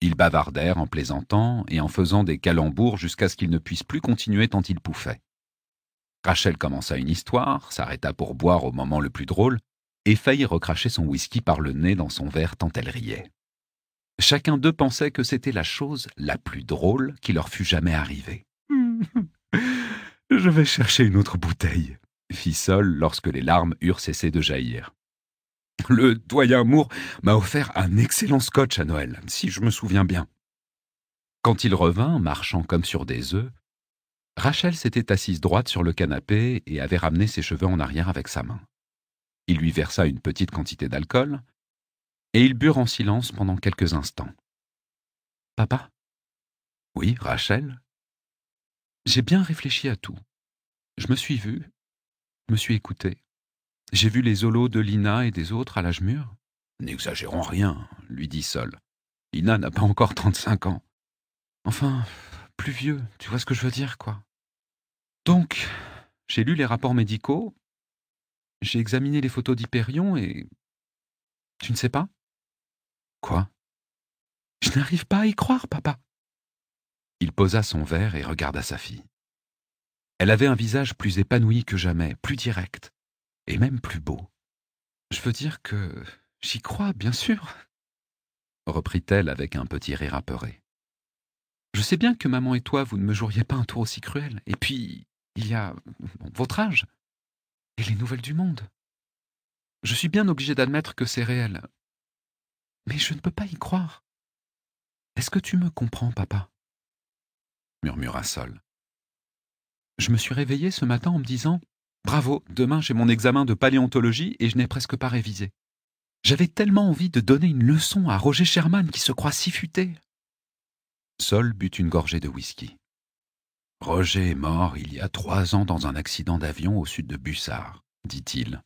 Ils bavardèrent en plaisantant et en faisant des calembours jusqu'à ce qu'ils ne puissent plus continuer tant ils pouffaient. Rachel commença une histoire, s'arrêta pour boire au moment le plus drôle, et faillit recracher son whisky par le nez dans son verre tant elle riait. Chacun d'eux pensait que c'était la chose la plus drôle qui leur fût jamais arrivée. Je vais chercher une autre bouteille, fit Sol lorsque les larmes eurent cessé de jaillir. Le doyen Moore m'a offert un excellent scotch à Noël, si je me souviens bien. Quand il revint, marchant comme sur des œufs, Rachel s'était assise droite sur le canapé et avait ramené ses cheveux en arrière avec sa main. Il lui versa une petite quantité d'alcool, et ils burent en silence pendant quelques instants. Papa Oui, Rachel J'ai bien réfléchi à tout. Je me suis vu, me suis écoutée. J'ai vu les holos de Lina et des autres à l'âge mûr. N'exagérons rien, lui dit Sol. Lina n'a pas encore trente-cinq ans. Enfin, plus vieux, tu vois ce que je veux dire, quoi. Donc, j'ai lu les rapports médicaux, j'ai examiné les photos d'Hyperion et... Tu ne sais pas Quoi Je n'arrive pas à y croire, papa. Il posa son verre et regarda sa fille. Elle avait un visage plus épanoui que jamais, plus direct et même plus beau. Je veux dire que j'y crois, bien sûr, reprit-elle avec un petit rire apeuré. Je sais bien que maman et toi, vous ne me joueriez pas un tour aussi cruel. Et puis, il y a votre âge et les nouvelles du monde. Je suis bien obligée d'admettre que c'est réel. Mais je ne peux pas y croire. Est-ce que tu me comprends, papa murmura Sol. Je me suis réveillée ce matin en me disant Bravo, demain j'ai mon examen de paléontologie et je n'ai presque pas révisé. J'avais tellement envie de donner une leçon à Roger Sherman qui se croit si futé. Sol but une gorgée de whisky. Roger est mort il y a trois ans dans un accident d'avion au sud de Bussard, dit-il.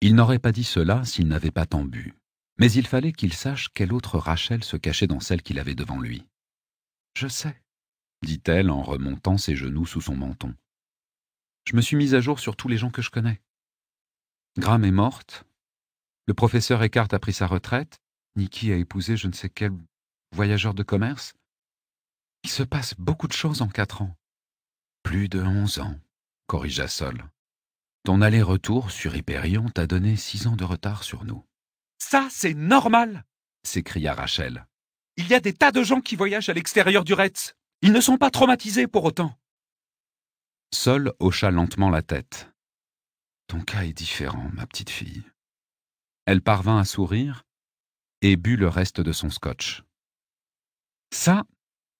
Il, n'aurait pas dit cela s'il n'avait pas tant bu, mais il fallait qu'il sache quelle autre Rachel se cachait dans celle qu'il avait devant lui. Je sais, dit-elle en remontant ses genoux sous son menton. Je me suis mise à jour sur tous les gens que je connais. Graham est morte. Le professeur Eckhart a pris sa retraite. Nikki a épousé je ne sais quel voyageur de commerce. Il se passe beaucoup de choses en quatre ans. Plus de onze ans, corrigea Sol. Ton aller-retour sur Hyperion t'a donné six ans de retard sur nous. Ça, c'est normal s'écria Rachel. Il y a des tas de gens qui voyagent à l'extérieur du Retz. Ils ne sont pas traumatisés pour autant. Sol hocha lentement la tête. Ton cas est différent, ma petite fille. Elle parvint à sourire et but le reste de son scotch. Ça,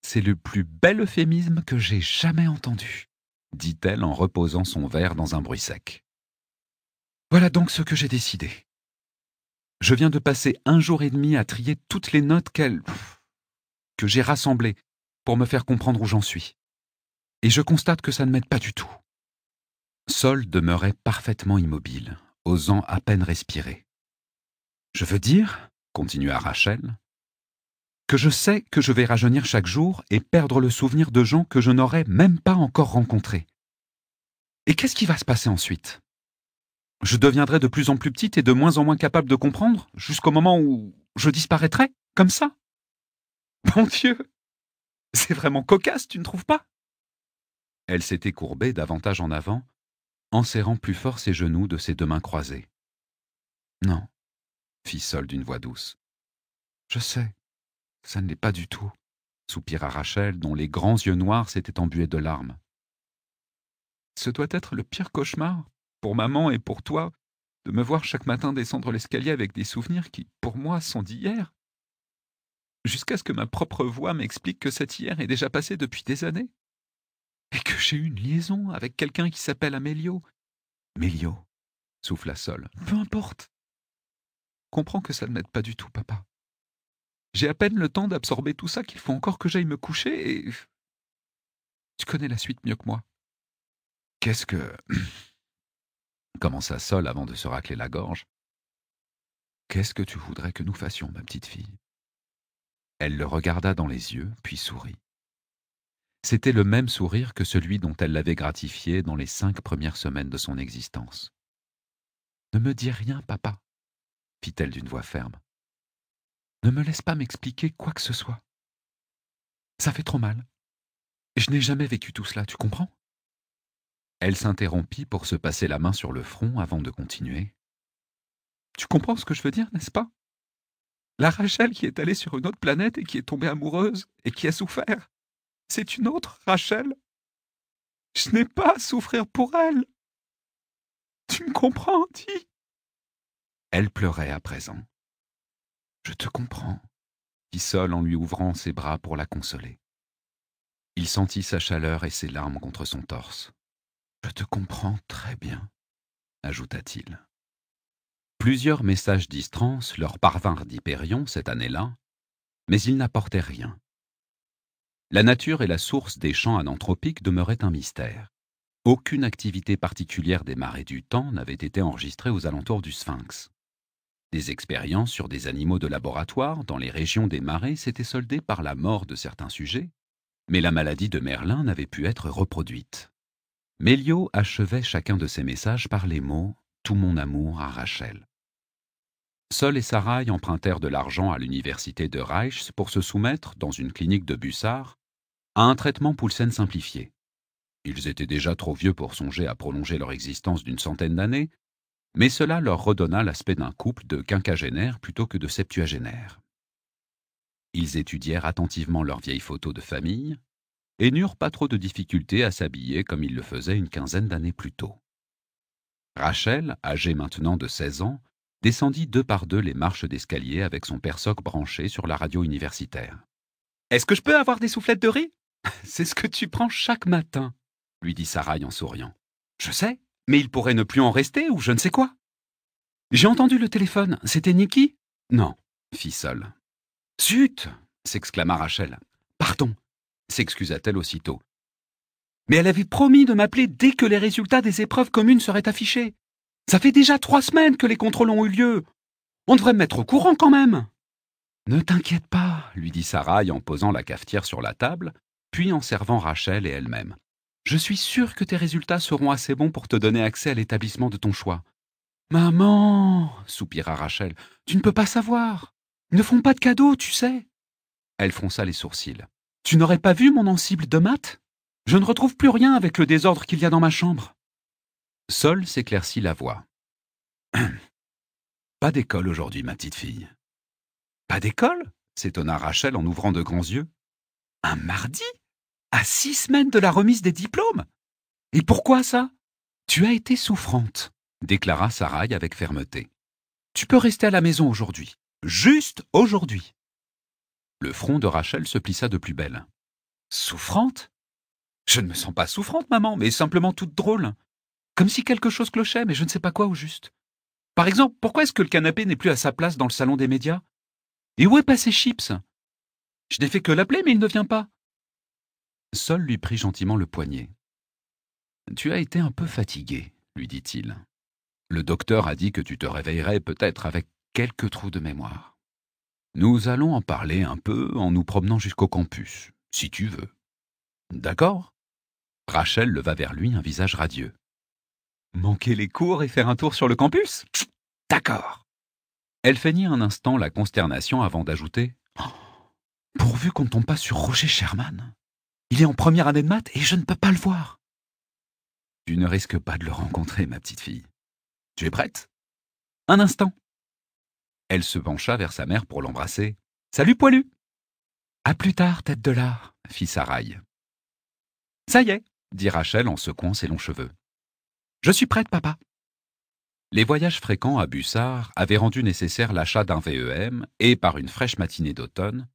c'est le plus bel euphémisme que j'ai jamais entendu, dit-elle en reposant son verre dans un bruit sec. Voilà donc ce que j'ai décidé. Je viens de passer un jour et demi à trier toutes les notes qu'elle. que j'ai rassemblées pour me faire comprendre où j'en suis et je constate que ça ne m'aide pas du tout. Sol demeurait parfaitement immobile, osant à peine respirer. Je veux dire, continua Rachel, que je sais que je vais rajeunir chaque jour et perdre le souvenir de gens que je n'aurais même pas encore rencontrés. Et qu'est-ce qui va se passer ensuite Je deviendrai de plus en plus petite et de moins en moins capable de comprendre jusqu'au moment où je disparaîtrai, comme ça Mon Dieu C'est vraiment cocasse, tu ne trouves pas elle s'était courbée davantage en avant, en serrant plus fort ses genoux de ses deux mains croisées. Non, fit Sol d'une voix douce. Je sais, ça ne l'est pas du tout, soupira Rachel, dont les grands yeux noirs s'étaient embués de larmes. Ce doit être le pire cauchemar, pour maman et pour toi, de me voir chaque matin descendre l'escalier avec des souvenirs qui, pour moi, sont d'hier. Jusqu'à ce que ma propre voix m'explique que cet hier est déjà passé depuis des années et que j'ai une liaison avec quelqu'un qui s'appelle Amélio. Mélio, souffla Sol, peu importe. Comprends que ça ne m'aide pas du tout, papa. J'ai à peine le temps d'absorber tout ça qu'il faut encore que j'aille me coucher et. Tu connais la suite mieux que moi. Qu'est-ce que. commença Sol avant de se racler la gorge. Qu'est-ce que tu voudrais que nous fassions, ma petite fille Elle le regarda dans les yeux, puis sourit. C'était le même sourire que celui dont elle l'avait gratifié dans les cinq premières semaines de son existence. Ne me dis rien, papa, fit-elle d'une voix ferme. Ne me laisse pas m'expliquer quoi que ce soit. Ça fait trop mal. Je n'ai jamais vécu tout cela, tu comprends Elle s'interrompit pour se passer la main sur le front avant de continuer. Tu comprends ce que je veux dire, n'est-ce pas La Rachel qui est allée sur une autre planète et qui est tombée amoureuse et qui a souffert c'est une autre, Rachel. Je n'ai pas à souffrir pour elle. Tu me comprends, dis. » Elle pleurait à présent. Je te comprends, dit Sol en lui ouvrant ses bras pour la consoler. Il sentit sa chaleur et ses larmes contre son torse. Je te comprends très bien, ajouta-t-il. Plusieurs messages d'Istrance leur parvinrent d'Hyperion cette année-là, mais ils n'apportaient rien. La nature et la source des champs ananthropiques demeuraient un mystère. Aucune activité particulière des marées du temps n'avait été enregistrée aux alentours du Sphinx. Des expériences sur des animaux de laboratoire dans les régions des marées s'étaient soldées par la mort de certains sujets, mais la maladie de Merlin n'avait pu être reproduite. Melio achevait chacun de ses messages par les mots Tout mon amour à Rachel. Sol et Sarai empruntèrent de l'argent à l'université de Reichs pour se soumettre, dans une clinique de Bussard, à un traitement Poulsen simplifié. Ils étaient déjà trop vieux pour songer à prolonger leur existence d'une centaine d'années, mais cela leur redonna l'aspect d'un couple de quinquagénaires plutôt que de septuagénaires. Ils étudièrent attentivement leurs vieilles photos de famille et n'eurent pas trop de difficultés à s'habiller comme ils le faisaient une quinzaine d'années plus tôt. Rachel, âgée maintenant de 16 ans, descendit deux par deux les marches d'escalier avec son persoc branché sur la radio universitaire. Est-ce que je peux avoir des soufflettes de riz c'est ce que tu prends chaque matin, lui dit Sarai en souriant. Je sais, mais il pourrait ne plus en rester ou je ne sais quoi. J'ai entendu le téléphone. C'était Nikki Non, fit seul. « Zut s'exclama Rachel. Pardon, s'excusa-t-elle aussitôt. Mais elle avait promis de m'appeler dès que les résultats des épreuves communes seraient affichés. Ça fait déjà trois semaines que les contrôles ont eu lieu. On devrait me mettre au courant quand même. Ne t'inquiète pas, lui dit Sarah en posant la cafetière sur la table puis en servant Rachel et elle-même. Je suis sûre que tes résultats seront assez bons pour te donner accès à l'établissement de ton choix. Maman, soupira Rachel, tu ne peux pas savoir. Ils ne font pas de cadeaux, tu sais. Elle fronça les sourcils. Tu n'aurais pas vu mon encible de maths Je ne retrouve plus rien avec le désordre qu'il y a dans ma chambre. Sol s'éclaircit la voix. pas d'école aujourd'hui, ma petite fille. Pas d'école s'étonna Rachel en ouvrant de grands yeux. Un mardi à six semaines de la remise des diplômes. Et pourquoi ça Tu as été souffrante, déclara Sarai avec fermeté. Tu peux rester à la maison aujourd'hui, juste aujourd'hui. Le front de Rachel se plissa de plus belle. Souffrante Je ne me sens pas souffrante, maman, mais simplement toute drôle. Comme si quelque chose clochait, mais je ne sais pas quoi au juste. Par exemple, pourquoi est-ce que le canapé n'est plus à sa place dans le salon des médias Et où est passé Chips Je n'ai fait que l'appeler, mais il ne vient pas. Sol lui prit gentiment le poignet. Tu as été un peu fatigué, lui dit-il. Le docteur a dit que tu te réveillerais peut-être avec quelques trous de mémoire. Nous allons en parler un peu en nous promenant jusqu'au campus, si tu veux. D'accord Rachel leva vers lui un visage radieux. Manquer les cours et faire un tour sur le campus D'accord. Elle feignit un instant la consternation avant d'ajouter oh, Pourvu qu'on ne tombe pas sur Roger Sherman. Il est en première année de maths et je ne peux pas le voir. Tu ne risques pas de le rencontrer, ma petite fille. Tu es prête Un instant. Elle se pencha vers sa mère pour l'embrasser. Salut, poilu À plus tard, tête de lard, fit Saraille. Ça y est, dit Rachel en secouant ses longs cheveux. Je suis prête, papa. Les voyages fréquents à Bussard avaient rendu nécessaire l'achat d'un VEM et, par une fraîche matinée d'automne,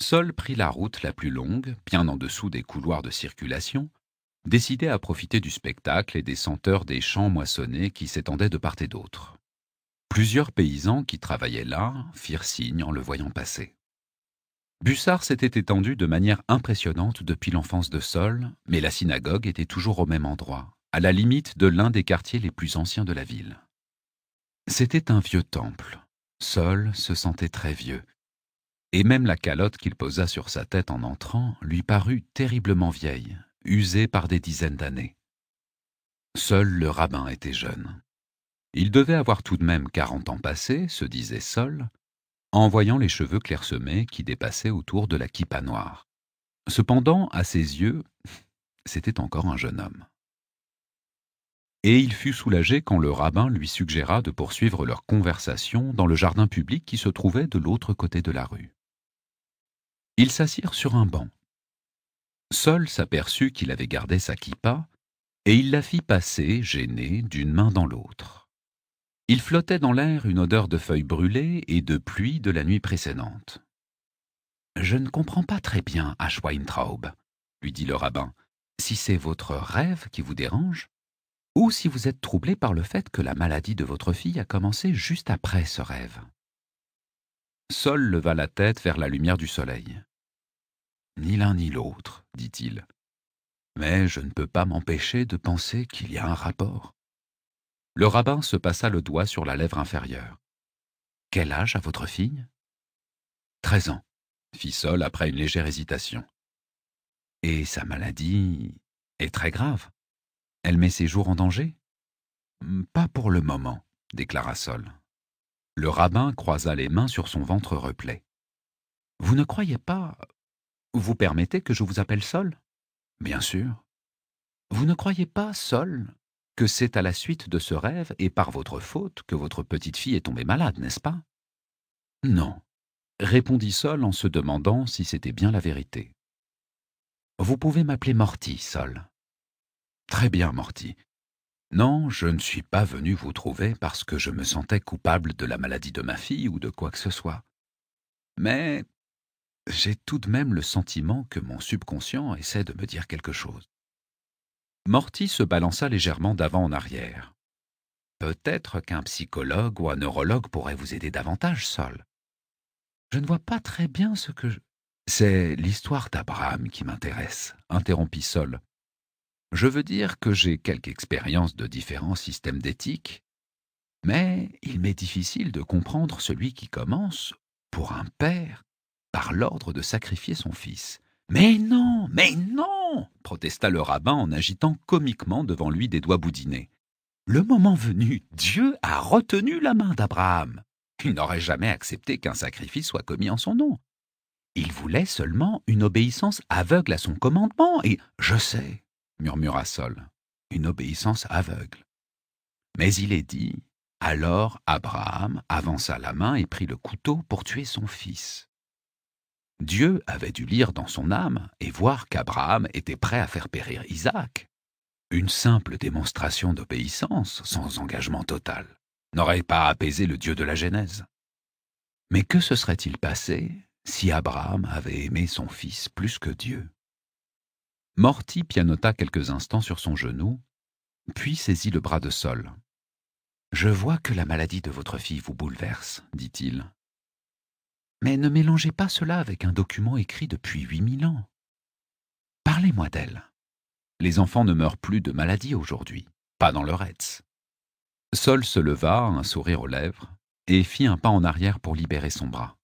Sol prit la route la plus longue, bien en dessous des couloirs de circulation, décidé à profiter du spectacle et des senteurs des champs moissonnés qui s'étendaient de part et d'autre. Plusieurs paysans qui travaillaient là firent signe en le voyant passer. Bussard s'était étendu de manière impressionnante depuis l'enfance de Sol, mais la synagogue était toujours au même endroit, à la limite de l'un des quartiers les plus anciens de la ville. C'était un vieux temple. Sol se sentait très vieux, et même la calotte qu'il posa sur sa tête en entrant lui parut terriblement vieille, usée par des dizaines d'années. Seul le rabbin était jeune. Il devait avoir tout de même quarante ans passés, se disait seul, en voyant les cheveux clairsemés qui dépassaient autour de la kippa noire. Cependant, à ses yeux, c'était encore un jeune homme. Et il fut soulagé quand le rabbin lui suggéra de poursuivre leur conversation dans le jardin public qui se trouvait de l'autre côté de la rue. Ils s'assirent sur un banc. Sol s'aperçut qu'il avait gardé sa kippa, et il la fit passer, gênée, d'une main dans l'autre. Il flottait dans l'air une odeur de feuilles brûlées et de pluie de la nuit précédente. « Je ne comprends pas très bien, Ashweintraub, lui dit le rabbin, si c'est votre rêve qui vous dérange, ou si vous êtes troublé par le fait que la maladie de votre fille a commencé juste après ce rêve. Sol leva la tête vers la lumière du soleil. Ni l'un ni l'autre, dit-il. Mais je ne peux pas m'empêcher de penser qu'il y a un rapport. Le rabbin se passa le doigt sur la lèvre inférieure. Quel âge a votre fille Treize ans, fit Sol après une légère hésitation. Et sa maladie est très grave. Elle met ses jours en danger hmm, Pas pour le moment, déclara Sol. Le rabbin croisa les mains sur son ventre replet. Vous ne croyez pas vous permettez que je vous appelle Sol Bien sûr. Vous ne croyez pas, Sol, que c'est à la suite de ce rêve et par votre faute que votre petite fille est tombée malade, n'est-ce pas Non, répondit Sol en se demandant si c'était bien la vérité. Vous pouvez m'appeler Morty, Sol. Très bien, Morty. Non, je ne suis pas venu vous trouver parce que je me sentais coupable de la maladie de ma fille ou de quoi que ce soit. Mais j'ai tout de même le sentiment que mon subconscient essaie de me dire quelque chose. Morty se balança légèrement d'avant en arrière. Peut-être qu'un psychologue ou un neurologue pourrait vous aider davantage, Sol. Je ne vois pas très bien ce que je... C'est l'histoire d'Abraham qui m'intéresse, interrompit Sol. Je veux dire que j'ai quelque expérience de différents systèmes d'éthique, mais il m'est difficile de comprendre celui qui commence, pour un père, par l'ordre de sacrifier son fils. Mais non, mais non protesta le rabbin en agitant comiquement devant lui des doigts boudinés. Le moment venu, Dieu a retenu la main d'Abraham. Il n'aurait jamais accepté qu'un sacrifice soit commis en son nom. Il voulait seulement une obéissance aveugle à son commandement, et je sais, murmura Sol, une obéissance aveugle. Mais il est dit, alors Abraham avança la main et prit le couteau pour tuer son fils. Dieu avait dû lire dans son âme et voir qu'Abraham était prêt à faire périr Isaac. Une simple démonstration d'obéissance, sans engagement total, n'aurait pas apaisé le Dieu de la Genèse. Mais que se serait-il passé si Abraham avait aimé son fils plus que Dieu Morty pianota quelques instants sur son genou, puis saisit le bras de Sol. Je vois que la maladie de votre fille vous bouleverse, dit-il. Mais ne mélangez pas cela avec un document écrit depuis huit mille ans. Parlez-moi d'elle. Les enfants ne meurent plus de maladie aujourd'hui, pas dans le Hetz. Sol se leva, un sourire aux lèvres, et fit un pas en arrière pour libérer son bras.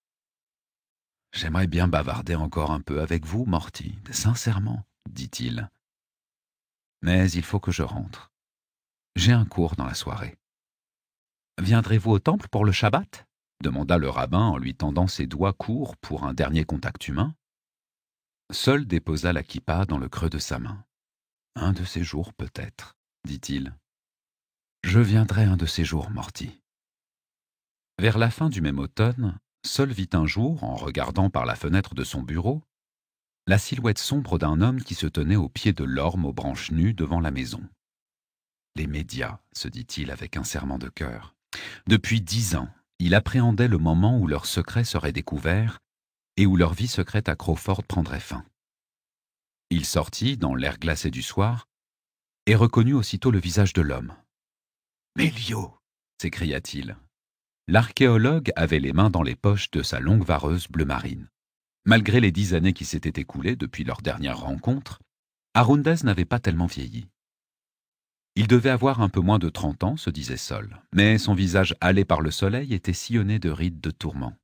J'aimerais bien bavarder encore un peu avec vous, Morty, sincèrement, dit-il. Mais il faut que je rentre. J'ai un cours dans la soirée. Viendrez-vous au temple pour le Shabbat demanda le rabbin en lui tendant ses doigts courts pour un dernier contact humain. Seul déposa la kippa dans le creux de sa main. Un de ces jours peut-être, dit-il. Je viendrai un de ces jours, Morty. Vers la fin du même automne, Seul vit un jour, en regardant par la fenêtre de son bureau, la silhouette sombre d'un homme qui se tenait au pied de l'orme aux branches nues devant la maison. Les médias, se dit-il avec un serment de cœur. Depuis dix ans, il appréhendait le moment où leur secret serait découvert et où leur vie secrète à Crawford prendrait fin. Il sortit, dans l'air glacé du soir, et reconnut aussitôt le visage de l'homme. Melio s'écria-t-il. L'archéologue avait les mains dans les poches de sa longue vareuse bleu marine. Malgré les dix années qui s'étaient écoulées depuis leur dernière rencontre, Arundès n'avait pas tellement vieilli. Il devait avoir un peu moins de trente ans, se disait Sol, mais son visage hâlé par le soleil était sillonné de rides de tourment.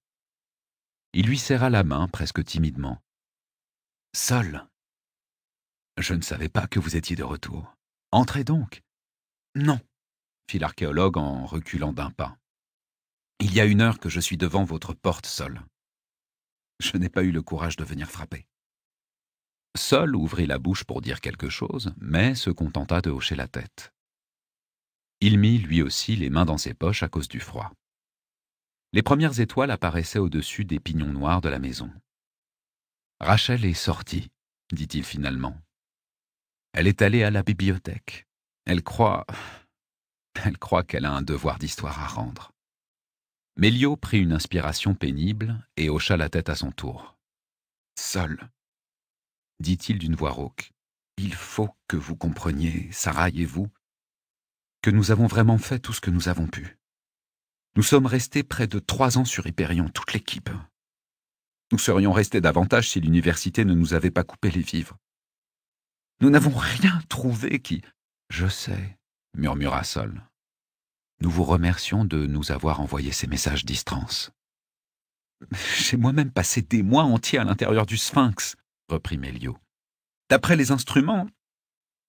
Il lui serra la main presque timidement. Sol Je ne savais pas que vous étiez de retour. Entrez donc. Non, fit l'archéologue en reculant d'un pas. Il y a une heure que je suis devant votre porte, Sol. Je n'ai pas eu le courage de venir frapper. Sol ouvrit la bouche pour dire quelque chose, mais se contenta de hocher la tête. Il mit lui aussi les mains dans ses poches à cause du froid. Les premières étoiles apparaissaient au-dessus des pignons noirs de la maison. Rachel est sortie, dit-il finalement. Elle est allée à la bibliothèque. Elle croit. Elle croit qu'elle a un devoir d'histoire à rendre. Mélio prit une inspiration pénible et hocha la tête à son tour. Seul dit-il d'une voix rauque. Il faut que vous compreniez, Sarah et vous, que nous avons vraiment fait tout ce que nous avons pu. Nous sommes restés près de trois ans sur Hyperion, toute l'équipe. Nous serions restés davantage si l'université ne nous avait pas coupé les vivres. Nous n'avons rien trouvé qui... Je sais, murmura Sol. Nous vous remercions de nous avoir envoyé ces messages distrance. J'ai moi-même passé des mois entiers à l'intérieur du sphinx, reprit Mélio. D'après les instruments,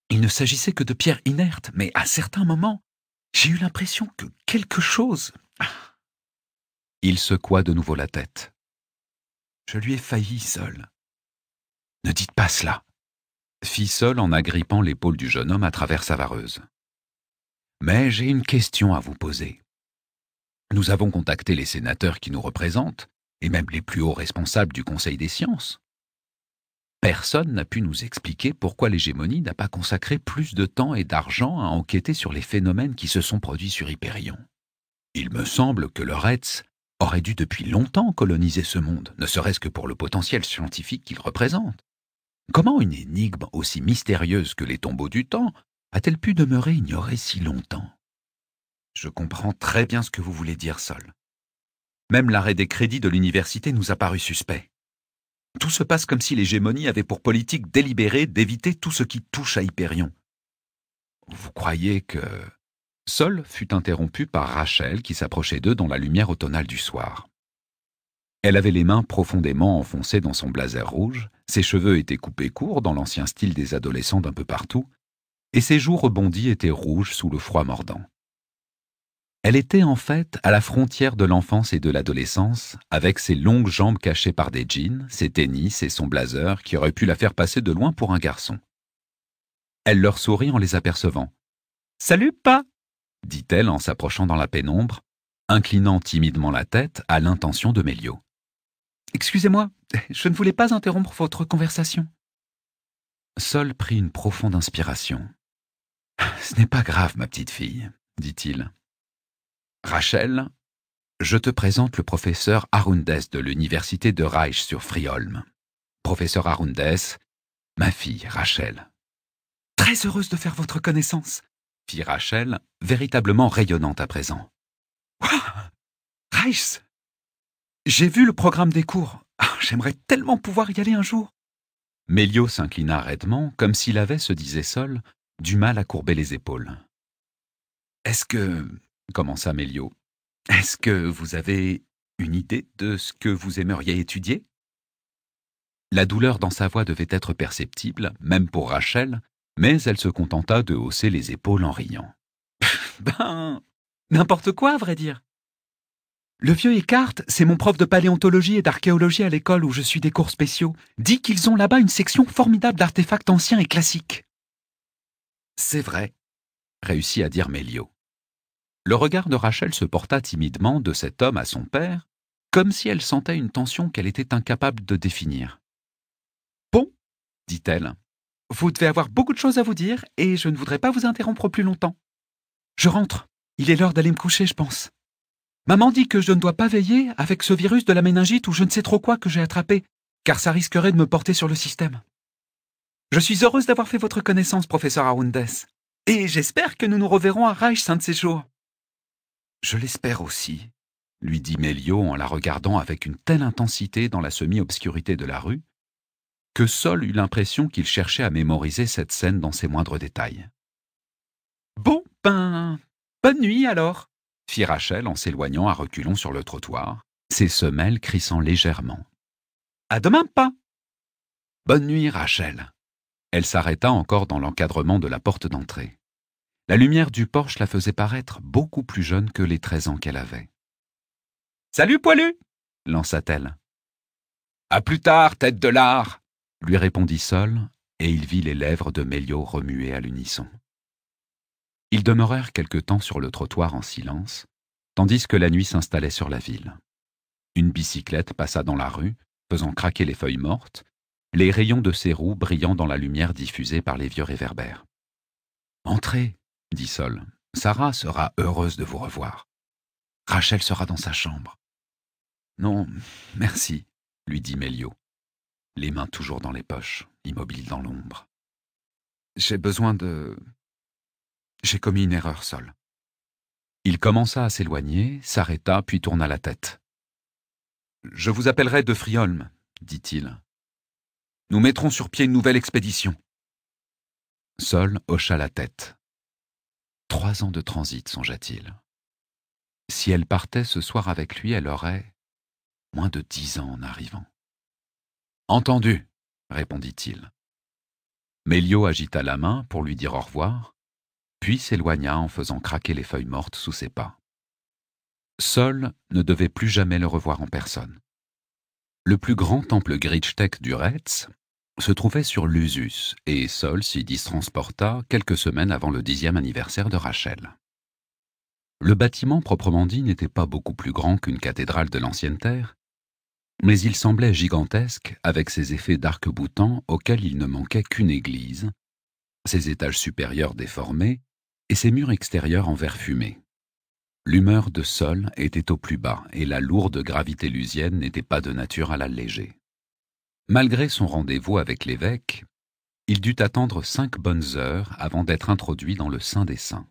il ne s'agissait que de pierres inertes, mais à certains moments, j'ai eu l'impression que quelque chose. Ah. Il secoua de nouveau la tête. Je lui ai failli seul. Ne dites pas cela, fit Sol en agrippant l'épaule du jeune homme à travers sa vareuse. Mais j'ai une question à vous poser. Nous avons contacté les sénateurs qui nous représentent, et même les plus hauts responsables du Conseil des sciences. Personne n'a pu nous expliquer pourquoi l'hégémonie n'a pas consacré plus de temps et d'argent à enquêter sur les phénomènes qui se sont produits sur Hyperion. Il me semble que le Retz aurait dû depuis longtemps coloniser ce monde, ne serait-ce que pour le potentiel scientifique qu'il représente. Comment une énigme aussi mystérieuse que les tombeaux du temps a-t-elle pu demeurer ignorée si longtemps Je comprends très bien ce que vous voulez dire, Sol. Même l'arrêt des crédits de l'université nous a paru suspect. Tout se passe comme si l'hégémonie avait pour politique délibérée d'éviter tout ce qui touche à Hyperion. Vous croyez que... Sol fut interrompu par Rachel qui s'approchait d'eux dans la lumière automnale du soir. Elle avait les mains profondément enfoncées dans son blazer rouge, ses cheveux étaient coupés courts dans l'ancien style des adolescents d'un peu partout, et ses joues rebondies étaient rouges sous le froid mordant. Elle était en fait à la frontière de l'enfance et de l'adolescence, avec ses longues jambes cachées par des jeans, ses tennis et son blazer qui auraient pu la faire passer de loin pour un garçon. Elle leur sourit en les apercevant. Salut, pas dit-elle en s'approchant dans la pénombre, inclinant timidement la tête à l'intention de Mélio. Excusez-moi, je ne voulais pas interrompre votre conversation. Sol prit une profonde inspiration. Ce n'est pas grave, ma petite fille, dit-il. Rachel, je te présente le professeur Arundes de l'université de Reich sur Friolm. Professeur Arundes, ma fille Rachel. Très heureuse de faire votre connaissance, fit Rachel, véritablement rayonnante à présent. Reichs, J'ai vu le programme des cours. Ah, j'aimerais tellement pouvoir y aller un jour. Mélio s'inclina raidement, comme s'il avait, se disait seul, du mal à courber les épaules. Est-ce que commença Mélio. Est-ce que vous avez une idée de ce que vous aimeriez étudier La douleur dans sa voix devait être perceptible, même pour Rachel, mais elle se contenta de hausser les épaules en riant. ben, n'importe quoi, à vrai dire. Le vieux Eckhart, c'est mon prof de paléontologie et d'archéologie à l'école où je suis des cours spéciaux, dit qu'ils ont là-bas une section formidable d'artefacts anciens et classiques. C'est vrai, réussit à dire Melio. Le regard de Rachel se porta timidement de cet homme à son père, comme si elle sentait une tension qu'elle était incapable de définir. Bon, dit-elle, vous devez avoir beaucoup de choses à vous dire et je ne voudrais pas vous interrompre plus longtemps. Je rentre. Il est l'heure d'aller me coucher, je pense. Maman dit que je ne dois pas veiller avec ce virus de la méningite ou je ne sais trop quoi que j'ai attrapé, car ça risquerait de me porter sur le système. Je suis heureuse d'avoir fait votre connaissance, professeur Arundes, et j'espère que nous nous reverrons à Reich de ces jours. Je l'espère aussi, lui dit Mélio en la regardant avec une telle intensité dans la semi-obscurité de la rue, que Sol eut l'impression qu'il cherchait à mémoriser cette scène dans ses moindres détails. Bon, ben, bonne nuit alors, fit Rachel en s'éloignant à reculons sur le trottoir, ses semelles crissant légèrement. À demain, pas Bonne nuit, Rachel. Elle s'arrêta encore dans l'encadrement de la porte d'entrée. La lumière du porche la faisait paraître beaucoup plus jeune que les treize ans qu'elle avait. Salut, poilu lança-t-elle. À plus tard, tête de lard lui répondit Sol, et il vit les lèvres de Mélio remuer à l'unisson. Ils demeurèrent quelque temps sur le trottoir en silence, tandis que la nuit s'installait sur la ville. Une bicyclette passa dans la rue, faisant craquer les feuilles mortes, les rayons de ses roues brillant dans la lumière diffusée par les vieux réverbères. Entrez, dit Sol. Sarah sera heureuse de vous revoir. Rachel sera dans sa chambre. Non, merci, lui dit Melio. les mains toujours dans les poches, immobile dans l'ombre. J'ai besoin de. J'ai commis une erreur, Sol. Il commença à s'éloigner, s'arrêta, puis tourna la tête. Je vous appellerai de Friolm, dit-il. Nous mettrons sur pied une nouvelle expédition. Sol hocha la tête. Trois ans de transit, songea-t-il. Si elle partait ce soir avec lui, elle aurait moins de dix ans en arrivant. Entendu, répondit-il. Mélio agita la main pour lui dire au revoir, puis s'éloigna en faisant craquer les feuilles mortes sous ses pas. Sol ne devait plus jamais le revoir en personne. Le plus grand temple Grichtek du Retz se trouvait sur l'Usus, et Sol s'y distransporta quelques semaines avant le dixième anniversaire de Rachel. Le bâtiment proprement dit n'était pas beaucoup plus grand qu'une cathédrale de l'ancienne terre, mais il semblait gigantesque avec ses effets d'arc-boutant auxquels il ne manquait qu'une église, ses étages supérieurs déformés et ses murs extérieurs en verre fumé. L'humeur de Sol était au plus bas et la lourde gravité lusienne n'était pas de nature à l'alléger. Malgré son rendez-vous avec l'évêque, il dut attendre cinq bonnes heures avant d'être introduit dans le Saint des Saints.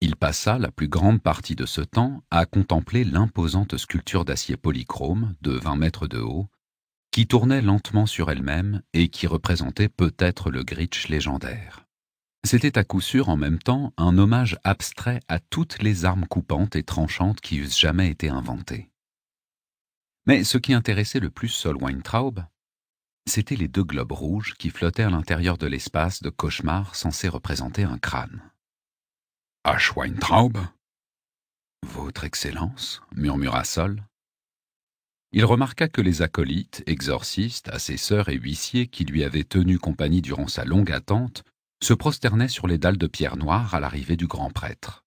Il passa la plus grande partie de ce temps à contempler l'imposante sculpture d'acier polychrome de 20 mètres de haut, qui tournait lentement sur elle-même et qui représentait peut-être le Gritsch légendaire. C'était à coup sûr en même temps un hommage abstrait à toutes les armes coupantes et tranchantes qui eussent jamais été inventées. Mais ce qui intéressait le plus Sol Weintraub, c'étaient les deux globes rouges qui flottaient à l'intérieur de l'espace de cauchemar censé représenter un crâne. À Schweintraub Votre Excellence, murmura Sol. Il remarqua que les acolytes, exorcistes, assesseurs et huissiers qui lui avaient tenu compagnie durant sa longue attente se prosternaient sur les dalles de pierre noire à l'arrivée du grand prêtre.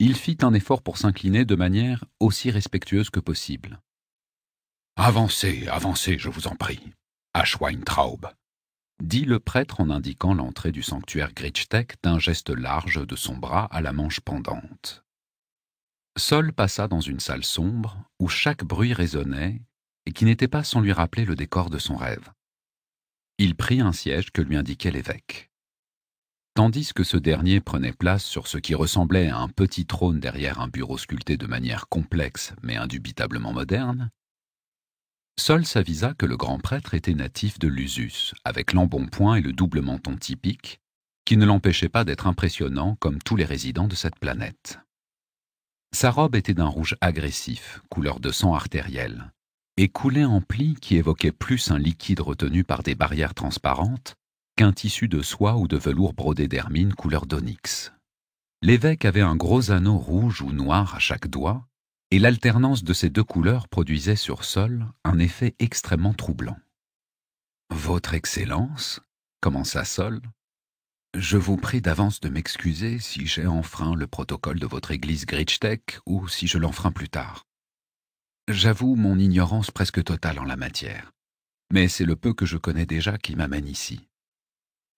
Il fit un effort pour s'incliner de manière aussi respectueuse que possible. Avancez, avancez, je vous en prie, à dit le prêtre en indiquant l'entrée du sanctuaire Gritschtek d'un geste large de son bras à la manche pendante. Sol passa dans une salle sombre où chaque bruit résonnait et qui n'était pas sans lui rappeler le décor de son rêve. Il prit un siège que lui indiquait l'évêque. Tandis que ce dernier prenait place sur ce qui ressemblait à un petit trône derrière un bureau sculpté de manière complexe mais indubitablement moderne, Seul s'avisa que le grand-prêtre était natif de l'Usus, avec l'embonpoint et le double menton typique, qui ne l'empêchait pas d'être impressionnant comme tous les résidents de cette planète. Sa robe était d'un rouge agressif, couleur de sang artériel, et coulait en plis qui évoquait plus un liquide retenu par des barrières transparentes qu'un tissu de soie ou de velours brodé d'hermine couleur d'onyx. L'évêque avait un gros anneau rouge ou noir à chaque doigt, et l'alternance de ces deux couleurs produisait sur Sol un effet extrêmement troublant. Votre Excellence, commença Sol, je vous prie d'avance de m'excuser si j'ai enfreint le protocole de votre église Gritchtek ou si je l'enfreins plus tard. J'avoue mon ignorance presque totale en la matière, mais c'est le peu que je connais déjà qui m'amène ici.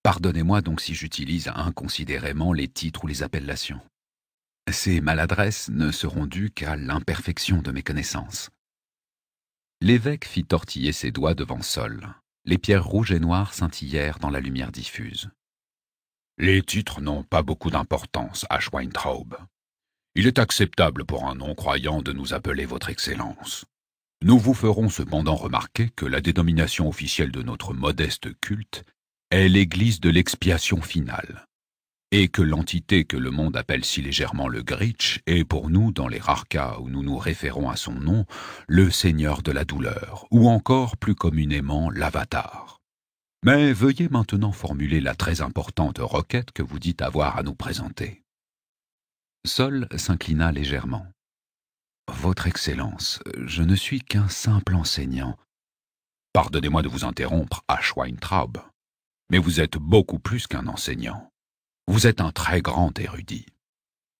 Pardonnez-moi donc si j'utilise inconsidérément les titres ou les appellations. Ces maladresses ne seront dues qu'à l'imperfection de mes connaissances. L'évêque fit tortiller ses doigts devant Sol. Les pierres rouges et noires scintillèrent dans la lumière diffuse. Les titres n'ont pas beaucoup d'importance à Schweintraub. Il est acceptable pour un non-croyant de nous appeler Votre Excellence. Nous vous ferons cependant remarquer que la dénomination officielle de notre modeste culte est l'Église de l'expiation finale, et que l'entité que le monde appelle si légèrement le Gritch est pour nous, dans les rares cas où nous nous référons à son nom, le Seigneur de la douleur, ou encore plus communément l'Avatar. Mais veuillez maintenant formuler la très importante requête que vous dites avoir à nous présenter. Sol s'inclina légèrement. Votre Excellence, je ne suis qu'un simple enseignant. Pardonnez-moi de vous interrompre, Schweintraub, mais vous êtes beaucoup plus qu'un enseignant. Vous êtes un très grand érudit.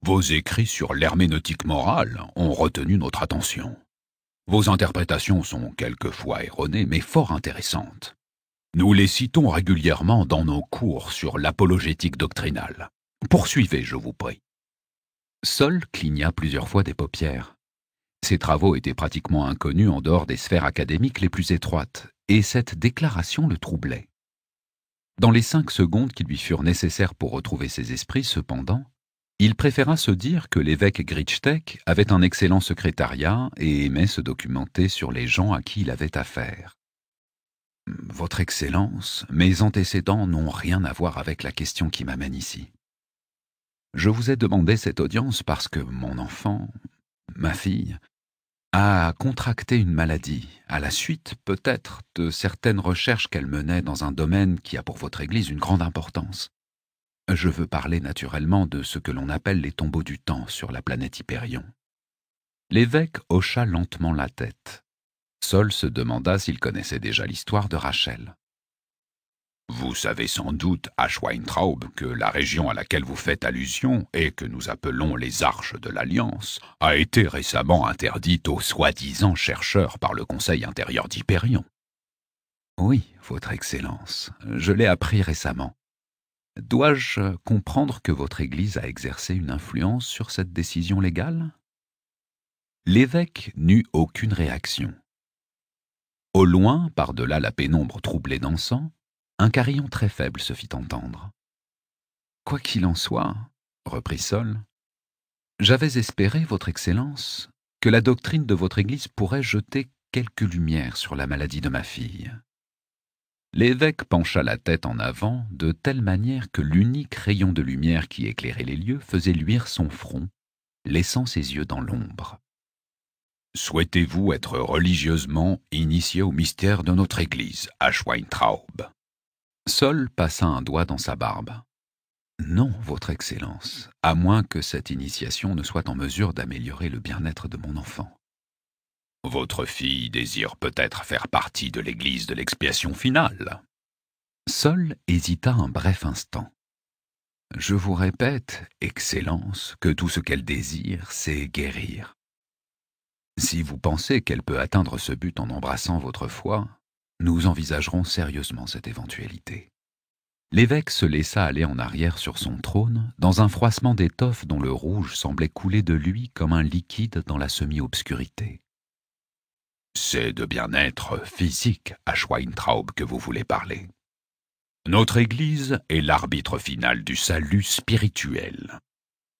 Vos écrits sur l'herméneutique morale ont retenu notre attention. Vos interprétations sont quelquefois erronées, mais fort intéressantes. Nous les citons régulièrement dans nos cours sur l'apologétique doctrinale. Poursuivez, je vous prie. Sol cligna plusieurs fois des paupières. Ses travaux étaient pratiquement inconnus en dehors des sphères académiques les plus étroites, et cette déclaration le troublait. Dans les cinq secondes qui lui furent nécessaires pour retrouver ses esprits, cependant, il préféra se dire que l'évêque Grichtek avait un excellent secrétariat et aimait se documenter sur les gens à qui il avait affaire. Votre Excellence, mes antécédents n'ont rien à voir avec la question qui m'amène ici. Je vous ai demandé cette audience parce que mon enfant, ma fille, a contracté une maladie, à la suite peut-être de certaines recherches qu'elle menait dans un domaine qui a pour votre Église une grande importance. Je veux parler naturellement de ce que l'on appelle les tombeaux du temps sur la planète Hyperion. L'évêque hocha lentement la tête. Sol se demanda s'il connaissait déjà l'histoire de Rachel. Vous savez sans doute, à Schweintraub, que la région à laquelle vous faites allusion, et que nous appelons les Arches de l'Alliance, a été récemment interdite aux soi-disant chercheurs par le Conseil intérieur d'Hyperion. Oui, Votre Excellence, je l'ai appris récemment. Dois-je comprendre que votre Église a exercé une influence sur cette décision légale L'évêque n'eut aucune réaction. Au loin, par-delà la pénombre troublée d'encens, un carillon très faible se fit entendre. Quoi qu'il en soit, reprit Sol, j'avais espéré, Votre Excellence, que la doctrine de votre Église pourrait jeter quelque lumière sur la maladie de ma fille. L'évêque pencha la tête en avant de telle manière que l'unique rayon de lumière qui éclairait les lieux faisait luire son front, laissant ses yeux dans l'ombre. Souhaitez-vous être religieusement initié au mystère de notre Église, à Sol passa un doigt dans sa barbe. Non, Votre Excellence, à moins que cette initiation ne soit en mesure d'améliorer le bien-être de mon enfant. Votre fille désire peut-être faire partie de l'Église de l'expiation finale. Sol hésita un bref instant. Je vous répète, Excellence, que tout ce qu'elle désire, c'est guérir. Si vous pensez qu'elle peut atteindre ce but en embrassant votre foi, nous envisagerons sérieusement cette éventualité. L'évêque se laissa aller en arrière sur son trône, dans un froissement d'étoffe dont le rouge semblait couler de lui comme un liquide dans la semi-obscurité. C'est de bien-être physique à Schweintraub que vous voulez parler. Notre Église est l'arbitre final du salut spirituel.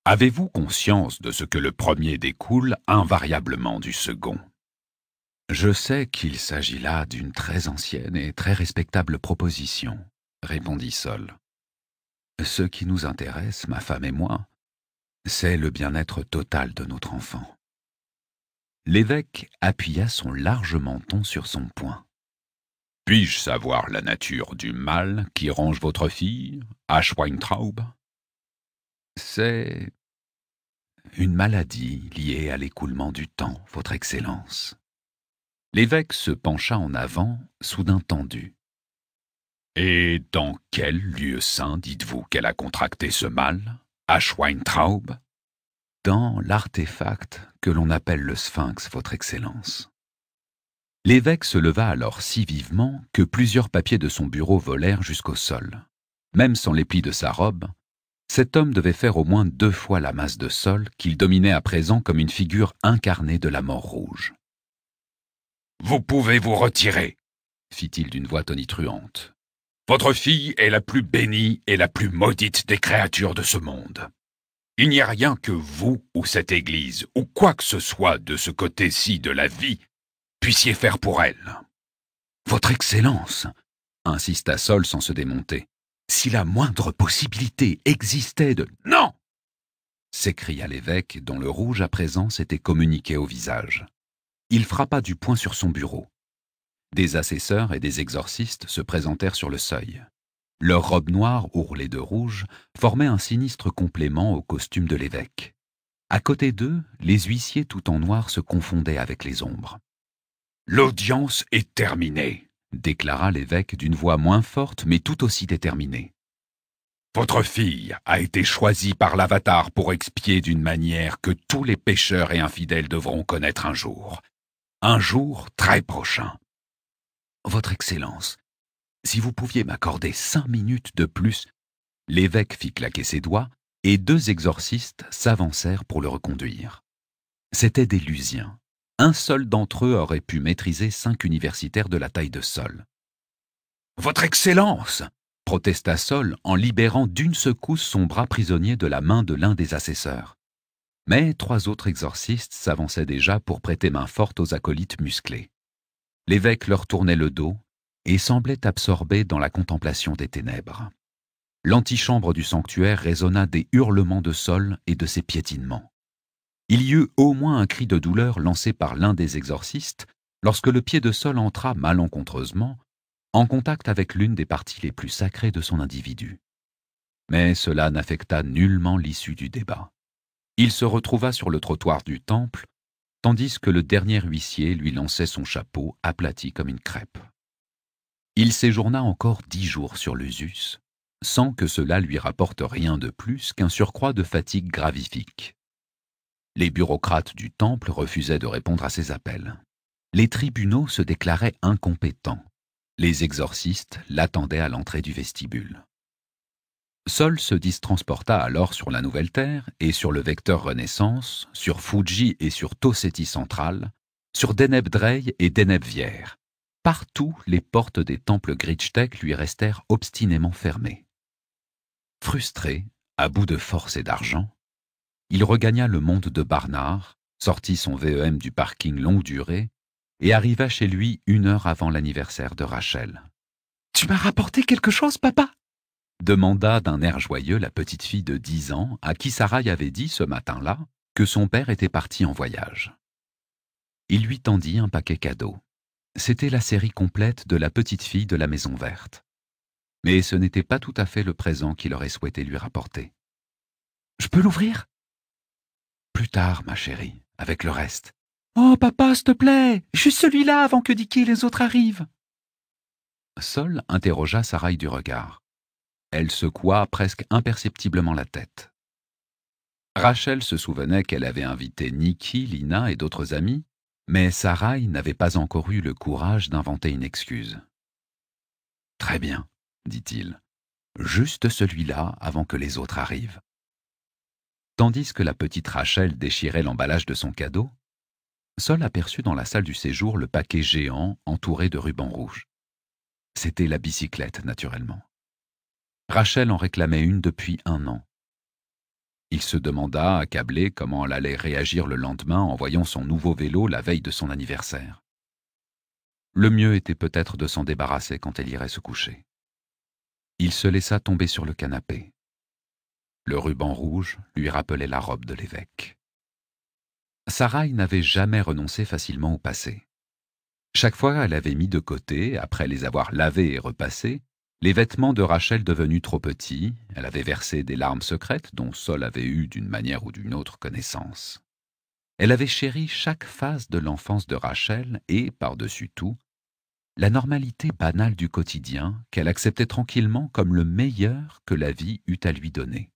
Avez-vous conscience de ce que le premier découle invariablement du second je sais qu'il s'agit là d'une très ancienne et très respectable proposition, répondit Sol. Ce qui nous intéresse, ma femme et moi, c'est le bien-être total de notre enfant. L'évêque appuya son large menton sur son poing. Puis-je savoir la nature du mal qui ronge votre fille, à Schweintraub C'est une maladie liée à l'écoulement du temps, Votre Excellence. L'évêque se pencha en avant, soudain tendu. Et dans quel lieu saint dites-vous qu'elle a contracté ce mal À Schweintraub Dans l'artefact que l'on appelle le sphinx, Votre Excellence. L'évêque se leva alors si vivement que plusieurs papiers de son bureau volèrent jusqu'au sol. Même sans les plis de sa robe, cet homme devait faire au moins deux fois la masse de sol qu'il dominait à présent comme une figure incarnée de la mort rouge. Vous pouvez vous retirer, fit-il d'une voix tonitruante. Votre fille est la plus bénie et la plus maudite des créatures de ce monde. Il n'y a rien que vous ou cette Église, ou quoi que ce soit de ce côté-ci de la vie, puissiez faire pour elle. Votre Excellence, insista Sol sans se démonter, si la moindre possibilité existait de... Non s'écria l'évêque, dont le rouge à présent s'était communiqué au visage il frappa du poing sur son bureau. Des assesseurs et des exorcistes se présentèrent sur le seuil. Leurs robes noires ourlées de rouge formaient un sinistre complément au costume de l'évêque. À côté d'eux, les huissiers tout en noir se confondaient avec les ombres. L'audience est terminée, déclara l'évêque d'une voix moins forte mais tout aussi déterminée. Votre fille a été choisie par l'avatar pour expier d'une manière que tous les pécheurs et infidèles devront connaître un jour, un jour très prochain. Votre Excellence, si vous pouviez m'accorder cinq minutes de plus, l'évêque fit claquer ses doigts et deux exorcistes s'avancèrent pour le reconduire. C'étaient des Lusiens. Un seul d'entre eux aurait pu maîtriser cinq universitaires de la taille de Sol. Votre Excellence protesta Sol en libérant d'une secousse son bras prisonnier de la main de l'un des assesseurs mais trois autres exorcistes s'avançaient déjà pour prêter main forte aux acolytes musclés. L'évêque leur tournait le dos et semblait absorbé dans la contemplation des ténèbres. L'antichambre du sanctuaire résonna des hurlements de sol et de ses piétinements. Il y eut au moins un cri de douleur lancé par l'un des exorcistes lorsque le pied de sol entra malencontreusement en contact avec l'une des parties les plus sacrées de son individu. Mais cela n'affecta nullement l'issue du débat. Il se retrouva sur le trottoir du temple, tandis que le dernier huissier lui lançait son chapeau aplati comme une crêpe. Il séjourna encore dix jours sur l'Usus, sans que cela lui rapporte rien de plus qu'un surcroît de fatigue gravifique. Les bureaucrates du temple refusaient de répondre à ses appels. Les tribunaux se déclaraient incompétents. Les exorcistes l'attendaient à l'entrée du vestibule. Sol se distransporta alors sur la Nouvelle Terre et sur le vecteur Renaissance, sur Fuji et sur Tosseti Central, sur Deneb Drey et Deneb Vière. Partout, les portes des temples Grichtek lui restèrent obstinément fermées. Frustré, à bout de force et d'argent, il regagna le monde de Barnard, sortit son VEM du parking longue durée et arriva chez lui une heure avant l'anniversaire de Rachel. Tu m'as rapporté quelque chose, papa demanda d'un air joyeux la petite fille de dix ans à qui Sarai avait dit ce matin-là que son père était parti en voyage. Il lui tendit un paquet cadeau. C'était la série complète de la petite fille de la Maison Verte. Mais ce n'était pas tout à fait le présent qu'il aurait souhaité lui rapporter. Je peux l'ouvrir Plus tard, ma chérie, avec le reste. Oh, papa, s'il te plaît, juste celui-là avant que Dicky et les autres arrivent. Sol interrogea Sarah du regard. Elle secoua presque imperceptiblement la tête. Rachel se souvenait qu'elle avait invité Nikki, Lina et d'autres amis, mais Sarai n'avait pas encore eu le courage d'inventer une excuse. Très bien, dit-il, juste celui-là avant que les autres arrivent. Tandis que la petite Rachel déchirait l'emballage de son cadeau, Sol aperçut dans la salle du séjour le paquet géant entouré de rubans rouges. C'était la bicyclette, naturellement. Rachel en réclamait une depuis un an. Il se demanda, accablé, comment elle allait réagir le lendemain en voyant son nouveau vélo la veille de son anniversaire. Le mieux était peut-être de s'en débarrasser quand elle irait se coucher. Il se laissa tomber sur le canapé. Le ruban rouge lui rappelait la robe de l'évêque. Sarah n'avait jamais renoncé facilement au passé. Chaque fois, elle avait mis de côté, après les avoir lavés et repassés, les vêtements de Rachel devenus trop petits, elle avait versé des larmes secrètes dont Sol avait eu d'une manière ou d'une autre connaissance. Elle avait chéri chaque phase de l'enfance de Rachel et, par-dessus tout, la normalité banale du quotidien qu'elle acceptait tranquillement comme le meilleur que la vie eût à lui donner.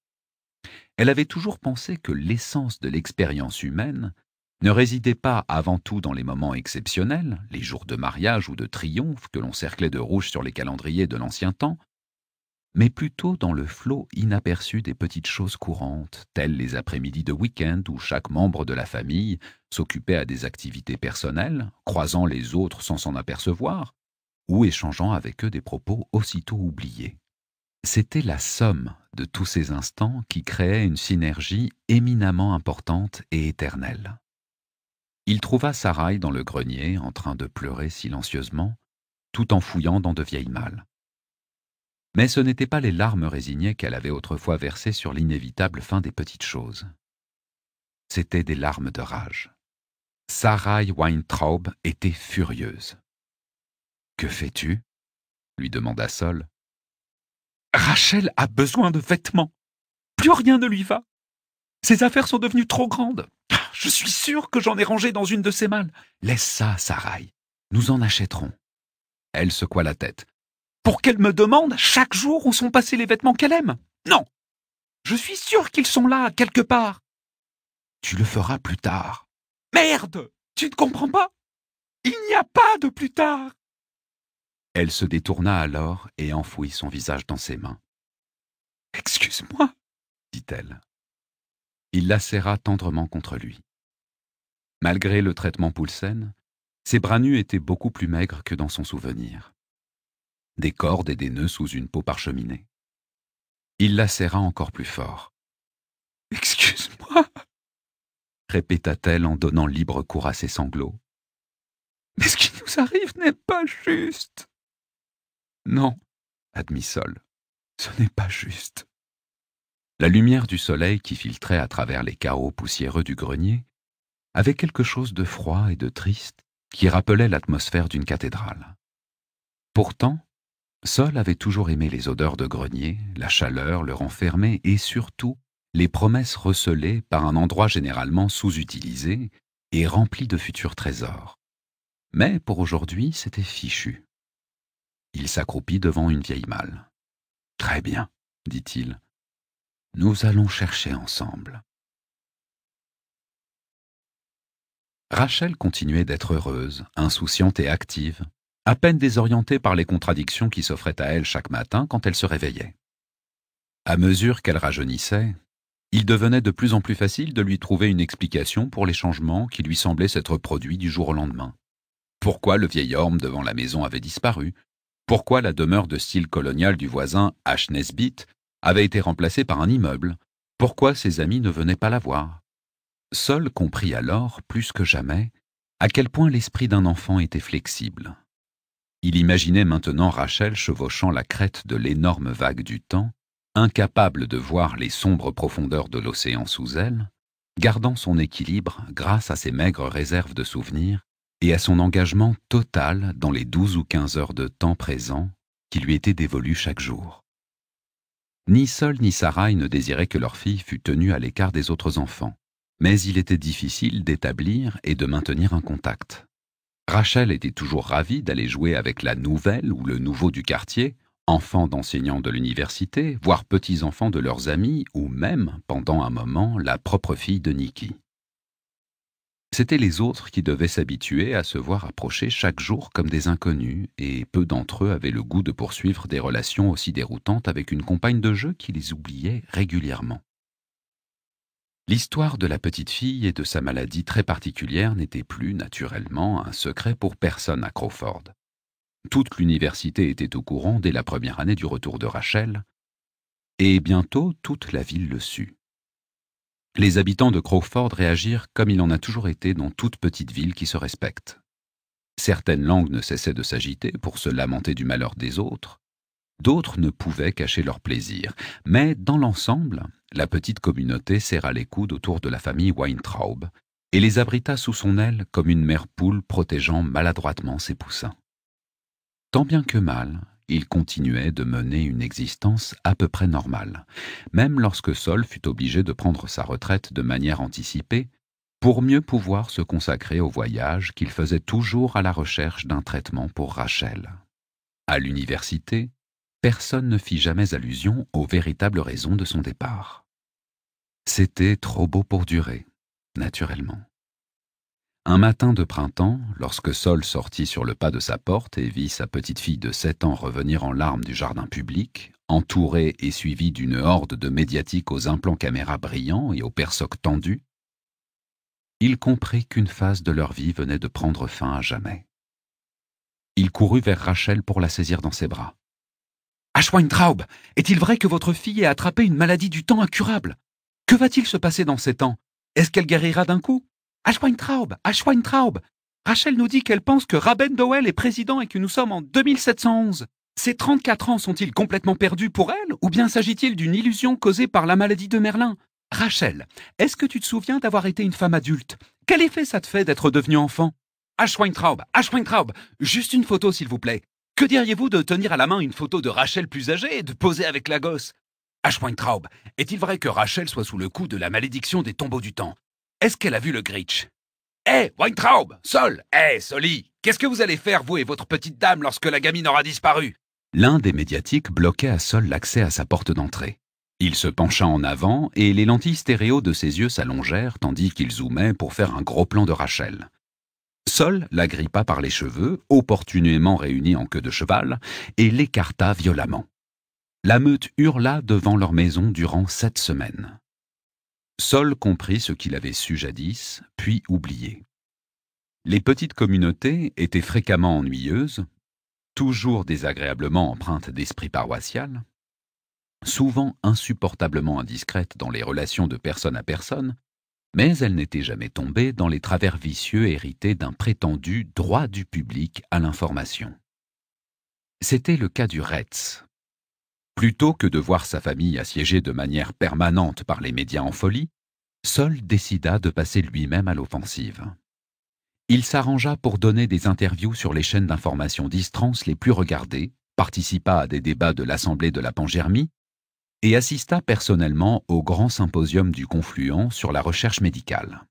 Elle avait toujours pensé que l'essence de l'expérience humaine ne résidait pas avant tout dans les moments exceptionnels, les jours de mariage ou de triomphe que l'on cerclait de rouge sur les calendriers de l'ancien temps, mais plutôt dans le flot inaperçu des petites choses courantes, telles les après-midi de week-end où chaque membre de la famille s'occupait à des activités personnelles, croisant les autres sans s'en apercevoir, ou échangeant avec eux des propos aussitôt oubliés. C'était la somme de tous ces instants qui créait une synergie éminemment importante et éternelle il trouva Sarai dans le grenier en train de pleurer silencieusement, tout en fouillant dans de vieilles malles. Mais ce n'étaient pas les larmes résignées qu'elle avait autrefois versées sur l'inévitable fin des petites choses. C'étaient des larmes de rage. Sarai Weintraub était furieuse. Que fais-tu lui demanda Sol. Rachel a besoin de vêtements. Plus rien ne lui va. Ses affaires sont devenues trop grandes. Je suis sûre que j'en ai rangé dans une de ces malles. Laisse ça, Sarai. Nous en achèterons. Elle secoua la tête. Pour qu'elle me demande chaque jour où sont passés les vêtements qu'elle aime Non Je suis sûr qu'ils sont là, quelque part. Tu le feras plus tard. Merde Tu ne comprends pas Il n'y a pas de plus tard Elle se détourna alors et enfouit son visage dans ses mains. Excuse-moi, dit-elle il la serra tendrement contre lui. Malgré le traitement Poulsen, ses bras nus étaient beaucoup plus maigres que dans son souvenir. Des cordes et des nœuds sous une peau parcheminée. Il la serra encore plus fort. Excuse-moi répéta-t-elle en donnant libre cours à ses sanglots. Mais ce qui nous arrive n'est pas juste. Non, admit Sol, ce n'est pas juste. La lumière du soleil qui filtrait à travers les carreaux poussiéreux du grenier avait quelque chose de froid et de triste qui rappelait l'atmosphère d'une cathédrale. Pourtant, Sol avait toujours aimé les odeurs de grenier, la chaleur, le renfermait et surtout les promesses recelées par un endroit généralement sous-utilisé et rempli de futurs trésors. Mais pour aujourd'hui, c'était fichu. Il s'accroupit devant une vieille malle. Très bien, dit-il. Nous allons chercher ensemble. Rachel continuait d'être heureuse, insouciante et active, à peine désorientée par les contradictions qui s'offraient à elle chaque matin quand elle se réveillait. À mesure qu'elle rajeunissait, il devenait de plus en plus facile de lui trouver une explication pour les changements qui lui semblaient s'être produits du jour au lendemain. Pourquoi le vieil homme devant la maison avait disparu Pourquoi la demeure de style colonial du voisin H avait été remplacé par un immeuble. Pourquoi ses amis ne venaient pas la voir Seul comprit alors, plus que jamais, à quel point l'esprit d'un enfant était flexible. Il imaginait maintenant Rachel chevauchant la crête de l'énorme vague du temps, incapable de voir les sombres profondeurs de l'océan sous elle, gardant son équilibre grâce à ses maigres réserves de souvenirs et à son engagement total dans les douze ou quinze heures de temps présent qui lui étaient dévolues chaque jour. Ni Sol ni Sarai ne désiraient que leur fille fût tenue à l'écart des autres enfants, mais il était difficile d'établir et de maintenir un contact. Rachel était toujours ravie d'aller jouer avec la nouvelle ou le nouveau du quartier, enfants d'enseignants de l'université, voire petits-enfants de leurs amis, ou même, pendant un moment, la propre fille de Nikki. C'étaient les autres qui devaient s'habituer à se voir approcher chaque jour comme des inconnus, et peu d'entre eux avaient le goût de poursuivre des relations aussi déroutantes avec une compagne de jeu qui les oubliait régulièrement. L'histoire de la petite fille et de sa maladie très particulière n'était plus, naturellement, un secret pour personne à Crawford. Toute l'université était au courant dès la première année du retour de Rachel, et bientôt toute la ville le sut. Les habitants de Crawford réagirent comme il en a toujours été dans toute petite ville qui se respecte. Certaines langues ne cessaient de s'agiter pour se lamenter du malheur des autres, d'autres ne pouvaient cacher leur plaisir, mais dans l'ensemble, la petite communauté serra les coudes autour de la famille Weintraub et les abrita sous son aile comme une mère poule protégeant maladroitement ses poussins. Tant bien que mal, il continuait de mener une existence à peu près normale, même lorsque Sol fut obligé de prendre sa retraite de manière anticipée, pour mieux pouvoir se consacrer au voyage qu'il faisait toujours à la recherche d'un traitement pour Rachel. À l'université, personne ne fit jamais allusion aux véritables raisons de son départ. C'était trop beau pour durer, naturellement. Un matin de printemps, lorsque Sol sortit sur le pas de sa porte et vit sa petite fille de sept ans revenir en larmes du jardin public, entourée et suivie d'une horde de médiatiques aux implants caméra brillants et aux persoc tendus, il comprit qu'une phase de leur vie venait de prendre fin à jamais. Il courut vers Rachel pour la saisir dans ses bras. Ashweintraub, est-il vrai que votre fille ait attrapé une maladie du temps incurable Que va-t-il se passer dans ces temps Est-ce qu'elle guérira d'un coup à Schweintraub, Rachel nous dit qu'elle pense que Raben Doel est président et que nous sommes en 2711. Ces 34 ans sont-ils complètement perdus pour elle ou bien s'agit-il d'une illusion causée par la maladie de Merlin Rachel, est-ce que tu te souviens d'avoir été une femme adulte Quel effet ça te fait d'être devenue enfant À Schweintraub, à traube juste une photo s'il vous plaît. Que diriez-vous de tenir à la main une photo de Rachel plus âgée et de poser avec la gosse À traube est-il vrai que Rachel soit sous le coup de la malédiction des tombeaux du temps est-ce qu'elle a vu le Gritch Eh, Weintraub Sol Eh, hey, Soli Qu'est-ce que vous allez faire, vous et votre petite dame, lorsque la gamine aura disparu L'un des médiatiques bloquait à Sol l'accès à sa porte d'entrée. Il se pencha en avant et les lentilles stéréo de ses yeux s'allongèrent tandis qu'il zoomait pour faire un gros plan de Rachel. Sol la grippa par les cheveux, opportunément réunis en queue de cheval, et l'écarta violemment. La meute hurla devant leur maison durant sept semaines. Seul comprit ce qu'il avait su jadis, puis oublié. Les petites communautés étaient fréquemment ennuyeuses, toujours désagréablement empreintes d'esprit paroissial, souvent insupportablement indiscrètes dans les relations de personne à personne, mais elles n'étaient jamais tombées dans les travers vicieux hérités d'un prétendu droit du public à l'information. C'était le cas du Retz, Plutôt que de voir sa famille assiégée de manière permanente par les médias en folie, Sol décida de passer lui-même à l'offensive. Il s'arrangea pour donner des interviews sur les chaînes d'information d'Istrance les plus regardées, participa à des débats de l'Assemblée de la Pangermie et assista personnellement au grand symposium du Confluent sur la recherche médicale.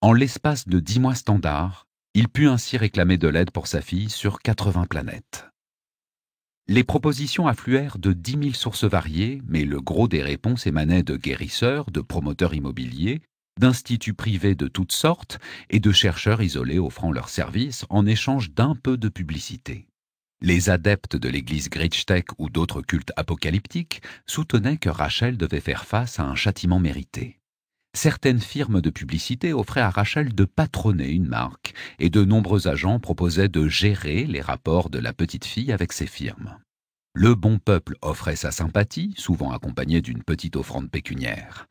En l'espace de dix mois standard, il put ainsi réclamer de l'aide pour sa fille sur 80 planètes. Les propositions affluèrent de dix 000 sources variées, mais le gros des réponses émanait de guérisseurs, de promoteurs immobiliers, d'instituts privés de toutes sortes et de chercheurs isolés offrant leurs services en échange d'un peu de publicité. Les adeptes de l'église Gritschtek ou d'autres cultes apocalyptiques soutenaient que Rachel devait faire face à un châtiment mérité. Certaines firmes de publicité offraient à Rachel de patronner une marque et de nombreux agents proposaient de gérer les rapports de la petite fille avec ces firmes. Le bon peuple offrait sa sympathie, souvent accompagnée d'une petite offrande pécuniaire.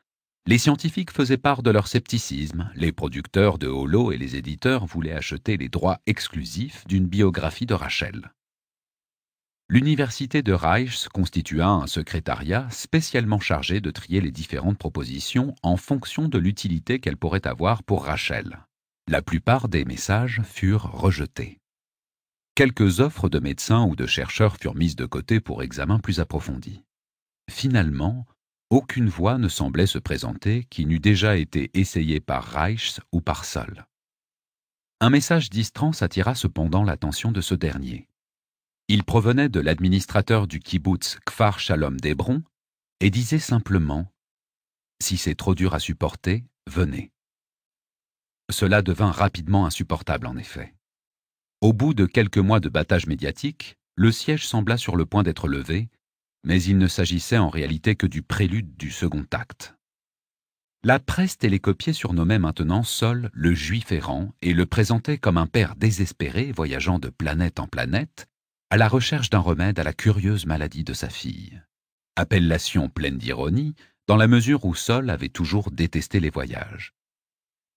Les scientifiques faisaient part de leur scepticisme, les producteurs de Holo et les éditeurs voulaient acheter les droits exclusifs d'une biographie de Rachel. L'université de Reichs constitua un secrétariat spécialement chargé de trier les différentes propositions en fonction de l'utilité qu'elles pourraient avoir pour Rachel. La plupart des messages furent rejetés. Quelques offres de médecins ou de chercheurs furent mises de côté pour examen plus approfondi. Finalement, aucune voix ne semblait se présenter qui n'eût déjà été essayée par Reichs ou par Sol. Un message distant attira cependant l'attention de ce dernier. Il provenait de l'administrateur du kibbutz Kfar Shalom d'Hébron et disait simplement Si c'est trop dur à supporter, venez. Cela devint rapidement insupportable en effet. Au bout de quelques mois de battage médiatique, le siège sembla sur le point d'être levé, mais il ne s'agissait en réalité que du prélude du second acte. La presse télécopiée surnommait maintenant Sol le Juif errant et le présentait comme un père désespéré voyageant de planète en planète, à la recherche d'un remède à la curieuse maladie de sa fille. Appellation pleine d'ironie, dans la mesure où Sol avait toujours détesté les voyages.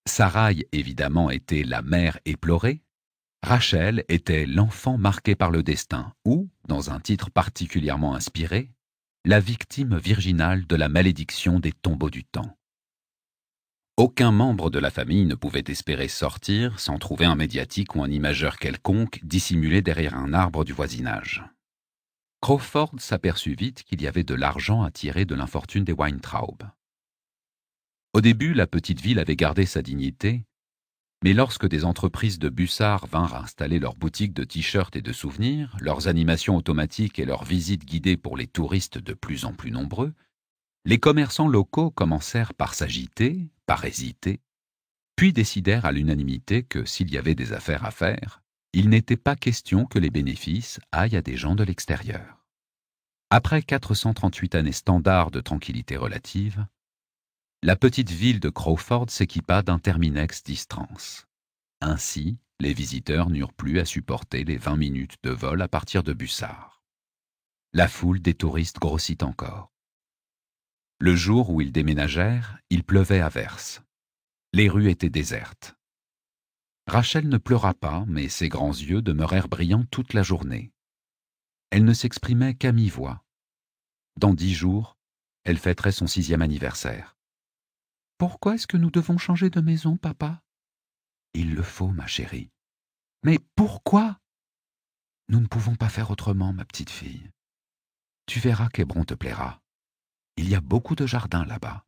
Sarai, évidemment, était la mère éplorée, Rachel était l'enfant marqué par le destin, ou, dans un titre particulièrement inspiré, la victime virginale de la malédiction des tombeaux du temps. Aucun membre de la famille ne pouvait espérer sortir sans trouver un médiatique ou un imageur quelconque dissimulé derrière un arbre du voisinage. Crawford s'aperçut vite qu'il y avait de l'argent à tirer de l'infortune des Weintraub. Au début, la petite ville avait gardé sa dignité, mais lorsque des entreprises de Bussard vinrent installer leurs boutiques de t-shirts et de souvenirs, leurs animations automatiques et leurs visites guidées pour les touristes de plus en plus nombreux, les commerçants locaux commencèrent par s'agiter, par hésiter, puis décidèrent à l'unanimité que s'il y avait des affaires à faire, il n'était pas question que les bénéfices aillent à des gens de l'extérieur. Après 438 années standards de tranquillité relative, la petite ville de Crawford s'équipa d'un terminex distance. Ainsi, les visiteurs n'eurent plus à supporter les 20 minutes de vol à partir de Bussard. La foule des touristes grossit encore. Le jour où ils déménagèrent, il pleuvait à verse. Les rues étaient désertes. Rachel ne pleura pas, mais ses grands yeux demeurèrent brillants toute la journée. Elle ne s'exprimait qu'à mi-voix. Dans dix jours, elle fêterait son sixième anniversaire. Pourquoi est-ce que nous devons changer de maison, papa Il le faut, ma chérie. Mais pourquoi Nous ne pouvons pas faire autrement, ma petite fille. Tu verras qu'Hébron te plaira. Il y a beaucoup de jardins là-bas.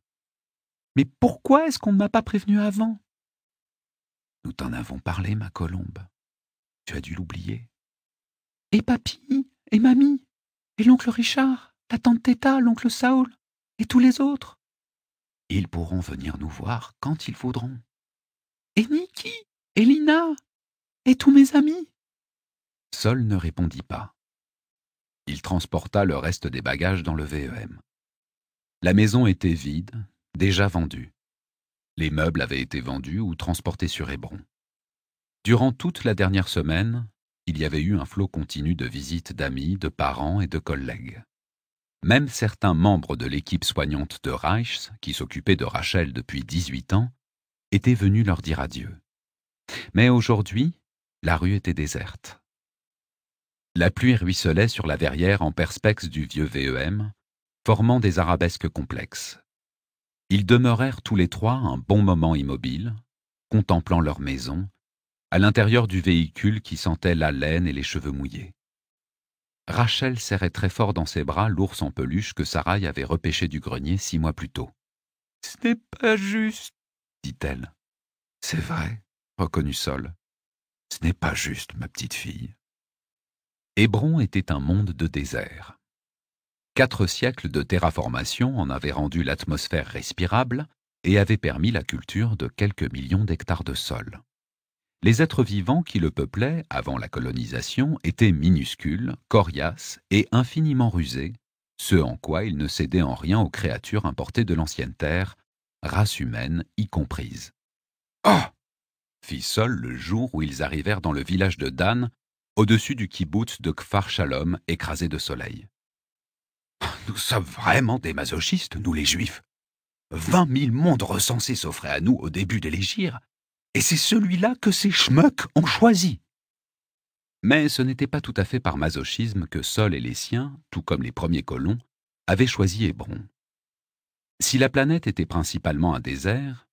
Mais pourquoi est-ce qu'on ne m'a pas prévenu avant Nous t'en avons parlé, ma colombe. Tu as dû l'oublier. Et papy, et mamie, et l'oncle Richard, la tante Teta, l'oncle Saul, et tous les autres. Ils pourront venir nous voir quand ils voudront. Et Niki, et Lina, et tous mes amis. Sol ne répondit pas. Il transporta le reste des bagages dans le VEM. La maison était vide, déjà vendue. Les meubles avaient été vendus ou transportés sur Hébron. Durant toute la dernière semaine, il y avait eu un flot continu de visites d'amis, de parents et de collègues. Même certains membres de l'équipe soignante de Reichs, qui s'occupait de Rachel depuis 18 ans, étaient venus leur dire adieu. Mais aujourd'hui, la rue était déserte. La pluie ruisselait sur la verrière en perspex du vieux VEM, formant des arabesques complexes. Ils demeurèrent tous les trois un bon moment immobiles, contemplant leur maison, à l'intérieur du véhicule qui sentait la laine et les cheveux mouillés. Rachel serrait très fort dans ses bras l'ours en peluche que Sarai avait repêché du grenier six mois plus tôt. Ce n'est pas juste, dit-elle. C'est vrai, reconnut Sol. Ce n'est pas juste, ma petite fille. Hébron était un monde de désert. Quatre siècles de terraformation en avaient rendu l'atmosphère respirable et avaient permis la culture de quelques millions d'hectares de sol. Les êtres vivants qui le peuplaient avant la colonisation étaient minuscules, coriaces et infiniment rusés, ce en quoi ils ne cédaient en rien aux créatures importées de l'ancienne terre, race humaine y comprise. Ah fit Sol le jour où ils arrivèrent dans le village de Dan, au-dessus du kibbutz de Kfar Shalom écrasé de soleil. Nous sommes vraiment des masochistes, nous les Juifs. Vingt mille mondes recensés s'offraient à nous au début de l'Égir, et c'est celui-là que ces schmucks ont choisi. Mais ce n'était pas tout à fait par masochisme que Sol et les siens, tout comme les premiers colons, avaient choisi Hébron. Si la planète était principalement un désert,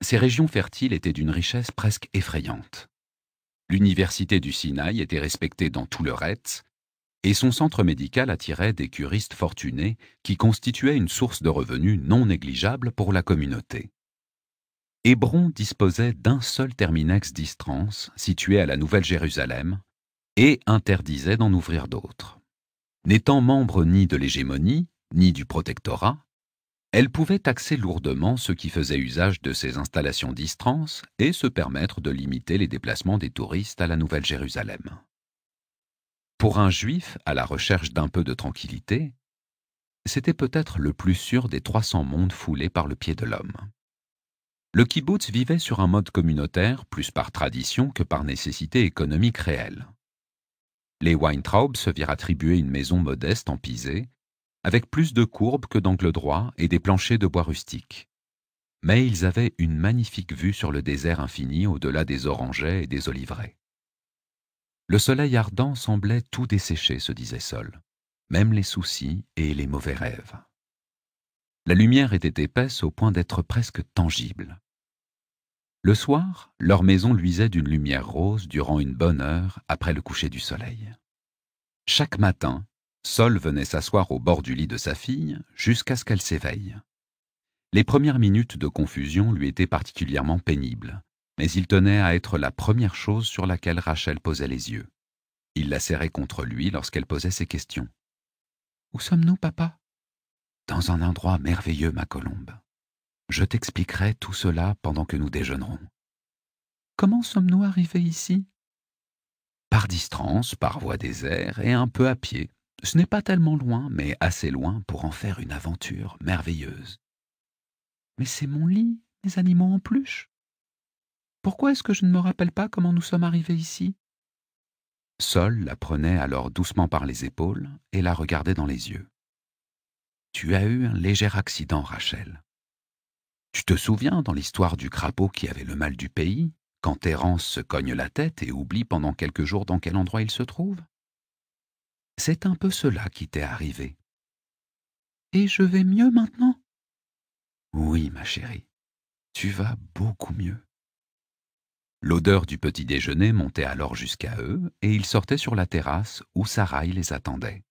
ces régions fertiles étaient d'une richesse presque effrayante. L'université du Sinaï était respectée dans tout le Retz, et son centre médical attirait des curistes fortunés qui constituaient une source de revenus non négligeable pour la communauté. Hébron disposait d'un seul terminex d'Istrance, situé à la Nouvelle-Jérusalem et interdisait d'en ouvrir d'autres. N'étant membre ni de l'hégémonie, ni du protectorat, elle pouvait taxer lourdement ceux qui faisaient usage de ces installations d'Istrance et se permettre de limiter les déplacements des touristes à la Nouvelle-Jérusalem. Pour un juif à la recherche d'un peu de tranquillité, c'était peut-être le plus sûr des 300 mondes foulés par le pied de l'homme. Le kibbutz vivait sur un mode communautaire plus par tradition que par nécessité économique réelle. Les Weintraub se virent attribuer une maison modeste en pisé, avec plus de courbes que d'angles droits et des planchers de bois rustiques. Mais ils avaient une magnifique vue sur le désert infini au-delà des orangers et des oliveraies. Le soleil ardent semblait tout dessécher, se disait Sol, même les soucis et les mauvais rêves. La lumière était épaisse au point d'être presque tangible. Le soir, leur maison luisait d'une lumière rose durant une bonne heure après le coucher du soleil. Chaque matin, Sol venait s'asseoir au bord du lit de sa fille jusqu'à ce qu'elle s'éveille. Les premières minutes de confusion lui étaient particulièrement pénibles, mais il tenait à être la première chose sur laquelle Rachel posait les yeux. Il la serrait contre lui lorsqu'elle posait ses questions. Où sommes-nous, papa Dans un endroit merveilleux, ma colombe. Je t'expliquerai tout cela pendant que nous déjeunerons. Comment sommes-nous arrivés ici Par distance, par voie des et un peu à pied. Ce n'est pas tellement loin, mais assez loin pour en faire une aventure merveilleuse. Mais c'est mon lit, les animaux en peluche. Pourquoi est-ce que je ne me rappelle pas comment nous sommes arrivés ici Sol la prenait alors doucement par les épaules et la regardait dans les yeux. Tu as eu un léger accident, Rachel. Tu te souviens dans l'histoire du crapaud qui avait le mal du pays, quand Terence se cogne la tête et oublie pendant quelques jours dans quel endroit il se trouve C'est un peu cela qui t'est arrivé. Et je vais mieux maintenant Oui, ma chérie, tu vas beaucoup mieux. L'odeur du petit déjeuner montait alors jusqu'à eux, et ils sortaient sur la terrasse où Sarai les attendait.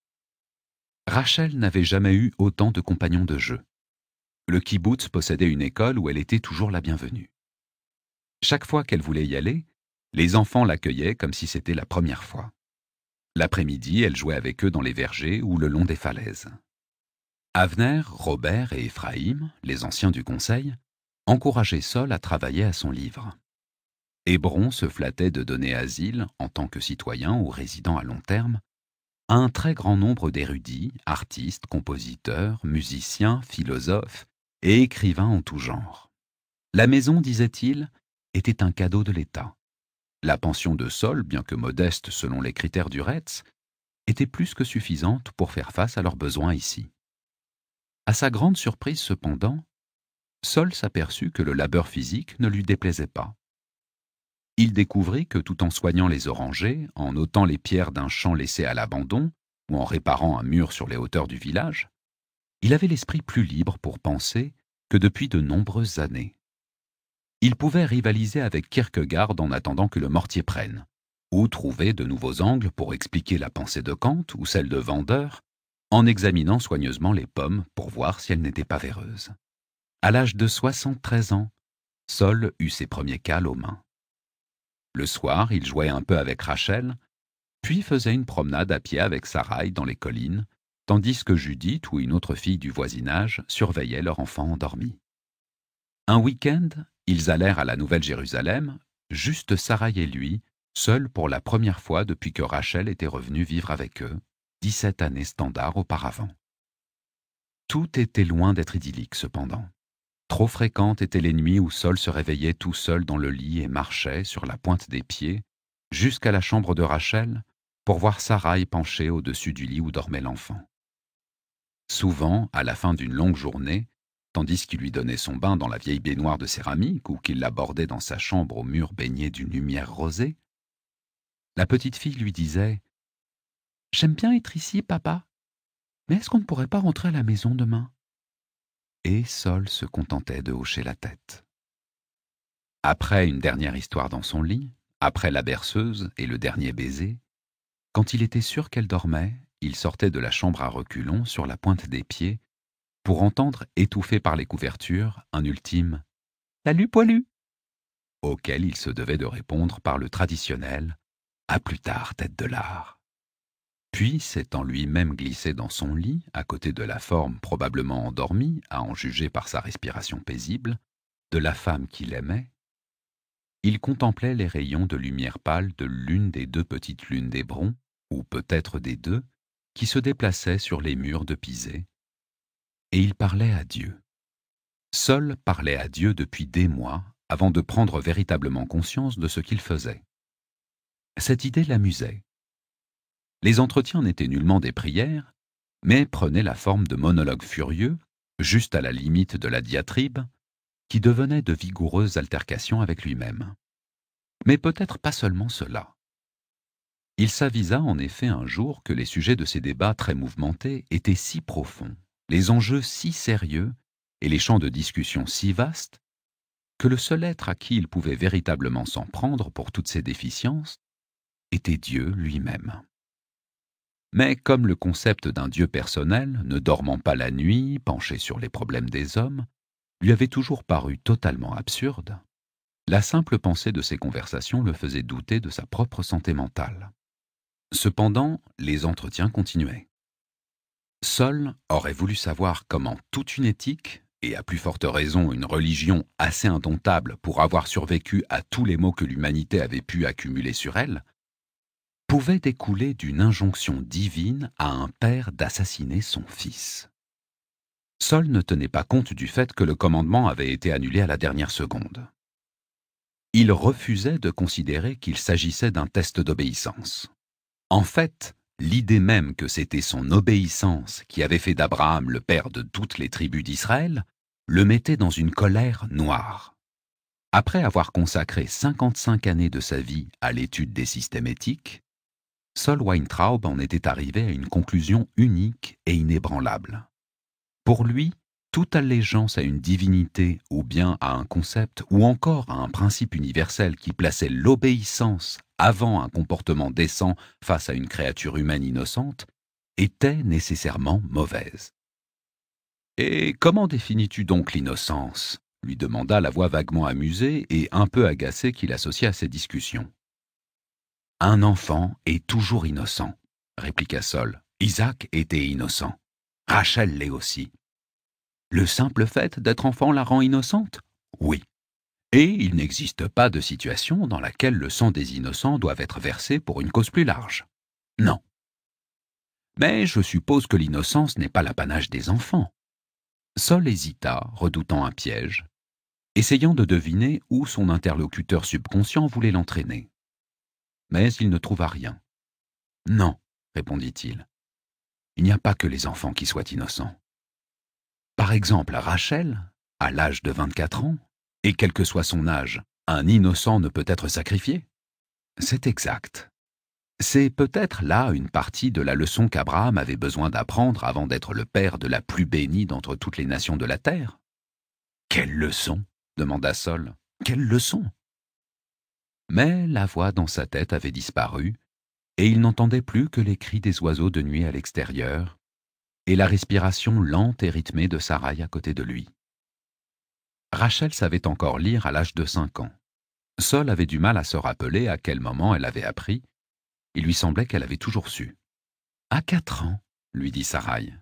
Rachel n'avait jamais eu autant de compagnons de jeu. Le kibbutz possédait une école où elle était toujours la bienvenue. Chaque fois qu'elle voulait y aller, les enfants l'accueillaient comme si c'était la première fois. L'après-midi, elle jouait avec eux dans les vergers ou le long des falaises. Avner, Robert et Ephraim, les anciens du conseil, encourageaient Sol à travailler à son livre. Hébron se flattait de donner asile, en tant que citoyen ou résident à long terme, à un très grand nombre d'érudits, artistes, compositeurs, musiciens, philosophes et écrivains en tout genre. La maison, disait-il, était un cadeau de l'État. La pension de Sol, bien que modeste selon les critères du Retz, était plus que suffisante pour faire face à leurs besoins ici. À sa grande surprise cependant, Sol s'aperçut que le labeur physique ne lui déplaisait pas il découvrit que tout en soignant les orangers, en ôtant les pierres d'un champ laissé à l'abandon, ou en réparant un mur sur les hauteurs du village, il avait l'esprit plus libre pour penser que depuis de nombreuses années. Il pouvait rivaliser avec Kierkegaard en attendant que le mortier prenne, ou trouver de nouveaux angles pour expliquer la pensée de Kant ou celle de Vendeur, en examinant soigneusement les pommes pour voir si elles n'étaient pas véreuses. À l'âge de 73 ans, Sol eut ses premiers cales aux mains. Le soir, ils jouaient un peu avec Rachel, puis faisaient une promenade à pied avec Sarai dans les collines, tandis que Judith ou une autre fille du voisinage surveillaient leur enfant endormi. Un week-end, ils allèrent à la Nouvelle-Jérusalem, juste Sarai et lui, seuls pour la première fois depuis que Rachel était revenue vivre avec eux, dix-sept années standard auparavant. Tout était loin d'être idyllique cependant. Trop fréquentes étaient les nuits où Sol se réveillait tout seul dans le lit et marchait, sur la pointe des pieds, jusqu'à la chambre de Rachel, pour voir Sarah penchée au-dessus du lit où dormait l'enfant. Souvent, à la fin d'une longue journée, tandis qu'il lui donnait son bain dans la vieille baignoire de céramique ou qu'il l'abordait dans sa chambre au mur baigné d'une lumière rosée, la petite fille lui disait « J'aime bien être ici, papa, mais est-ce qu'on ne pourrait pas rentrer à la maison demain et Sol se contentait de hocher la tête. Après une dernière histoire dans son lit, après la berceuse et le dernier baiser, quand il était sûr qu'elle dormait, il sortait de la chambre à reculons sur la pointe des pieds pour entendre, étouffé par les couvertures, un ultime « Salut poilu !» auquel il se devait de répondre par le traditionnel « À plus tard, tête de l'art !» Puis, s'étant lui-même glissé dans son lit, à côté de la forme probablement endormie, à en juger par sa respiration paisible, de la femme qu'il aimait, il contemplait les rayons de lumière pâle de l'une des deux petites lunes d'Hébron, ou peut-être des deux, qui se déplaçaient sur les murs de pisé, et il parlait à Dieu. Seul parlait à Dieu depuis des mois avant de prendre véritablement conscience de ce qu'il faisait. Cette idée l'amusait. Les entretiens n'étaient nullement des prières, mais prenaient la forme de monologues furieux, juste à la limite de la diatribe, qui devenaient de vigoureuses altercations avec lui-même. Mais peut-être pas seulement cela. Il s'avisa en effet un jour que les sujets de ces débats très mouvementés étaient si profonds, les enjeux si sérieux et les champs de discussion si vastes, que le seul être à qui il pouvait véritablement s'en prendre pour toutes ses déficiences était Dieu lui-même. Mais comme le concept d'un Dieu personnel, ne dormant pas la nuit, penché sur les problèmes des hommes, lui avait toujours paru totalement absurde, la simple pensée de ces conversations le faisait douter de sa propre santé mentale. Cependant, les entretiens continuaient. Sol aurait voulu savoir comment toute une éthique, et à plus forte raison une religion assez indomptable pour avoir survécu à tous les maux que l'humanité avait pu accumuler sur elle, pouvait découler d'une injonction divine à un père d'assassiner son fils. Saul ne tenait pas compte du fait que le commandement avait été annulé à la dernière seconde. Il refusait de considérer qu'il s'agissait d'un test d'obéissance. En fait, l'idée même que c'était son obéissance qui avait fait d'Abraham le père de toutes les tribus d'Israël le mettait dans une colère noire. Après avoir consacré 55 années de sa vie à l'étude des systèmes éthiques, Seul Weintraub en était arrivé à une conclusion unique et inébranlable. Pour lui, toute allégeance à une divinité ou bien à un concept ou encore à un principe universel qui plaçait l'obéissance avant un comportement décent face à une créature humaine innocente était nécessairement mauvaise. Et comment définis-tu donc l'innocence lui demanda la voix vaguement amusée et un peu agacée qu'il associa à ces discussions. Un enfant est toujours innocent, répliqua Sol. Isaac était innocent. Rachel l'est aussi. Le simple fait d'être enfant la rend innocente Oui. Et il n'existe pas de situation dans laquelle le sang des innocents doit être versé pour une cause plus large. Non. Mais je suppose que l'innocence n'est pas l'apanage des enfants. Sol hésita, redoutant un piège, essayant de deviner où son interlocuteur subconscient voulait l'entraîner mais il ne trouva rien. Non, répondit-il. Il n'y a pas que les enfants qui soient innocents. Par exemple, Rachel, à l'âge de vingt-quatre ans, et quel que soit son âge, un innocent ne peut être sacrifié. C'est exact. C'est peut-être là une partie de la leçon qu'Abraham avait besoin d'apprendre avant d'être le père de la plus bénie d'entre toutes les nations de la terre. Quelle leçon demanda Saul. Quelle leçon mais la voix dans sa tête avait disparu, et il n'entendait plus que les cris des oiseaux de nuit à l'extérieur, et la respiration lente et rythmée de Sarai à côté de lui. Rachel savait encore lire à l'âge de cinq ans. Sol avait du mal à se rappeler à quel moment elle avait appris. Il lui semblait qu'elle avait toujours su. À quatre ans, lui dit Sarai.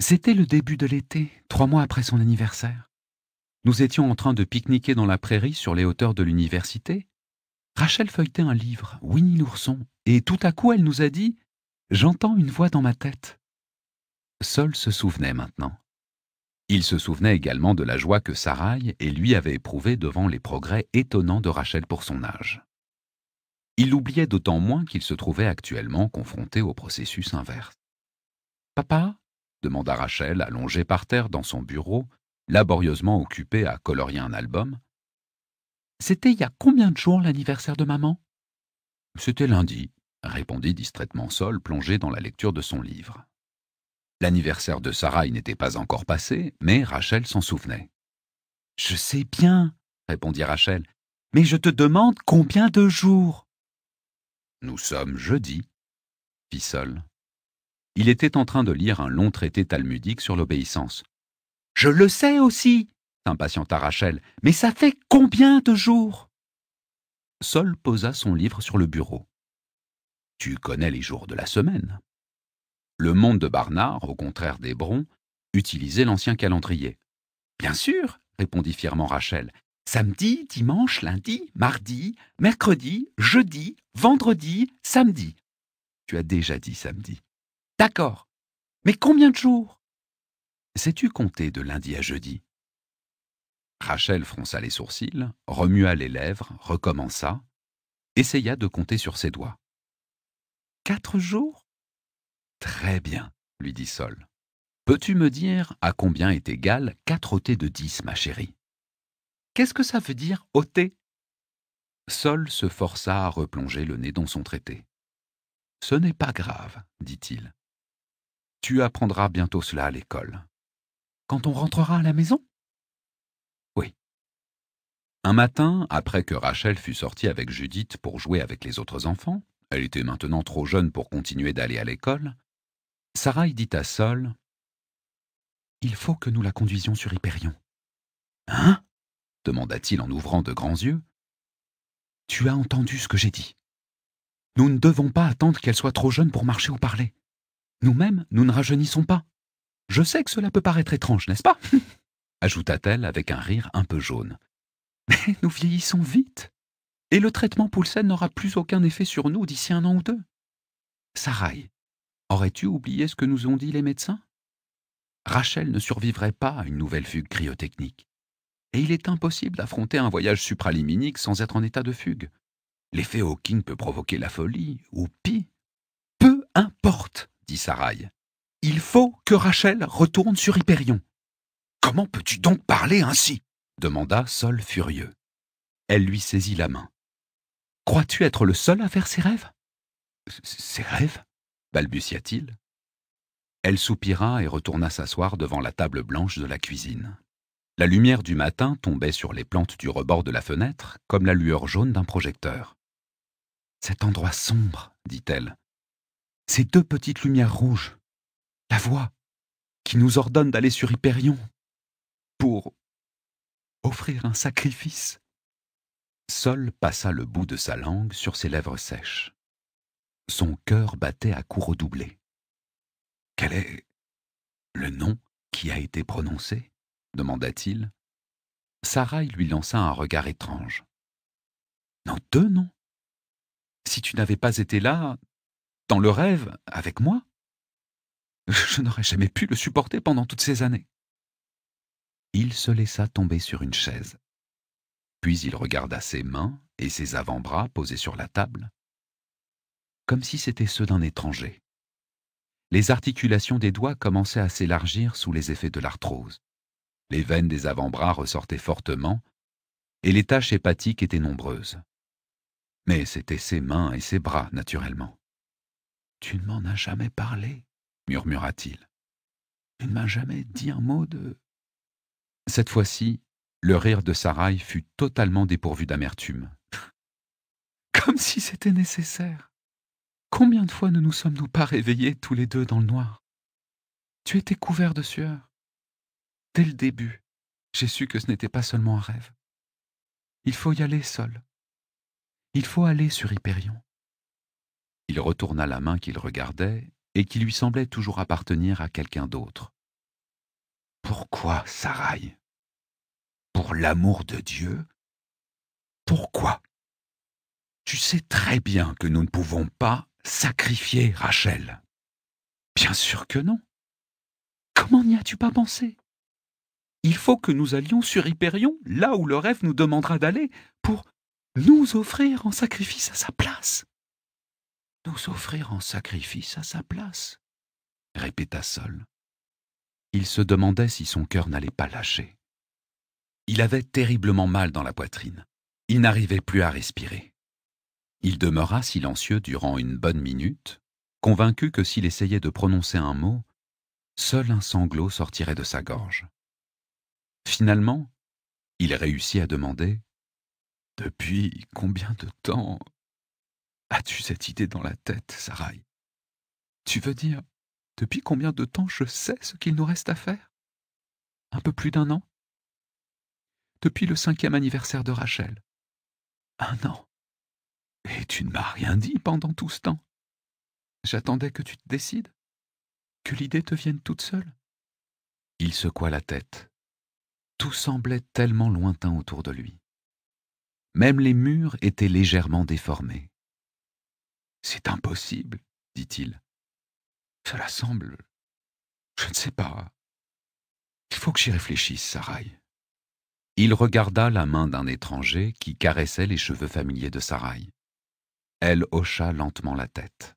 C'était le début de l'été, trois mois après son anniversaire. Nous étions en train de pique-niquer dans la prairie sur les hauteurs de l'université, Rachel feuilletait un livre, Winnie l'ourson, et tout à coup elle nous a dit J'entends une voix dans ma tête. Seul se souvenait maintenant. Il se souvenait également de la joie que Sarah et lui avaient éprouvée devant les progrès étonnants de Rachel pour son âge. Il l'oubliait d'autant moins qu'il se trouvait actuellement confronté au processus inverse. Papa demanda Rachel, allongée par terre dans son bureau, laborieusement occupée à colorier un album. C'était il y a combien de jours l'anniversaire de maman C'était lundi, répondit distraitement Sol, plongé dans la lecture de son livre. L'anniversaire de Sarah n'était pas encore passé, mais Rachel s'en souvenait. Je sais bien, répondit Rachel, mais je te demande combien de jours Nous sommes jeudi, fit Sol. Il était en train de lire un long traité talmudique sur l'obéissance. Je le sais aussi, à Rachel. Mais ça fait combien de jours Sol posa son livre sur le bureau. Tu connais les jours de la semaine. Le monde de Barnard, au contraire d'Hébron, utilisait l'ancien calendrier. Bien sûr, répondit fièrement Rachel. Samedi, dimanche, lundi, mardi, mercredi, jeudi, vendredi, samedi. Tu as déjà dit samedi. D'accord. Mais combien de jours Sais-tu compter de lundi à jeudi Rachel fronça les sourcils, remua les lèvres, recommença, essaya de compter sur ses doigts. Quatre jours Très bien, lui dit Sol. Peux-tu me dire à combien est égal quatre ôtés de dix, ma chérie Qu'est-ce que ça veut dire ôter Sol se força à replonger le nez dans son traité. Ce n'est pas grave, dit-il. Tu apprendras bientôt cela à l'école. Quand on rentrera à la maison un matin, après que Rachel fut sortie avec Judith pour jouer avec les autres enfants, elle était maintenant trop jeune pour continuer d'aller à l'école, Sarah dit à Sol Il faut que nous la conduisions sur Hyperion. Hein demanda-t-il en ouvrant de grands yeux. Tu as entendu ce que j'ai dit. Nous ne devons pas attendre qu'elle soit trop jeune pour marcher ou parler. Nous-mêmes, nous ne rajeunissons pas. Je sais que cela peut paraître étrange, n'est-ce pas ajouta-t-elle avec un rire un peu jaune, mais nous vieillissons vite, et le traitement Poulsen n'aura plus aucun effet sur nous d'ici un an ou deux. Sarai, aurais-tu oublié ce que nous ont dit les médecins Rachel ne survivrait pas à une nouvelle fugue cryotechnique. Et il est impossible d'affronter un voyage supraliminique sans être en état de fugue. L'effet Hawking peut provoquer la folie, ou pis. Peu importe, dit Sarai. Il faut que Rachel retourne sur Hyperion. Comment peux-tu donc parler ainsi demanda Sol furieux. Elle lui saisit la main. Crois-tu être le seul à faire ces rêves Ces rêves balbutia-t-il. Elle soupira et retourna s'asseoir devant la table blanche de la cuisine. La lumière du matin tombait sur les plantes du rebord de la fenêtre comme la lueur jaune d'un projecteur. Cet endroit sombre, dit-elle. Ces deux petites lumières rouges. La voix qui nous ordonne d'aller sur Hyperion. Pour offrir un sacrifice Sol passa le bout de sa langue sur ses lèvres sèches. Son cœur battait à coups redoublés. Quel est le nom qui a été prononcé demanda-t-il. Sarai lui lança un regard étrange. Non, deux noms Si tu n'avais pas été là, dans le rêve, avec moi, je n'aurais jamais pu le supporter pendant toutes ces années il se laissa tomber sur une chaise. Puis il regarda ses mains et ses avant-bras posés sur la table, comme si c'était ceux d'un étranger. Les articulations des doigts commençaient à s'élargir sous les effets de l'arthrose. Les veines des avant-bras ressortaient fortement, et les taches hépatiques étaient nombreuses. Mais c'était ses mains et ses bras, naturellement. Tu ne m'en as jamais parlé, murmura-t-il. Tu ne m'as jamais dit un mot de cette fois-ci, le rire de Sarai fut totalement dépourvu d'amertume. Comme si c'était nécessaire. Combien de fois ne nous sommes-nous pas réveillés tous les deux dans le noir Tu étais couvert de sueur. Dès le début, j'ai su que ce n'était pas seulement un rêve. Il faut y aller seul. Il faut aller sur Hyperion. Il retourna la main qu'il regardait et qui lui semblait toujours appartenir à quelqu'un d'autre. Pourquoi, Sarai Pour l'amour de Dieu Pourquoi Tu sais très bien que nous ne pouvons pas sacrifier Rachel. Bien sûr que non. Comment n'y as-tu pas pensé Il faut que nous allions sur Hyperion, là où le rêve nous demandera d'aller, pour nous offrir en sacrifice à sa place. Nous offrir en sacrifice à sa place, répéta Sol. Il se demandait si son cœur n'allait pas lâcher. Il avait terriblement mal dans la poitrine. Il n'arrivait plus à respirer. Il demeura silencieux durant une bonne minute, convaincu que s'il essayait de prononcer un mot, seul un sanglot sortirait de sa gorge. Finalement, il réussit à demander ⁇ Depuis combien de temps as-tu cette idée dans la tête, Sarai Tu veux dire depuis combien de temps je sais ce qu'il nous reste à faire Un peu plus d'un an Depuis le cinquième anniversaire de Rachel. Un an. Et tu ne m'as rien dit pendant tout ce temps. J'attendais que tu te décides, que l'idée te vienne toute seule. Il secoua la tête. Tout semblait tellement lointain autour de lui. Même les murs étaient légèrement déformés. C'est impossible, dit-il. Cela semble... Je ne sais pas. Il faut que j'y réfléchisse, Sarai. Il regarda la main d'un étranger qui caressait les cheveux familiers de Sarai. Elle hocha lentement la tête.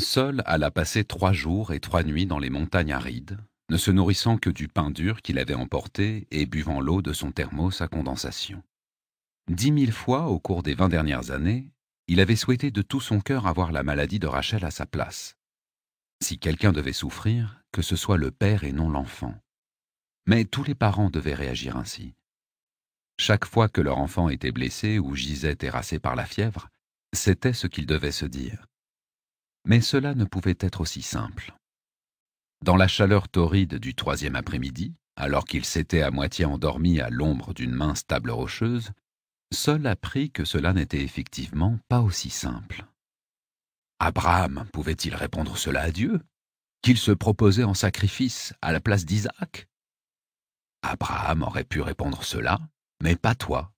Seul alla passer trois jours et trois nuits dans les montagnes arides, ne se nourrissant que du pain dur qu'il avait emporté et buvant l'eau de son thermos à condensation. Dix mille fois au cours des vingt dernières années, il avait souhaité de tout son cœur avoir la maladie de Rachel à sa place, si quelqu'un devait souffrir, que ce soit le père et non l'enfant. Mais tous les parents devaient réagir ainsi. Chaque fois que leur enfant était blessé ou gisait terrassé par la fièvre, c'était ce qu'ils devaient se dire. Mais cela ne pouvait être aussi simple. Dans la chaleur torride du troisième après-midi, alors qu'il s'était à moitié endormi à l'ombre d'une mince table rocheuse, Seul apprit que cela n'était effectivement pas aussi simple. Abraham pouvait-il répondre cela à Dieu Qu'il se proposait en sacrifice à la place d'Isaac Abraham aurait pu répondre cela, mais pas toi.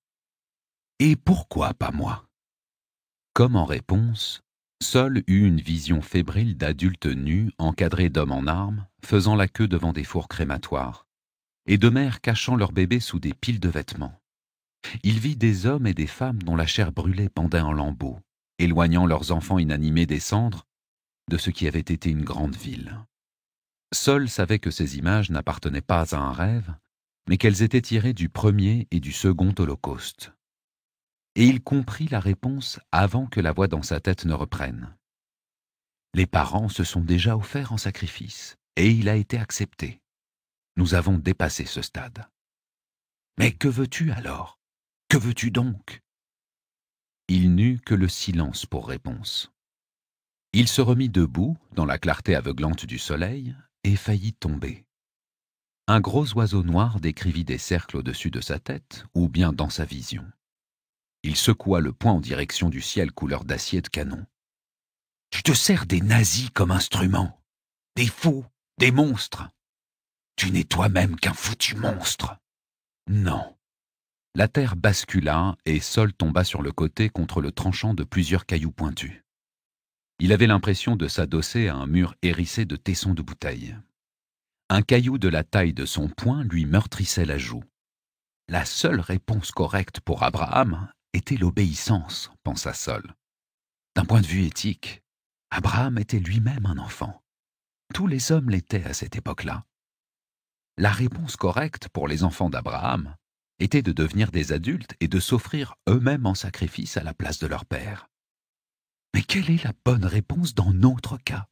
Et pourquoi pas moi Comme en réponse, Saul eut une vision fébrile d'adultes nus encadrés d'hommes en armes, faisant la queue devant des fours crématoires, et de mères cachant leurs bébés sous des piles de vêtements. Il vit des hommes et des femmes dont la chair brûlait pendait en lambeaux, éloignant leurs enfants inanimés des cendres, de ce qui avait été une grande ville. Seul savait que ces images n'appartenaient pas à un rêve, mais qu'elles étaient tirées du premier et du second Holocauste. Et il comprit la réponse avant que la voix dans sa tête ne reprenne. Les parents se sont déjà offerts en sacrifice, et il a été accepté. Nous avons dépassé ce stade. Mais que veux-tu alors Que veux-tu donc il n'eut que le silence pour réponse. Il se remit debout, dans la clarté aveuglante du soleil, et faillit tomber. Un gros oiseau noir décrivit des cercles au-dessus de sa tête, ou bien dans sa vision. Il secoua le poing en direction du ciel couleur d'acier de canon. Tu te sers des nazis comme instrument, des fous, des monstres. Tu n'es toi-même qu'un foutu monstre. Non, la terre bascula et Sol tomba sur le côté contre le tranchant de plusieurs cailloux pointus. Il avait l'impression de s'adosser à un mur hérissé de tessons de bouteilles. Un caillou de la taille de son poing lui meurtrissait la joue. La seule réponse correcte pour Abraham était l'obéissance, pensa Sol. D'un point de vue éthique, Abraham était lui-même un enfant. Tous les hommes l'étaient à cette époque-là. La réponse correcte pour les enfants d'Abraham était de devenir des adultes et de s'offrir eux-mêmes en sacrifice à la place de leur père. Mais quelle est la bonne réponse dans notre cas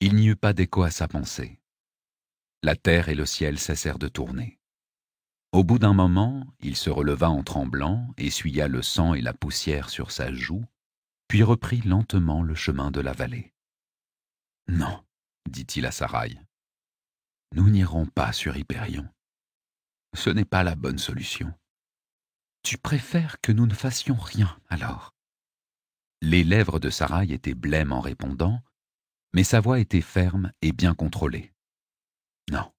Il n'y eut pas d'écho à sa pensée. La terre et le ciel cessèrent de tourner. Au bout d'un moment, il se releva en tremblant, essuya le sang et la poussière sur sa joue, puis reprit lentement le chemin de la vallée. Non, dit-il à Sarai, nous n'irons pas sur Hyperion ce n'est pas la bonne solution. Tu préfères que nous ne fassions rien, alors. Les lèvres de Sarai étaient blêmes en répondant, mais sa voix était ferme et bien contrôlée. Non.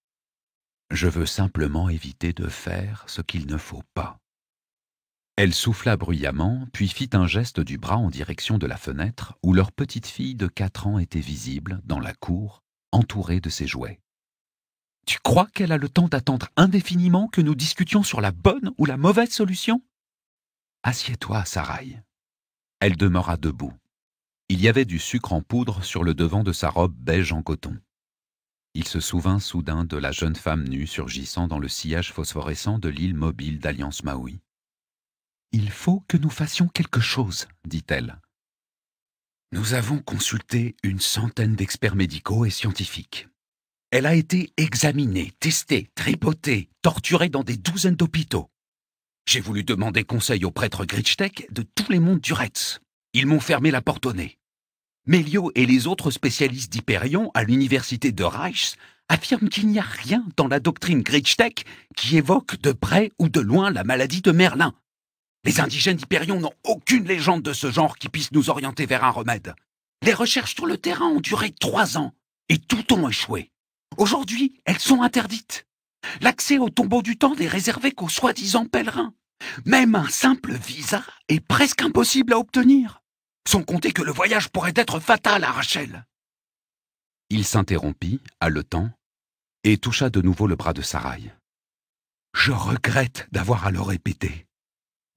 Je veux simplement éviter de faire ce qu'il ne faut pas. Elle souffla bruyamment, puis fit un geste du bras en direction de la fenêtre où leur petite fille de quatre ans était visible, dans la cour, entourée de ses jouets. Tu crois qu'elle a le temps d'attendre indéfiniment que nous discutions sur la bonne ou la mauvaise solution Assieds-toi, Sarai. » Elle demeura debout. Il y avait du sucre en poudre sur le devant de sa robe beige en coton. Il se souvint soudain de la jeune femme nue surgissant dans le sillage phosphorescent de l'île mobile d'Alliance Maui. Il faut que nous fassions quelque chose, dit-elle. Nous avons consulté une centaine d'experts médicaux et scientifiques. Elle a été examinée, testée, tripotée, torturée dans des douzaines d'hôpitaux. J'ai voulu demander conseil au prêtre Grichtek de tous les mondes du Retz. Ils m'ont fermé la porte au nez. Melio et les autres spécialistes d'Hyperion à l'université de Reichs affirment qu'il n'y a rien dans la doctrine Grichtek qui évoque de près ou de loin la maladie de Merlin. Les indigènes d'Hyperion n'ont aucune légende de ce genre qui puisse nous orienter vers un remède. Les recherches sur le terrain ont duré trois ans et tout ont échoué. Aujourd'hui, elles sont interdites. L'accès au tombeau du temps n'est réservé qu'aux soi-disant pèlerins. Même un simple visa est presque impossible à obtenir. Sans compter que le voyage pourrait être fatal à Rachel. Il s'interrompit, haletant, et toucha de nouveau le bras de Sarai. Je regrette d'avoir à le répéter,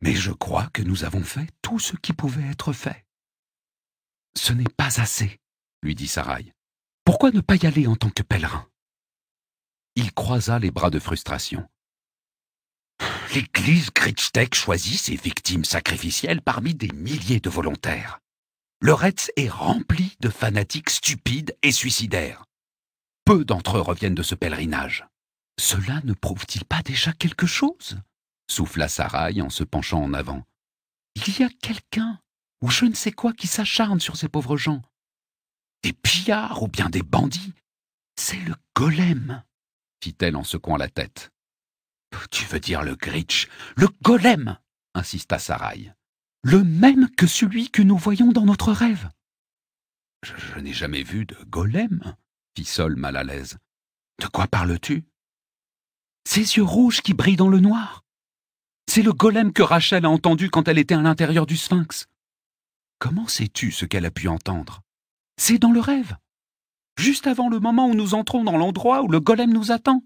mais je crois que nous avons fait tout ce qui pouvait être fait. Ce n'est pas assez, lui dit Sarai. Pourquoi ne pas y aller en tant que pèlerin Il croisa les bras de frustration. L'église Grichtek choisit ses victimes sacrificielles parmi des milliers de volontaires. Le Retz est rempli de fanatiques stupides et suicidaires. Peu d'entre eux reviennent de ce pèlerinage. Cela ne prouve-t-il pas déjà quelque chose souffla Sarai en se penchant en avant. Il y a quelqu'un, ou je ne sais quoi, qui s'acharne sur ces pauvres gens, des pillards ou bien des bandits. C'est le golem, fit-elle en secouant la tête. Tu veux dire le Gritch, le golem, insista Sarai. « Le même que celui que nous voyons dans notre rêve. Je, n'ai jamais vu de golem, fit Sol mal à l'aise. De quoi parles-tu Ses yeux rouges qui brillent dans le noir. C'est le golem que Rachel a entendu quand elle était à l'intérieur du sphinx. Comment sais-tu ce qu'elle a pu entendre c'est dans le rêve, juste avant le moment où nous entrons dans l'endroit où le golem nous attend.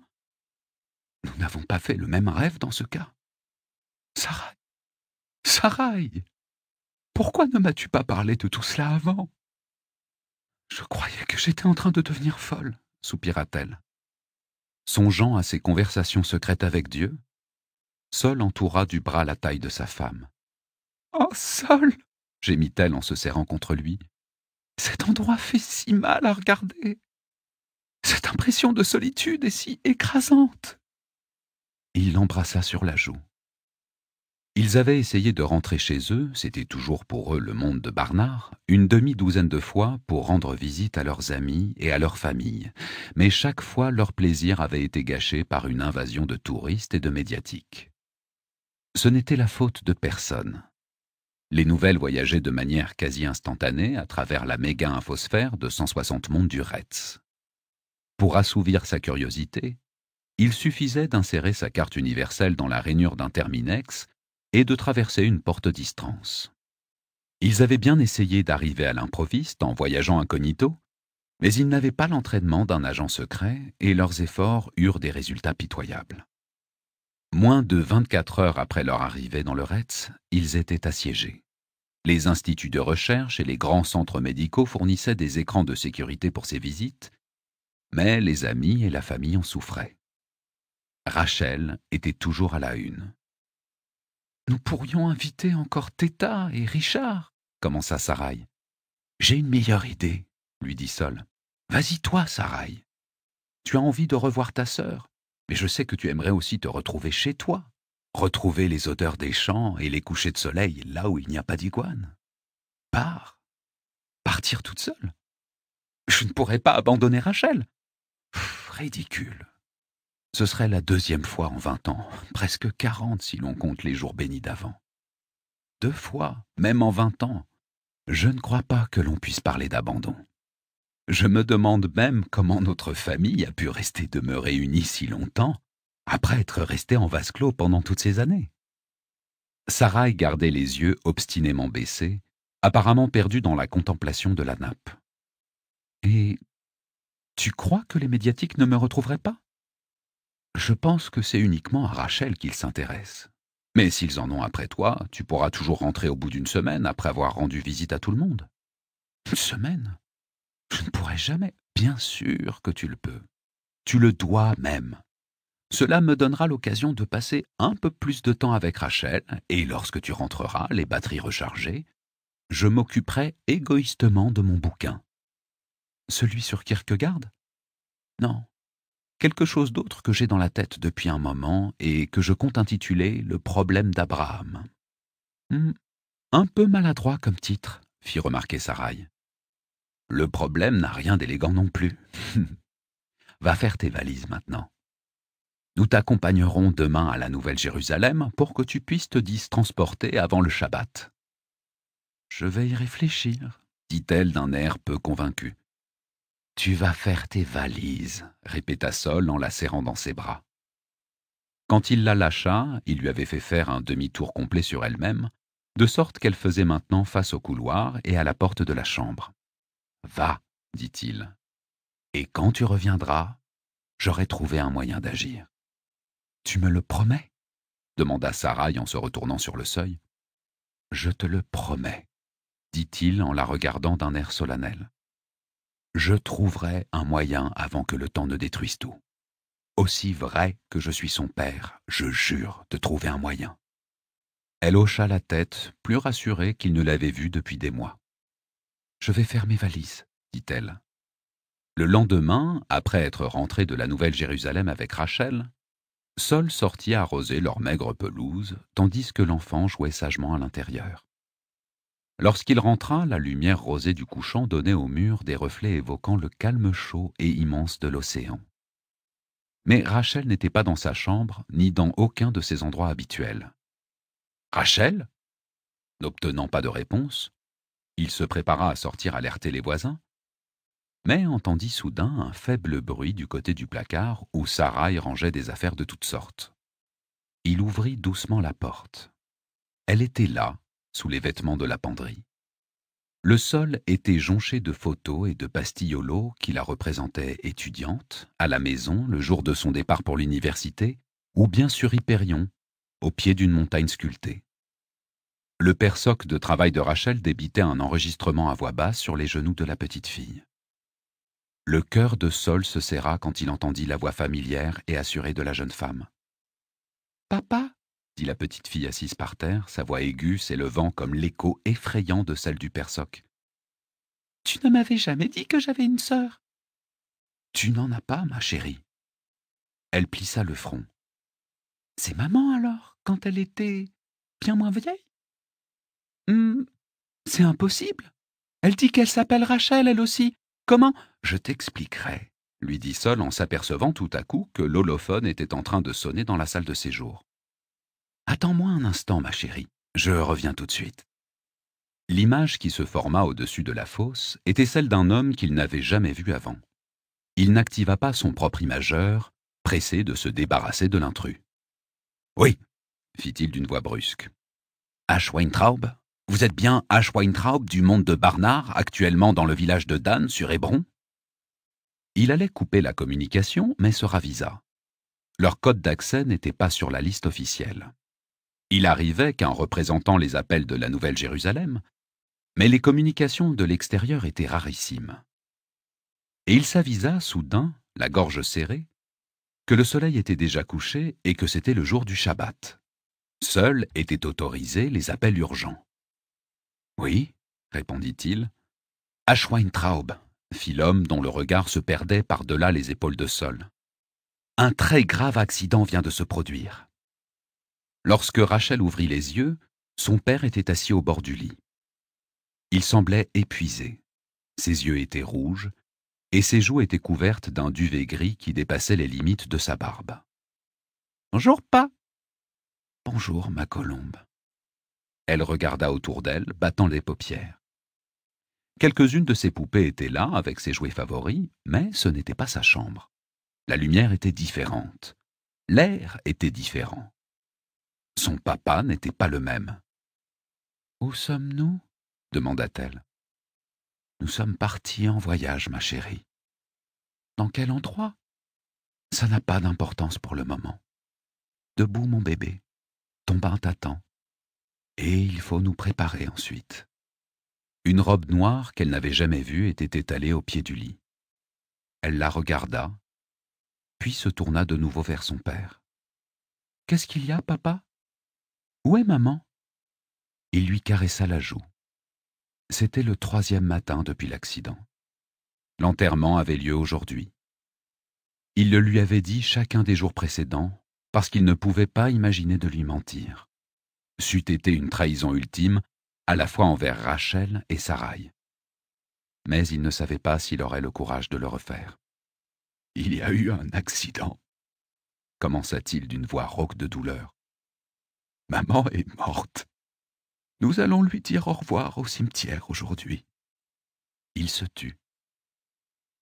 Nous n'avons pas fait le même rêve dans ce cas. Sarai, Sarai, pourquoi ne m'as-tu pas parlé de tout cela avant Je croyais que j'étais en train de devenir folle, soupira-t-elle. Songeant à ses conversations secrètes avec Dieu, Sol entoura du bras la taille de sa femme. Oh, Sol gémit-elle en se serrant contre lui. Cet endroit fait si mal à regarder. Cette impression de solitude est si écrasante. il l'embrassa sur la joue. Ils avaient essayé de rentrer chez eux, c'était toujours pour eux le monde de Barnard, une demi-douzaine de fois pour rendre visite à leurs amis et à leur famille, mais chaque fois leur plaisir avait été gâché par une invasion de touristes et de médiatiques. Ce n'était la faute de personne. Les nouvelles voyageaient de manière quasi instantanée à travers la méga-infosphère de 160 mondes du Retz. Pour assouvir sa curiosité, il suffisait d'insérer sa carte universelle dans la rainure d'un terminex et de traverser une porte distance. Ils avaient bien essayé d'arriver à l'improviste en voyageant incognito, mais ils n'avaient pas l'entraînement d'un agent secret et leurs efforts eurent des résultats pitoyables. Moins de 24 heures après leur arrivée dans le Retz, ils étaient assiégés. Les instituts de recherche et les grands centres médicaux fournissaient des écrans de sécurité pour ces visites, mais les amis et la famille en souffraient. Rachel était toujours à la une. Nous pourrions inviter encore Teta et Richard, commença Sarai. « J'ai une meilleure idée, lui dit Sol. Vas-y toi, Sarai. Tu as envie de revoir ta sœur mais je sais que tu aimerais aussi te retrouver chez toi, retrouver les odeurs des champs et les couchers de soleil là où il n'y a pas d'iguane. Pars. Partir toute seule. Je ne pourrais pas abandonner Rachel. ridicule. Ce serait la deuxième fois en vingt ans, presque quarante si l'on compte les jours bénis d'avant. Deux fois, même en vingt ans, je ne crois pas que l'on puisse parler d'abandon. Je me demande même comment notre famille a pu rester demeurée unie si longtemps, après être restée en vase clos pendant toutes ces années. Sarah gardait les yeux obstinément baissés, apparemment perdus dans la contemplation de la nappe. Et tu crois que les médiatiques ne me retrouveraient pas Je pense que c'est uniquement à Rachel qu'ils s'intéressent. Mais s'ils en ont après toi, tu pourras toujours rentrer au bout d'une semaine après avoir rendu visite à tout le monde. Une semaine je ne pourrai jamais. Bien sûr que tu le peux. Tu le dois même. Cela me donnera l'occasion de passer un peu plus de temps avec Rachel, et lorsque tu rentreras, les batteries rechargées, je m'occuperai égoïstement de mon bouquin. Celui sur Kierkegaard Non. Quelque chose d'autre que j'ai dans la tête depuis un moment et que je compte intituler Le problème d'Abraham. Hmm. Un peu maladroit comme titre, fit remarquer Sarai. Le problème n'a rien d'élégant non plus. Va faire tes valises maintenant. Nous t'accompagnerons demain à la Nouvelle-Jérusalem pour que tu puisses te transporter avant le Shabbat. Je vais y réfléchir, dit-elle d'un air peu convaincu. Tu vas faire tes valises, répéta Sol en la serrant dans ses bras. Quand il la lâcha, il lui avait fait faire un demi-tour complet sur elle-même, de sorte qu'elle faisait maintenant face au couloir et à la porte de la chambre. Va, dit-il, et quand tu reviendras, j'aurai trouvé un moyen d'agir. Tu me le promets demanda Sarai en se retournant sur le seuil. Je te le promets, dit-il en la regardant d'un air solennel. Je trouverai un moyen avant que le temps ne détruise tout. Aussi vrai que je suis son père, je jure de trouver un moyen. Elle hocha la tête, plus rassurée qu'il ne l'avait vue depuis des mois. Je vais faire mes valises, dit-elle. Le lendemain, après être rentrée de la Nouvelle-Jérusalem avec Rachel, Sol sortit arroser leur maigre pelouse, tandis que l'enfant jouait sagement à l'intérieur. Lorsqu'il rentra, la lumière rosée du couchant donnait au mur des reflets évoquant le calme chaud et immense de l'océan. Mais Rachel n'était pas dans sa chambre, ni dans aucun de ses endroits habituels. Rachel N'obtenant pas de réponse, il se prépara à sortir alerter les voisins, mais entendit soudain un faible bruit du côté du placard où Sarah rangeait des affaires de toutes sortes. Il ouvrit doucement la porte. Elle était là, sous les vêtements de la penderie. Le sol était jonché de photos et de pastillolos qui la représentaient étudiante, à la maison le jour de son départ pour l'université, ou bien sur Hyperion, au pied d'une montagne sculptée. Le père de travail de Rachel débitait un enregistrement à voix basse sur les genoux de la petite fille. Le cœur de Sol se serra quand il entendit la voix familière et assurée de la jeune femme. Papa dit la petite fille assise par terre, sa voix aiguë s'élevant comme l'écho effrayant de celle du persoc. « Tu ne m'avais jamais dit que j'avais une sœur. Tu n'en as pas, ma chérie. Elle plissa le front. C'est maman alors, quand elle était bien moins vieille Hum, c'est impossible. Elle dit qu'elle s'appelle Rachel, elle aussi. Comment Je t'expliquerai, lui dit Sol en s'apercevant tout à coup que l'holophone était en train de sonner dans la salle de séjour. Attends-moi un instant, ma chérie. Je reviens tout de suite. L'image qui se forma au-dessus de la fosse était celle d'un homme qu'il n'avait jamais vu avant. Il n'activa pas son propre imageur, pressé de se débarrasser de l'intrus. Oui, fit-il d'une voix brusque. Vous êtes bien H. Weintraub du monde de Barnard, actuellement dans le village de Dan, sur Hébron Il allait couper la communication, mais se ravisa. Leur code d'accès n'était pas sur la liste officielle. Il arrivait qu'un représentant les appels de la Nouvelle-Jérusalem, mais les communications de l'extérieur étaient rarissimes. Et il s'avisa soudain, la gorge serrée, que le soleil était déjà couché et que c'était le jour du Shabbat. Seuls étaient autorisés les appels urgents. Oui, répondit-il. Schweintraub, fit l'homme dont le regard se perdait par-delà les épaules de Sol. Un très grave accident vient de se produire. Lorsque Rachel ouvrit les yeux, son père était assis au bord du lit. Il semblait épuisé. Ses yeux étaient rouges, et ses joues étaient couvertes d'un duvet gris qui dépassait les limites de sa barbe. Bonjour, pas. Bonjour, ma colombe. Elle regarda autour d'elle, battant les paupières. Quelques-unes de ses poupées étaient là, avec ses jouets favoris, mais ce n'était pas sa chambre. La lumière était différente. L'air était différent. Son papa n'était pas le même. Où sommes-nous demanda-t-elle. Nous sommes partis en voyage, ma chérie. Dans quel endroit Ça n'a pas d'importance pour le moment. Debout, mon bébé. tomba bain et il faut nous préparer ensuite. Une robe noire qu'elle n'avait jamais vue était étalée au pied du lit. Elle la regarda, puis se tourna de nouveau vers son père. Qu'est-ce qu'il y a, papa Où est maman Il lui caressa la joue. C'était le troisième matin depuis l'accident. L'enterrement avait lieu aujourd'hui. Il le lui avait dit chacun des jours précédents, parce qu'il ne pouvait pas imaginer de lui mentir c'eût été une trahison ultime, à la fois envers Rachel et Sarai. Mais il ne savait pas s'il aurait le courage de le refaire. Il y a eu un accident, commença-t-il d'une voix rauque de douleur. Maman est morte. Nous allons lui dire au revoir au cimetière aujourd'hui. Il se tut.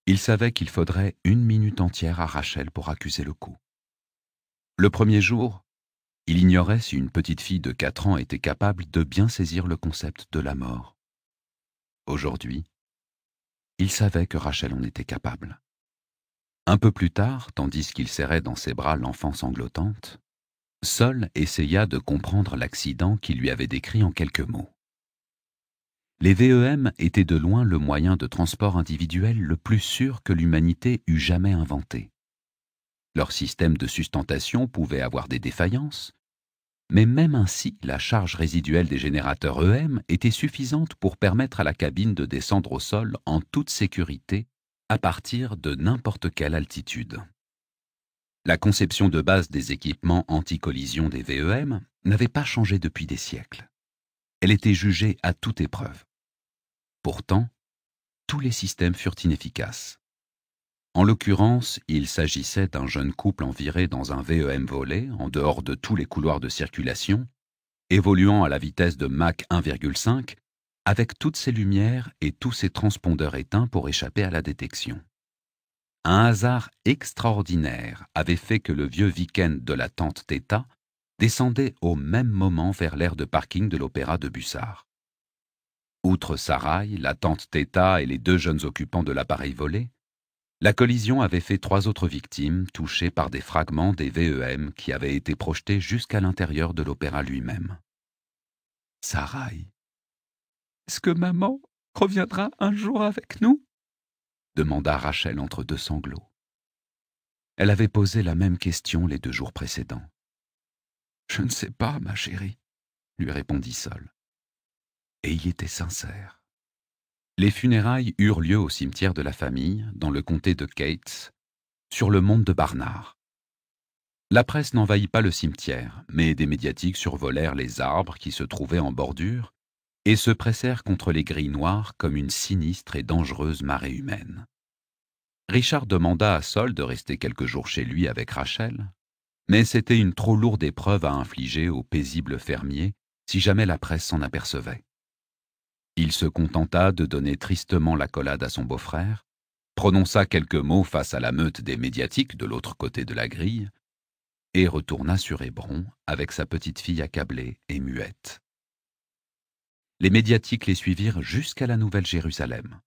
Il savait qu'il faudrait une minute entière à Rachel pour accuser le coup. Le premier jour, il ignorait si une petite fille de quatre ans était capable de bien saisir le concept de la mort. Aujourd'hui, il savait que Rachel en était capable. Un peu plus tard, tandis qu'il serrait dans ses bras l'enfant sanglotante, Sol essaya de comprendre l'accident qu'il lui avait décrit en quelques mots. Les VEM étaient de loin le moyen de transport individuel le plus sûr que l'humanité eût jamais inventé. Leur système de sustentation pouvait avoir des défaillances, mais même ainsi, la charge résiduelle des générateurs EM était suffisante pour permettre à la cabine de descendre au sol en toute sécurité à partir de n'importe quelle altitude. La conception de base des équipements anti-collision des VEM n'avait pas changé depuis des siècles. Elle était jugée à toute épreuve. Pourtant, tous les systèmes furent inefficaces. En l'occurrence, il s'agissait d'un jeune couple enviré dans un VEM volé, en dehors de tous les couloirs de circulation, évoluant à la vitesse de Mach 1,5, avec toutes ses lumières et tous ses transpondeurs éteints pour échapper à la détection. Un hasard extraordinaire avait fait que le vieux week de la tante Theta descendait au même moment vers l'aire de parking de l'Opéra de Bussard. Outre Sarai, la tante Theta et les deux jeunes occupants de l'appareil volé, la collision avait fait trois autres victimes touchées par des fragments des VEM qui avaient été projetés jusqu'à l'intérieur de l'opéra lui-même. Sarai. Est-ce que maman reviendra un jour avec nous demanda Rachel entre deux sanglots. Elle avait posé la même question les deux jours précédents. Je ne sais pas, ma chérie, lui répondit Sol. Et il était sincère. Les funérailles eurent lieu au cimetière de la famille, dans le comté de Cates, sur le monde de Barnard. La presse n'envahit pas le cimetière, mais des médiatiques survolèrent les arbres qui se trouvaient en bordure et se pressèrent contre les grilles noires comme une sinistre et dangereuse marée humaine. Richard demanda à Sol de rester quelques jours chez lui avec Rachel, mais c'était une trop lourde épreuve à infliger au paisible fermier si jamais la presse s'en apercevait. Il se contenta de donner tristement l'accolade à son beau-frère, prononça quelques mots face à la meute des médiatiques de l'autre côté de la grille, et retourna sur Hébron avec sa petite fille accablée et muette. Les médiatiques les suivirent jusqu'à la Nouvelle-Jérusalem.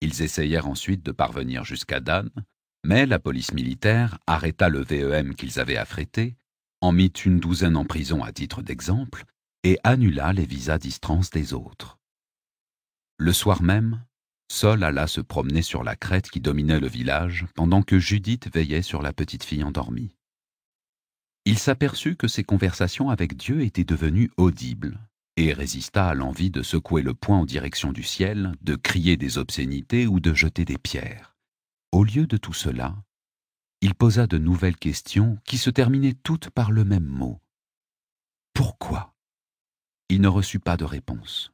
Ils essayèrent ensuite de parvenir jusqu'à Dan, mais la police militaire arrêta le VEM qu'ils avaient affrété, en mit une douzaine en prison à titre d'exemple et annula les visas d'Istrance des autres. Le soir même, Sol alla se promener sur la crête qui dominait le village pendant que Judith veillait sur la petite fille endormie. Il s'aperçut que ses conversations avec Dieu étaient devenues audibles et résista à l'envie de secouer le poing en direction du ciel, de crier des obscénités ou de jeter des pierres. Au lieu de tout cela, il posa de nouvelles questions qui se terminaient toutes par le même mot. Pourquoi Il ne reçut pas de réponse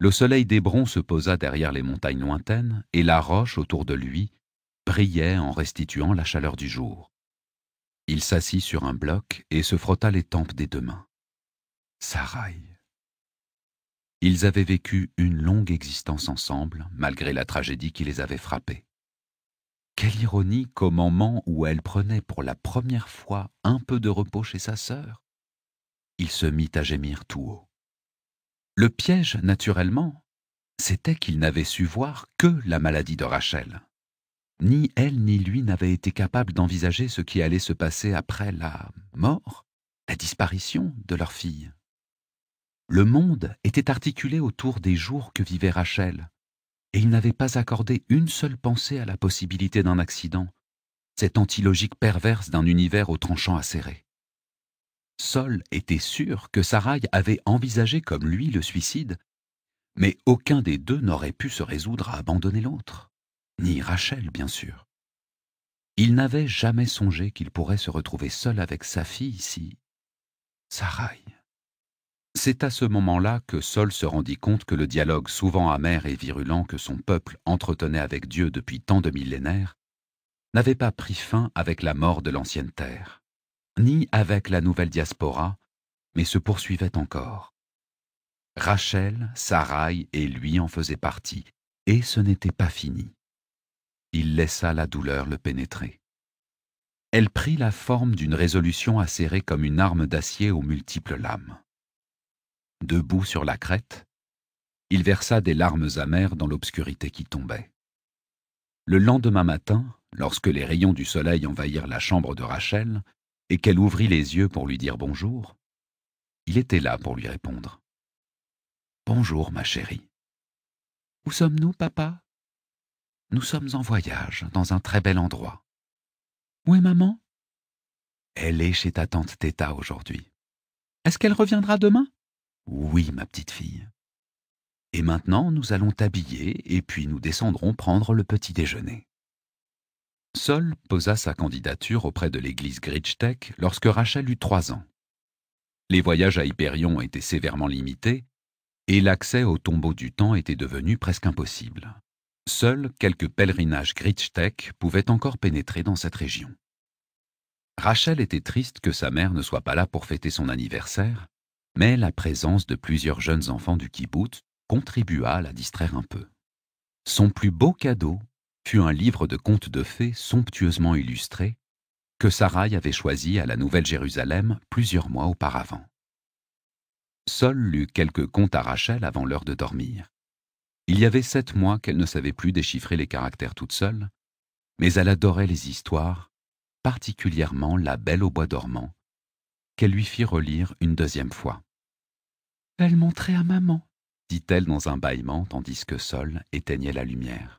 le soleil d'Hébron se posa derrière les montagnes lointaines, et la roche autour de lui brillait en restituant la chaleur du jour. Il s'assit sur un bloc et se frotta les tempes des deux mains. Sarai. Ils avaient vécu une longue existence ensemble, malgré la tragédie qui les avait frappés. Quelle ironie qu'au moment où elle prenait pour la première fois un peu de repos chez sa sœur, il se mit à gémir tout haut. Le piège, naturellement, c'était qu'il n'avait su voir que la maladie de Rachel. Ni elle ni lui n'avaient été capables d'envisager ce qui allait se passer après la mort, la disparition de leur fille. Le monde était articulé autour des jours que vivait Rachel, et il n'avait pas accordé une seule pensée à la possibilité d'un accident, cette antilogique perverse d'un univers aux tranchants acérés. Sol était sûr que Sarai avait envisagé comme lui le suicide, mais aucun des deux n'aurait pu se résoudre à abandonner l'autre, ni Rachel, bien sûr. Il n'avait jamais songé qu'il pourrait se retrouver seul avec sa fille si... Sarai. C'est à ce moment-là que Sol se rendit compte que le dialogue souvent amer et virulent que son peuple entretenait avec Dieu depuis tant de millénaires n'avait pas pris fin avec la mort de l'ancienne terre ni avec la nouvelle diaspora, mais se poursuivait encore. Rachel, Sarai et lui en faisaient partie, et ce n'était pas fini. Il laissa la douleur le pénétrer. Elle prit la forme d'une résolution acérée comme une arme d'acier aux multiples lames. Debout sur la crête, il versa des larmes amères dans l'obscurité qui tombait. Le lendemain matin, lorsque les rayons du soleil envahirent la chambre de Rachel, et qu'elle ouvrit les yeux pour lui dire bonjour, il était là pour lui répondre. Bonjour, ma chérie. Où sommes-nous, papa Nous sommes en voyage, dans un très bel endroit. Où est maman Elle est chez ta tante Téta aujourd'hui. Est-ce qu'elle reviendra demain Oui, ma petite fille. Et maintenant, nous allons t'habiller et puis nous descendrons prendre le petit déjeuner. Sol posa sa candidature auprès de l'église Grichtek lorsque Rachel eut trois ans. Les voyages à Hyperion étaient sévèrement limités, et l'accès au tombeau du temps était devenu presque impossible. Seuls quelques pèlerinages Grichtek pouvaient encore pénétrer dans cette région. Rachel était triste que sa mère ne soit pas là pour fêter son anniversaire, mais la présence de plusieurs jeunes enfants du kibbutz contribua à la distraire un peu. Son plus beau cadeau fut un livre de contes de fées somptueusement illustré que Sarai avait choisi à la Nouvelle-Jérusalem plusieurs mois auparavant. Sol lut quelques contes à Rachel avant l'heure de dormir. Il y avait sept mois qu'elle ne savait plus déchiffrer les caractères toute seule, mais elle adorait les histoires, particulièrement La Belle au Bois dormant, qu'elle lui fit relire une deuxième fois. Elle montrait à maman, dit-elle dans un bâillement tandis que Sol éteignait la lumière.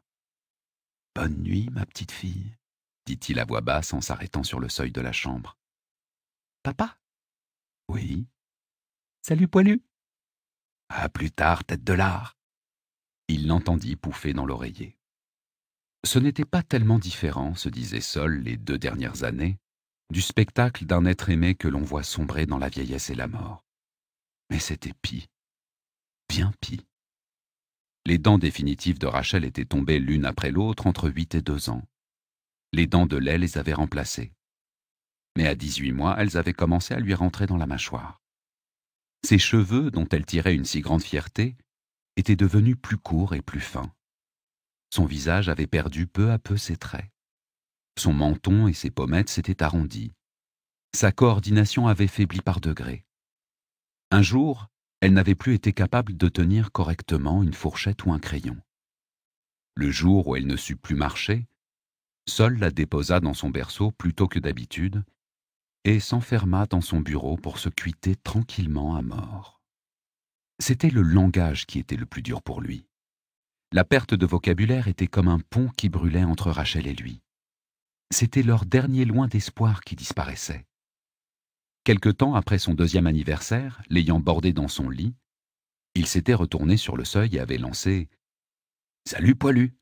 Bonne nuit, ma petite fille, dit-il à voix basse en s'arrêtant sur le seuil de la chambre. Papa Oui. Salut, poilu À plus tard, tête de lard Il l'entendit pouffer dans l'oreiller. Ce n'était pas tellement différent, se disait Sol les deux dernières années, du spectacle d'un être aimé que l'on voit sombrer dans la vieillesse et la mort. Mais c'était pis, bien pis. Les dents définitives de Rachel étaient tombées l'une après l'autre entre huit et deux ans. Les dents de lait les avaient remplacées. Mais à dix-huit mois, elles avaient commencé à lui rentrer dans la mâchoire. Ses cheveux, dont elle tirait une si grande fierté, étaient devenus plus courts et plus fins. Son visage avait perdu peu à peu ses traits. Son menton et ses pommettes s'étaient arrondis. Sa coordination avait faibli par degrés. Un jour, elle n'avait plus été capable de tenir correctement une fourchette ou un crayon. Le jour où elle ne sut plus marcher, Sol la déposa dans son berceau plutôt que d'habitude et s'enferma dans son bureau pour se cuiter tranquillement à mort. C'était le langage qui était le plus dur pour lui. La perte de vocabulaire était comme un pont qui brûlait entre Rachel et lui. C'était leur dernier loin d'espoir qui disparaissait. Quelque temps après son deuxième anniversaire, l'ayant bordé dans son lit, il s'était retourné sur le seuil et avait lancé Salut poilu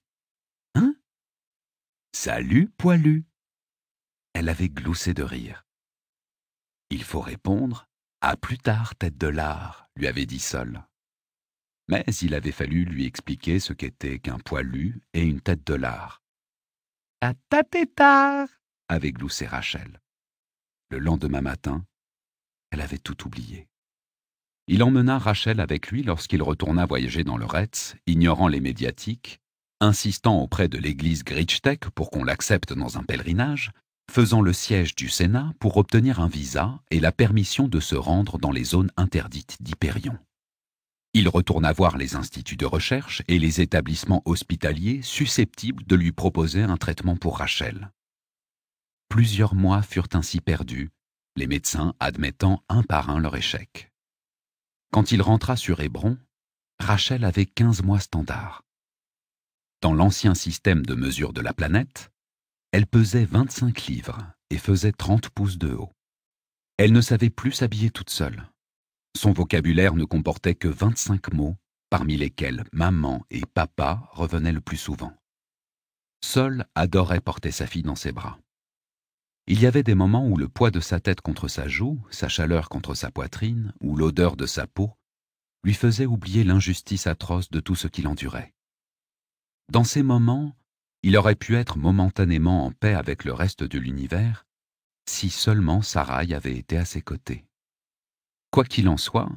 Hein Salut poilu Elle avait gloussé de rire. Il faut répondre À plus tard, tête de lard !» lui avait dit Sol. Mais il avait fallu lui expliquer ce qu'était qu'un poilu et une tête de lard. « À ta tard," avait gloussé Rachel. Le lendemain matin, elle avait tout oublié. Il emmena Rachel avec lui lorsqu'il retourna voyager dans le Retz, ignorant les médiatiques, insistant auprès de l'église Grichtek pour qu'on l'accepte dans un pèlerinage, faisant le siège du Sénat pour obtenir un visa et la permission de se rendre dans les zones interdites d'Hyperion. Il retourna voir les instituts de recherche et les établissements hospitaliers susceptibles de lui proposer un traitement pour Rachel. Plusieurs mois furent ainsi perdus, les médecins admettant un par un leur échec. Quand il rentra sur Hébron, Rachel avait 15 mois standard. Dans l'ancien système de mesure de la planète, elle pesait 25 livres et faisait 30 pouces de haut. Elle ne savait plus s'habiller toute seule. Son vocabulaire ne comportait que 25 mots, parmi lesquels maman et papa revenaient le plus souvent. Seul adorait porter sa fille dans ses bras. Il y avait des moments où le poids de sa tête contre sa joue, sa chaleur contre sa poitrine, ou l'odeur de sa peau, lui faisait oublier l'injustice atroce de tout ce qu'il endurait. Dans ces moments, il aurait pu être momentanément en paix avec le reste de l'univers, si seulement Sarai avait été à ses côtés. Quoi qu'il en soit,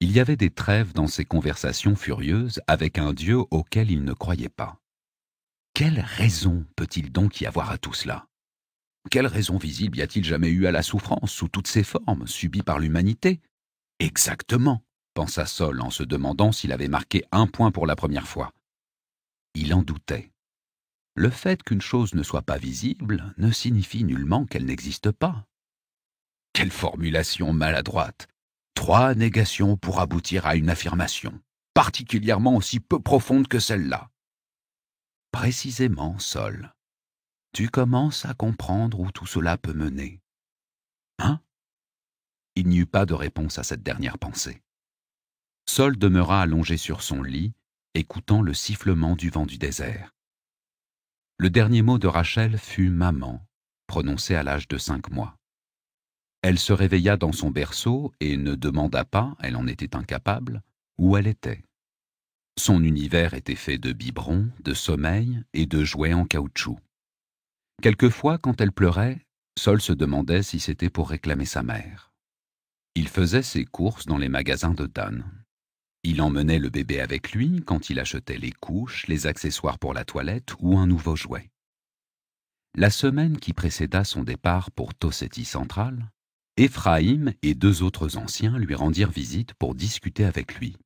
il y avait des trêves dans ses conversations furieuses avec un Dieu auquel il ne croyait pas. Quelle raison peut-il donc y avoir à tout cela quelle raison visible y a-t-il jamais eu à la souffrance, sous toutes ses formes, subie par l'humanité Exactement, pensa Sol en se demandant s'il avait marqué un point pour la première fois. Il en doutait. Le fait qu'une chose ne soit pas visible ne signifie nullement qu'elle n'existe pas. Quelle formulation maladroite Trois négations pour aboutir à une affirmation, particulièrement aussi peu profonde que celle-là. Précisément, Sol tu commences à comprendre où tout cela peut mener. Hein Il n'y eut pas de réponse à cette dernière pensée. Sol demeura allongé sur son lit, écoutant le sifflement du vent du désert. Le dernier mot de Rachel fut maman, prononcé à l'âge de cinq mois. Elle se réveilla dans son berceau et ne demanda pas, elle en était incapable, où elle était. Son univers était fait de biberons, de sommeil et de jouets en caoutchouc. Quelquefois, quand elle pleurait, Sol se demandait si c'était pour réclamer sa mère. Il faisait ses courses dans les magasins de Dan. Il emmenait le bébé avec lui quand il achetait les couches, les accessoires pour la toilette ou un nouveau jouet. La semaine qui précéda son départ pour Tosseti Central, Ephraïm et deux autres anciens lui rendirent visite pour discuter avec lui.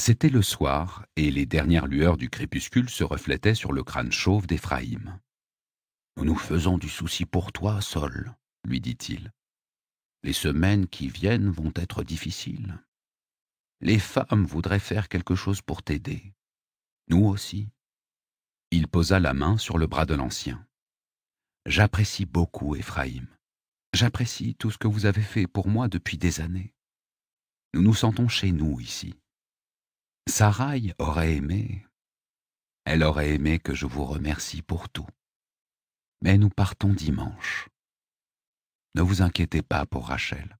C'était le soir, et les dernières lueurs du crépuscule se reflétaient sur le crâne chauve d'Ephraïm. Nous nous faisons du souci pour toi, Sol, lui dit-il. Les semaines qui viennent vont être difficiles. Les femmes voudraient faire quelque chose pour t'aider. Nous aussi. Il posa la main sur le bras de l'ancien. J'apprécie beaucoup, Ephraim. J'apprécie tout ce que vous avez fait pour moi depuis des années. Nous nous sentons chez nous ici. Sarai aurait aimé. Elle aurait aimé que je vous remercie pour tout mais nous partons dimanche. Ne vous inquiétez pas pour Rachel,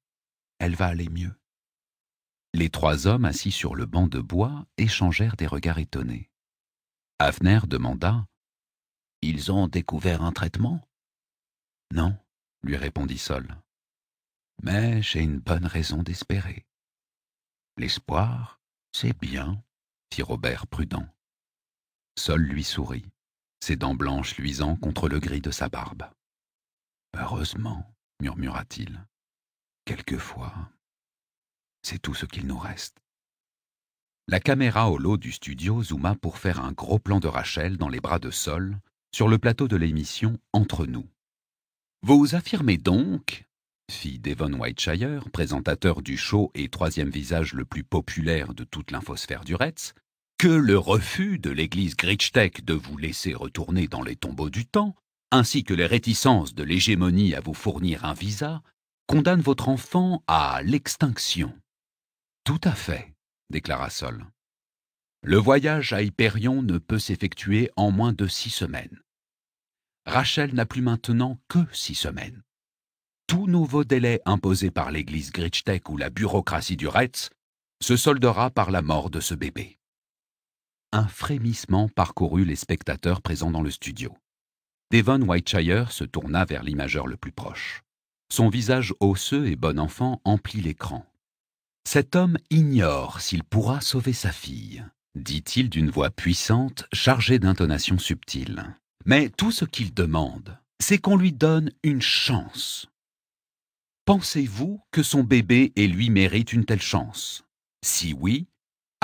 elle va aller mieux. Les trois hommes assis sur le banc de bois échangèrent des regards étonnés. Hafner demanda Ils ont découvert un traitement Non, lui répondit Sol. Mais j'ai une bonne raison d'espérer. L'espoir, c'est bien, fit Robert prudent. Sol lui sourit ses dents blanches luisant contre le gris de sa barbe. Heureusement, murmura-t-il. Quelquefois, c'est tout ce qu'il nous reste. La caméra au lot du studio zooma pour faire un gros plan de Rachel dans les bras de Sol sur le plateau de l'émission Entre nous. Vous affirmez donc, fit Devon Whiteshire, présentateur du show et troisième visage le plus populaire de toute l'infosphère du Retz, que le refus de l'église Grichtek de vous laisser retourner dans les tombeaux du temps, ainsi que les réticences de l'hégémonie à vous fournir un visa, condamnent votre enfant à l'extinction. Tout à fait, déclara Sol. Le voyage à Hyperion ne peut s'effectuer en moins de six semaines. Rachel n'a plus maintenant que six semaines. Tout nouveau délai imposé par l'église Grichtek ou la bureaucratie du Retz se soldera par la mort de ce bébé un frémissement parcourut les spectateurs présents dans le studio. Devon Whiteshire se tourna vers l'imageur le plus proche. Son visage osseux et bon enfant emplit l'écran. Cet homme ignore s'il pourra sauver sa fille, dit-il d'une voix puissante, chargée d'intonations subtiles. Mais tout ce qu'il demande, c'est qu'on lui donne une chance. Pensez-vous que son bébé et lui méritent une telle chance Si oui,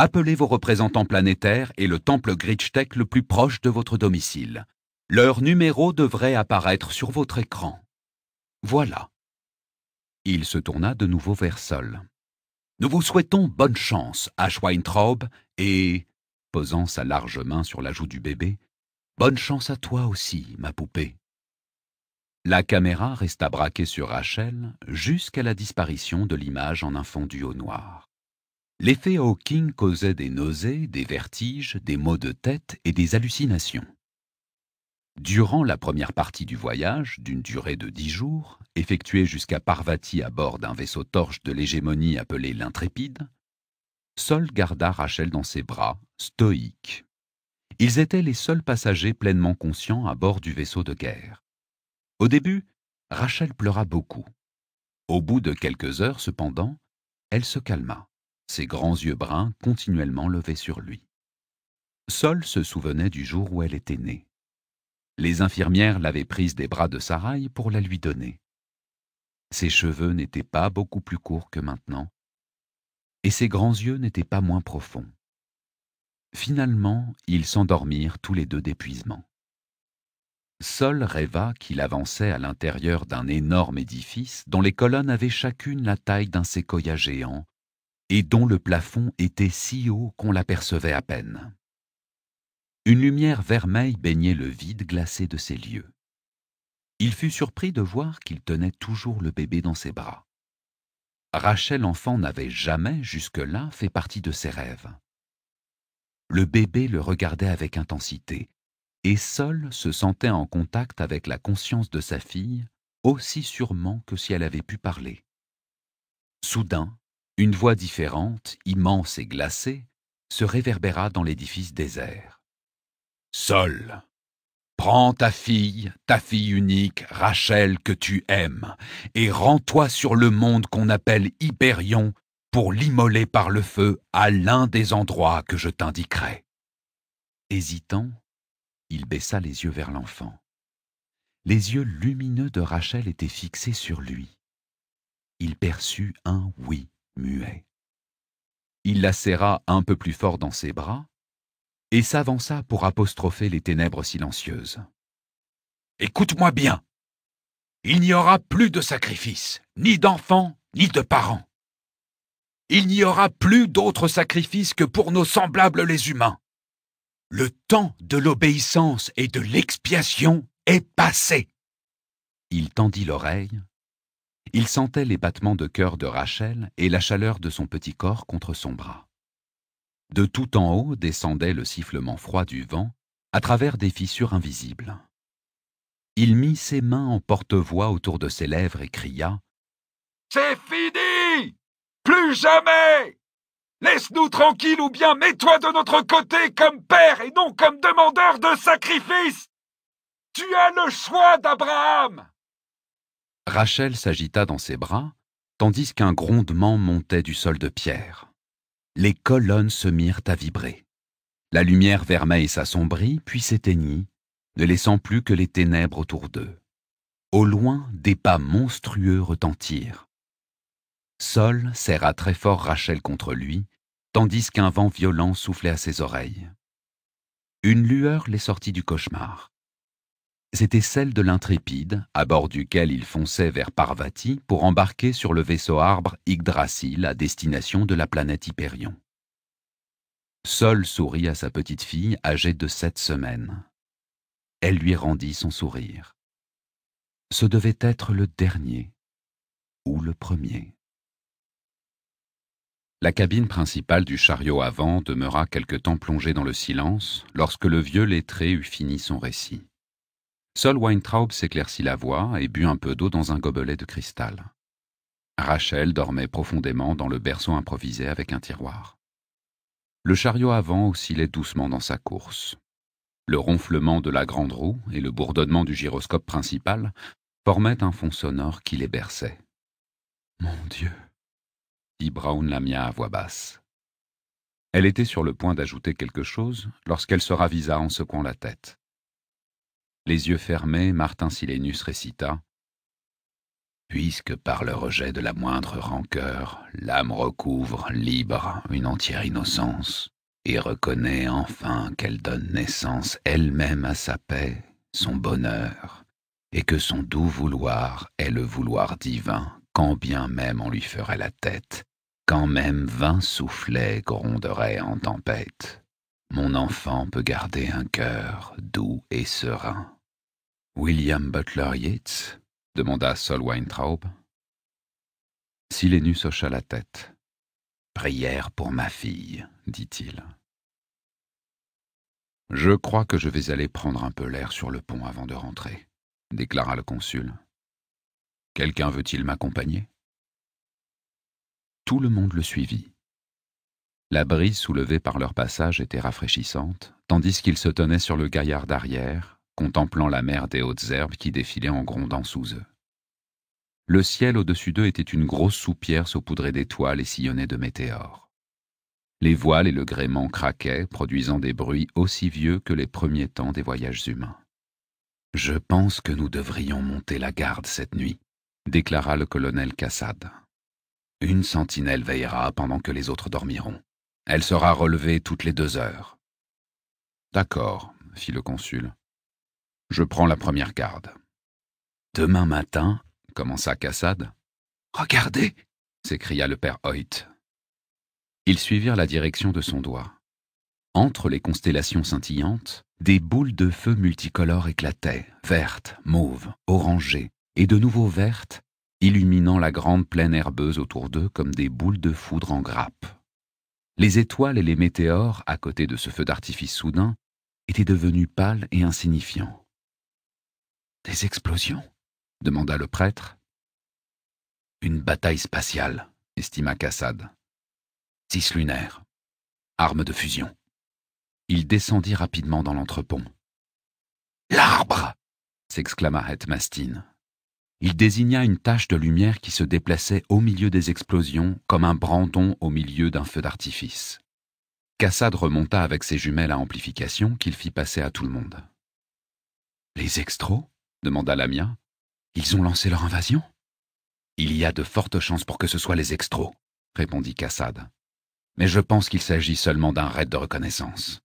appelez vos représentants planétaires et le temple Grichtek le plus proche de votre domicile. Leur numéro devrait apparaître sur votre écran. Voilà. Il se tourna de nouveau vers Sol. Nous vous souhaitons bonne chance, à et, posant sa large main sur la joue du bébé, Bonne chance à toi aussi, ma poupée. La caméra resta braquée sur Rachel jusqu'à la disparition de l'image en un fondu au noir. L'effet Hawking causait des nausées, des vertiges, des maux de tête et des hallucinations. Durant la première partie du voyage, d'une durée de dix jours, effectuée jusqu'à Parvati à bord d'un vaisseau torche de l'hégémonie appelé l'Intrépide, Sol garda Rachel dans ses bras, stoïque. Ils étaient les seuls passagers pleinement conscients à bord du vaisseau de guerre. Au début, Rachel pleura beaucoup. Au bout de quelques heures, cependant, elle se calma ses grands yeux bruns continuellement levés sur lui. Sol se souvenait du jour où elle était née. Les infirmières l'avaient prise des bras de Saraï pour la lui donner. Ses cheveux n'étaient pas beaucoup plus courts que maintenant, et ses grands yeux n'étaient pas moins profonds. Finalement, ils s'endormirent tous les deux d'épuisement. Sol rêva qu'il avançait à l'intérieur d'un énorme édifice dont les colonnes avaient chacune la taille d'un séquoia géant et dont le plafond était si haut qu'on l'apercevait à peine. Une lumière vermeille baignait le vide glacé de ces lieux. Il fut surpris de voir qu'il tenait toujours le bébé dans ses bras. Rachel enfant n'avait jamais jusque-là fait partie de ses rêves. Le bébé le regardait avec intensité, et seul se sentait en contact avec la conscience de sa fille, aussi sûrement que si elle avait pu parler. Soudain, une voix différente, immense et glacée, se réverbéra dans l'édifice désert. Seul, prends ta fille, ta fille unique, Rachel que tu aimes, et rends-toi sur le monde qu'on appelle Hyperion pour l'immoler par le feu à l'un des endroits que je t'indiquerai. Hésitant, il baissa les yeux vers l'enfant. Les yeux lumineux de Rachel étaient fixés sur lui. Il perçut un oui muet. Il la serra un peu plus fort dans ses bras et s'avança pour apostropher les ténèbres silencieuses. Écoute-moi bien. Il n'y aura plus de sacrifice, ni d'enfants, ni de parents. Il n'y aura plus d'autres sacrifices que pour nos semblables les humains. Le temps de l'obéissance et de l'expiation est passé. Il tendit l'oreille il sentait les battements de cœur de Rachel et la chaleur de son petit corps contre son bras. De tout en haut descendait le sifflement froid du vent, à travers des fissures invisibles. Il mit ses mains en porte-voix autour de ses lèvres et cria « C'est fini Plus jamais Laisse-nous tranquilles ou bien mets-toi de notre côté comme père et non comme demandeur de sacrifice Tu as le choix d'Abraham Rachel s'agita dans ses bras, tandis qu'un grondement montait du sol de pierre. Les colonnes se mirent à vibrer. La lumière vermeille s'assombrit, puis s'éteignit, ne laissant plus que les ténèbres autour d'eux. Au loin, des pas monstrueux retentirent. Sol serra très fort Rachel contre lui, tandis qu'un vent violent soufflait à ses oreilles. Une lueur les sortit du cauchemar c'était celle de l'intrépide, à bord duquel il fonçait vers Parvati pour embarquer sur le vaisseau arbre Yggdrasil à destination de la planète Hyperion. Sol sourit à sa petite fille âgée de sept semaines. Elle lui rendit son sourire. Ce devait être le dernier ou le premier. La cabine principale du chariot avant demeura quelque temps plongée dans le silence lorsque le vieux lettré eut fini son récit. Seul Weintraub s'éclaircit la voix et but un peu d'eau dans un gobelet de cristal. Rachel dormait profondément dans le berceau improvisé avec un tiroir. Le chariot avant oscillait doucement dans sa course. Le ronflement de la grande roue et le bourdonnement du gyroscope principal formaient un fond sonore qui les berçait. Mon Dieu dit Brown Lamia à voix basse. Elle était sur le point d'ajouter quelque chose lorsqu'elle se ravisa en secouant la tête. Les yeux fermés, Martin Silénus récita Puisque par le rejet de la moindre rancœur, l'âme recouvre, libre, une entière innocence, et reconnaît enfin qu'elle donne naissance elle-même à sa paix, son bonheur, et que son doux vouloir est le vouloir divin, quand bien même on lui ferait la tête, quand même vingt soufflets gronderaient en tempête mon enfant peut garder un cœur doux et serein. William Butler Yeats demanda Sol Weintraub. Silénus hocha la tête. Prière pour ma fille, dit-il. Je crois que je vais aller prendre un peu l'air sur le pont avant de rentrer, déclara le consul. Quelqu'un veut-il m'accompagner Tout le monde le suivit. La brise soulevée par leur passage était rafraîchissante, tandis qu'ils se tenaient sur le gaillard d'arrière, contemplant la mer des hautes herbes qui défilaient en grondant sous eux. Le ciel au-dessus d'eux était une grosse soupière saupoudrée d'étoiles et sillonnée de météores. Les voiles et le gréement craquaient, produisant des bruits aussi vieux que les premiers temps des voyages humains. Je pense que nous devrions monter la garde cette nuit, déclara le colonel Cassade. Une sentinelle veillera pendant que les autres dormiront. Elle sera relevée toutes les deux heures. D'accord, fit le consul. Je prends la première garde. Demain matin, commença Cassade. Regardez s'écria le père Hoyt. Ils suivirent la direction de son doigt. Entre les constellations scintillantes, des boules de feu multicolores éclataient, vertes, mauves, orangées, et de nouveau vertes, illuminant la grande plaine herbeuse autour d'eux comme des boules de foudre en grappe. Les étoiles et les météores, à côté de ce feu d'artifice soudain, étaient devenus pâles et insignifiants. Des explosions demanda le prêtre. Une bataille spatiale, estima Cassad. Six lunaires. Armes de fusion. Il descendit rapidement dans l'entrepont. L'arbre s'exclama Hetmastine. Il désigna une tache de lumière qui se déplaçait au milieu des explosions comme un brandon au milieu d'un feu d'artifice. Cassade remonta avec ses jumelles à amplification qu'il fit passer à tout le monde. Les extros demanda Lamia. Ils ont lancé leur invasion Il y a de fortes chances pour que ce soit les extros, répondit Cassad. Mais je pense qu'il s'agit seulement d'un raid de reconnaissance.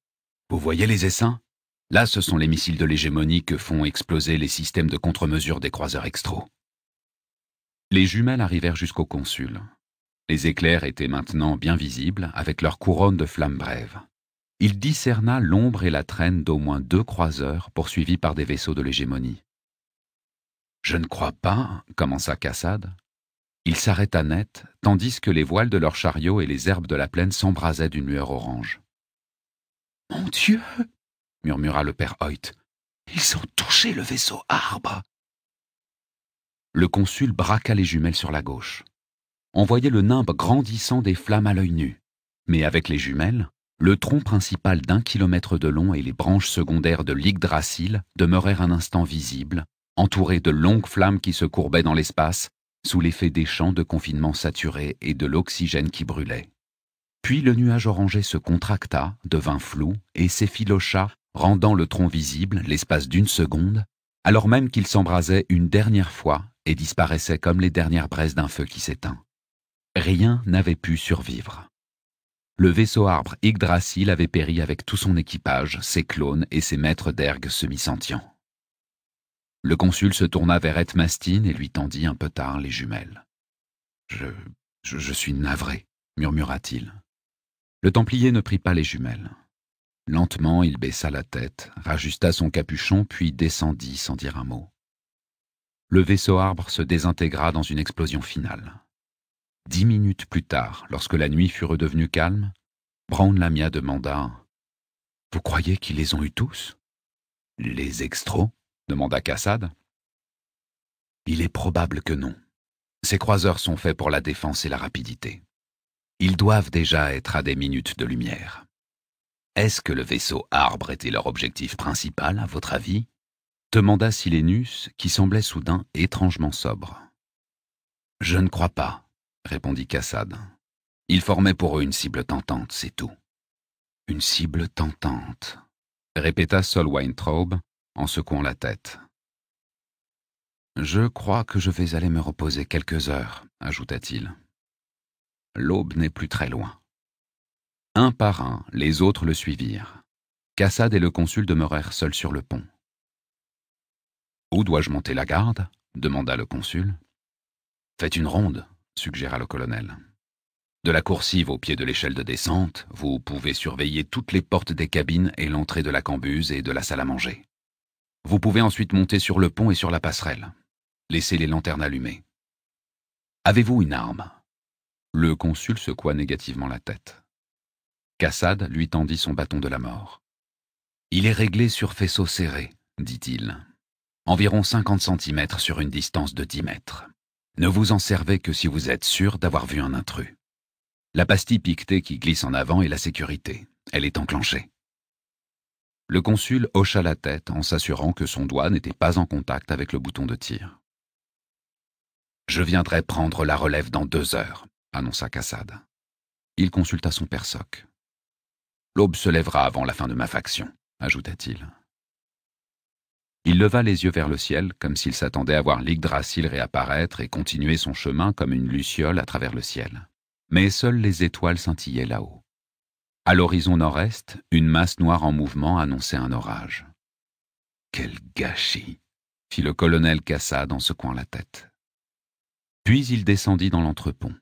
Vous voyez les essaims Là, ce sont les missiles de l'hégémonie que font exploser les systèmes de contre-mesure des croiseurs extraux. » Les jumelles arrivèrent jusqu'au consul. Les éclairs étaient maintenant bien visibles, avec leur couronne de flammes brèves. Il discerna l'ombre et la traîne d'au moins deux croiseurs poursuivis par des vaisseaux de l'hégémonie. Je ne crois pas, commença Cassade. Il s'arrêta net, tandis que les voiles de leur chariot et les herbes de la plaine s'embrasaient d'une lueur orange. Mon Dieu murmura le père Hoyt. Ils ont touché le vaisseau arbre. Le consul braqua les jumelles sur la gauche. On voyait le nimbe grandissant des flammes à l'œil nu. Mais avec les jumelles, le tronc principal d'un kilomètre de long et les branches secondaires de l'Yggdrasil demeurèrent un instant visibles, entourés de longues flammes qui se courbaient dans l'espace, sous l'effet des champs de confinement saturés et de l'oxygène qui brûlait. Puis le nuage orangé se contracta, devint flou et s'effilocha rendant le tronc visible l'espace d'une seconde, alors même qu'il s'embrasait une dernière fois et disparaissait comme les dernières braises d'un feu qui s'éteint. Rien n'avait pu survivre. Le vaisseau arbre Yggdrasil avait péri avec tout son équipage, ses clones et ses maîtres d'ergue semi-sentients. Le consul se tourna vers Etmastine et lui tendit un peu tard les jumelles. je, je suis navré, murmura-t-il. Le Templier ne prit pas les jumelles. Lentement, il baissa la tête, rajusta son capuchon, puis descendit sans dire un mot. Le vaisseau arbre se désintégra dans une explosion finale. Dix minutes plus tard, lorsque la nuit fut redevenue calme, Brown Lamia demanda « Vous croyez qu'ils les ont eus tous ?»« Les extros ?» demanda Kassad. « Il est probable que non. Ces croiseurs sont faits pour la défense et la rapidité. Ils doivent déjà être à des minutes de lumière. » Est-ce que le vaisseau arbre était leur objectif principal, à votre avis demanda Silenus, qui semblait soudain étrangement sobre. Je ne crois pas, répondit Cassad. Il formait pour eux une cible tentante, c'est tout. Une cible tentante, répéta Sol Weintraub en secouant la tête. Je crois que je vais aller me reposer quelques heures, ajouta-t-il. L'aube n'est plus très loin. Un par un, les autres le suivirent. Cassad et le consul demeurèrent seuls sur le pont. Où dois-je monter la garde demanda le consul. Faites une ronde, suggéra le colonel. De la coursive au pied de l'échelle de descente, vous pouvez surveiller toutes les portes des cabines et l'entrée de la cambuse et de la salle à manger. Vous pouvez ensuite monter sur le pont et sur la passerelle. Laissez les lanternes allumées. Avez-vous une arme Le consul secoua négativement la tête. Cassade lui tendit son bâton de la mort. Il est réglé sur faisceau serré, dit-il. Environ 50 cm sur une distance de 10 mètres. Ne vous en servez que si vous êtes sûr d'avoir vu un intrus. La pastille piquetée qui glisse en avant est la sécurité. Elle est enclenchée. Le consul hocha la tête en s'assurant que son doigt n'était pas en contact avec le bouton de tir. Je viendrai prendre la relève dans deux heures, annonça Cassad. Il consulta son persoc. L'aube se lèvera avant la fin de ma faction, ajouta-t-il. Il leva les yeux vers le ciel, comme s'il s'attendait à voir l'Yggdrasil réapparaître et continuer son chemin comme une luciole à travers le ciel. Mais seules les étoiles scintillaient là-haut. À l'horizon nord-est, une masse noire en mouvement annonçait un orage. Quel gâchis fit le colonel Cassade en secouant la tête. Puis il descendit dans l'entrepont.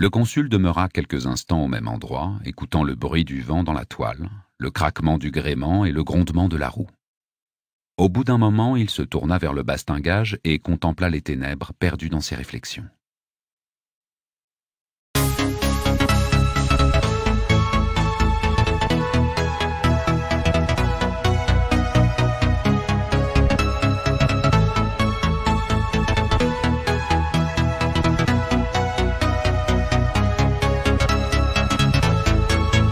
Le consul demeura quelques instants au même endroit, écoutant le bruit du vent dans la toile, le craquement du gréement et le grondement de la roue. Au bout d'un moment, il se tourna vers le bastingage et contempla les ténèbres, perdues dans ses réflexions.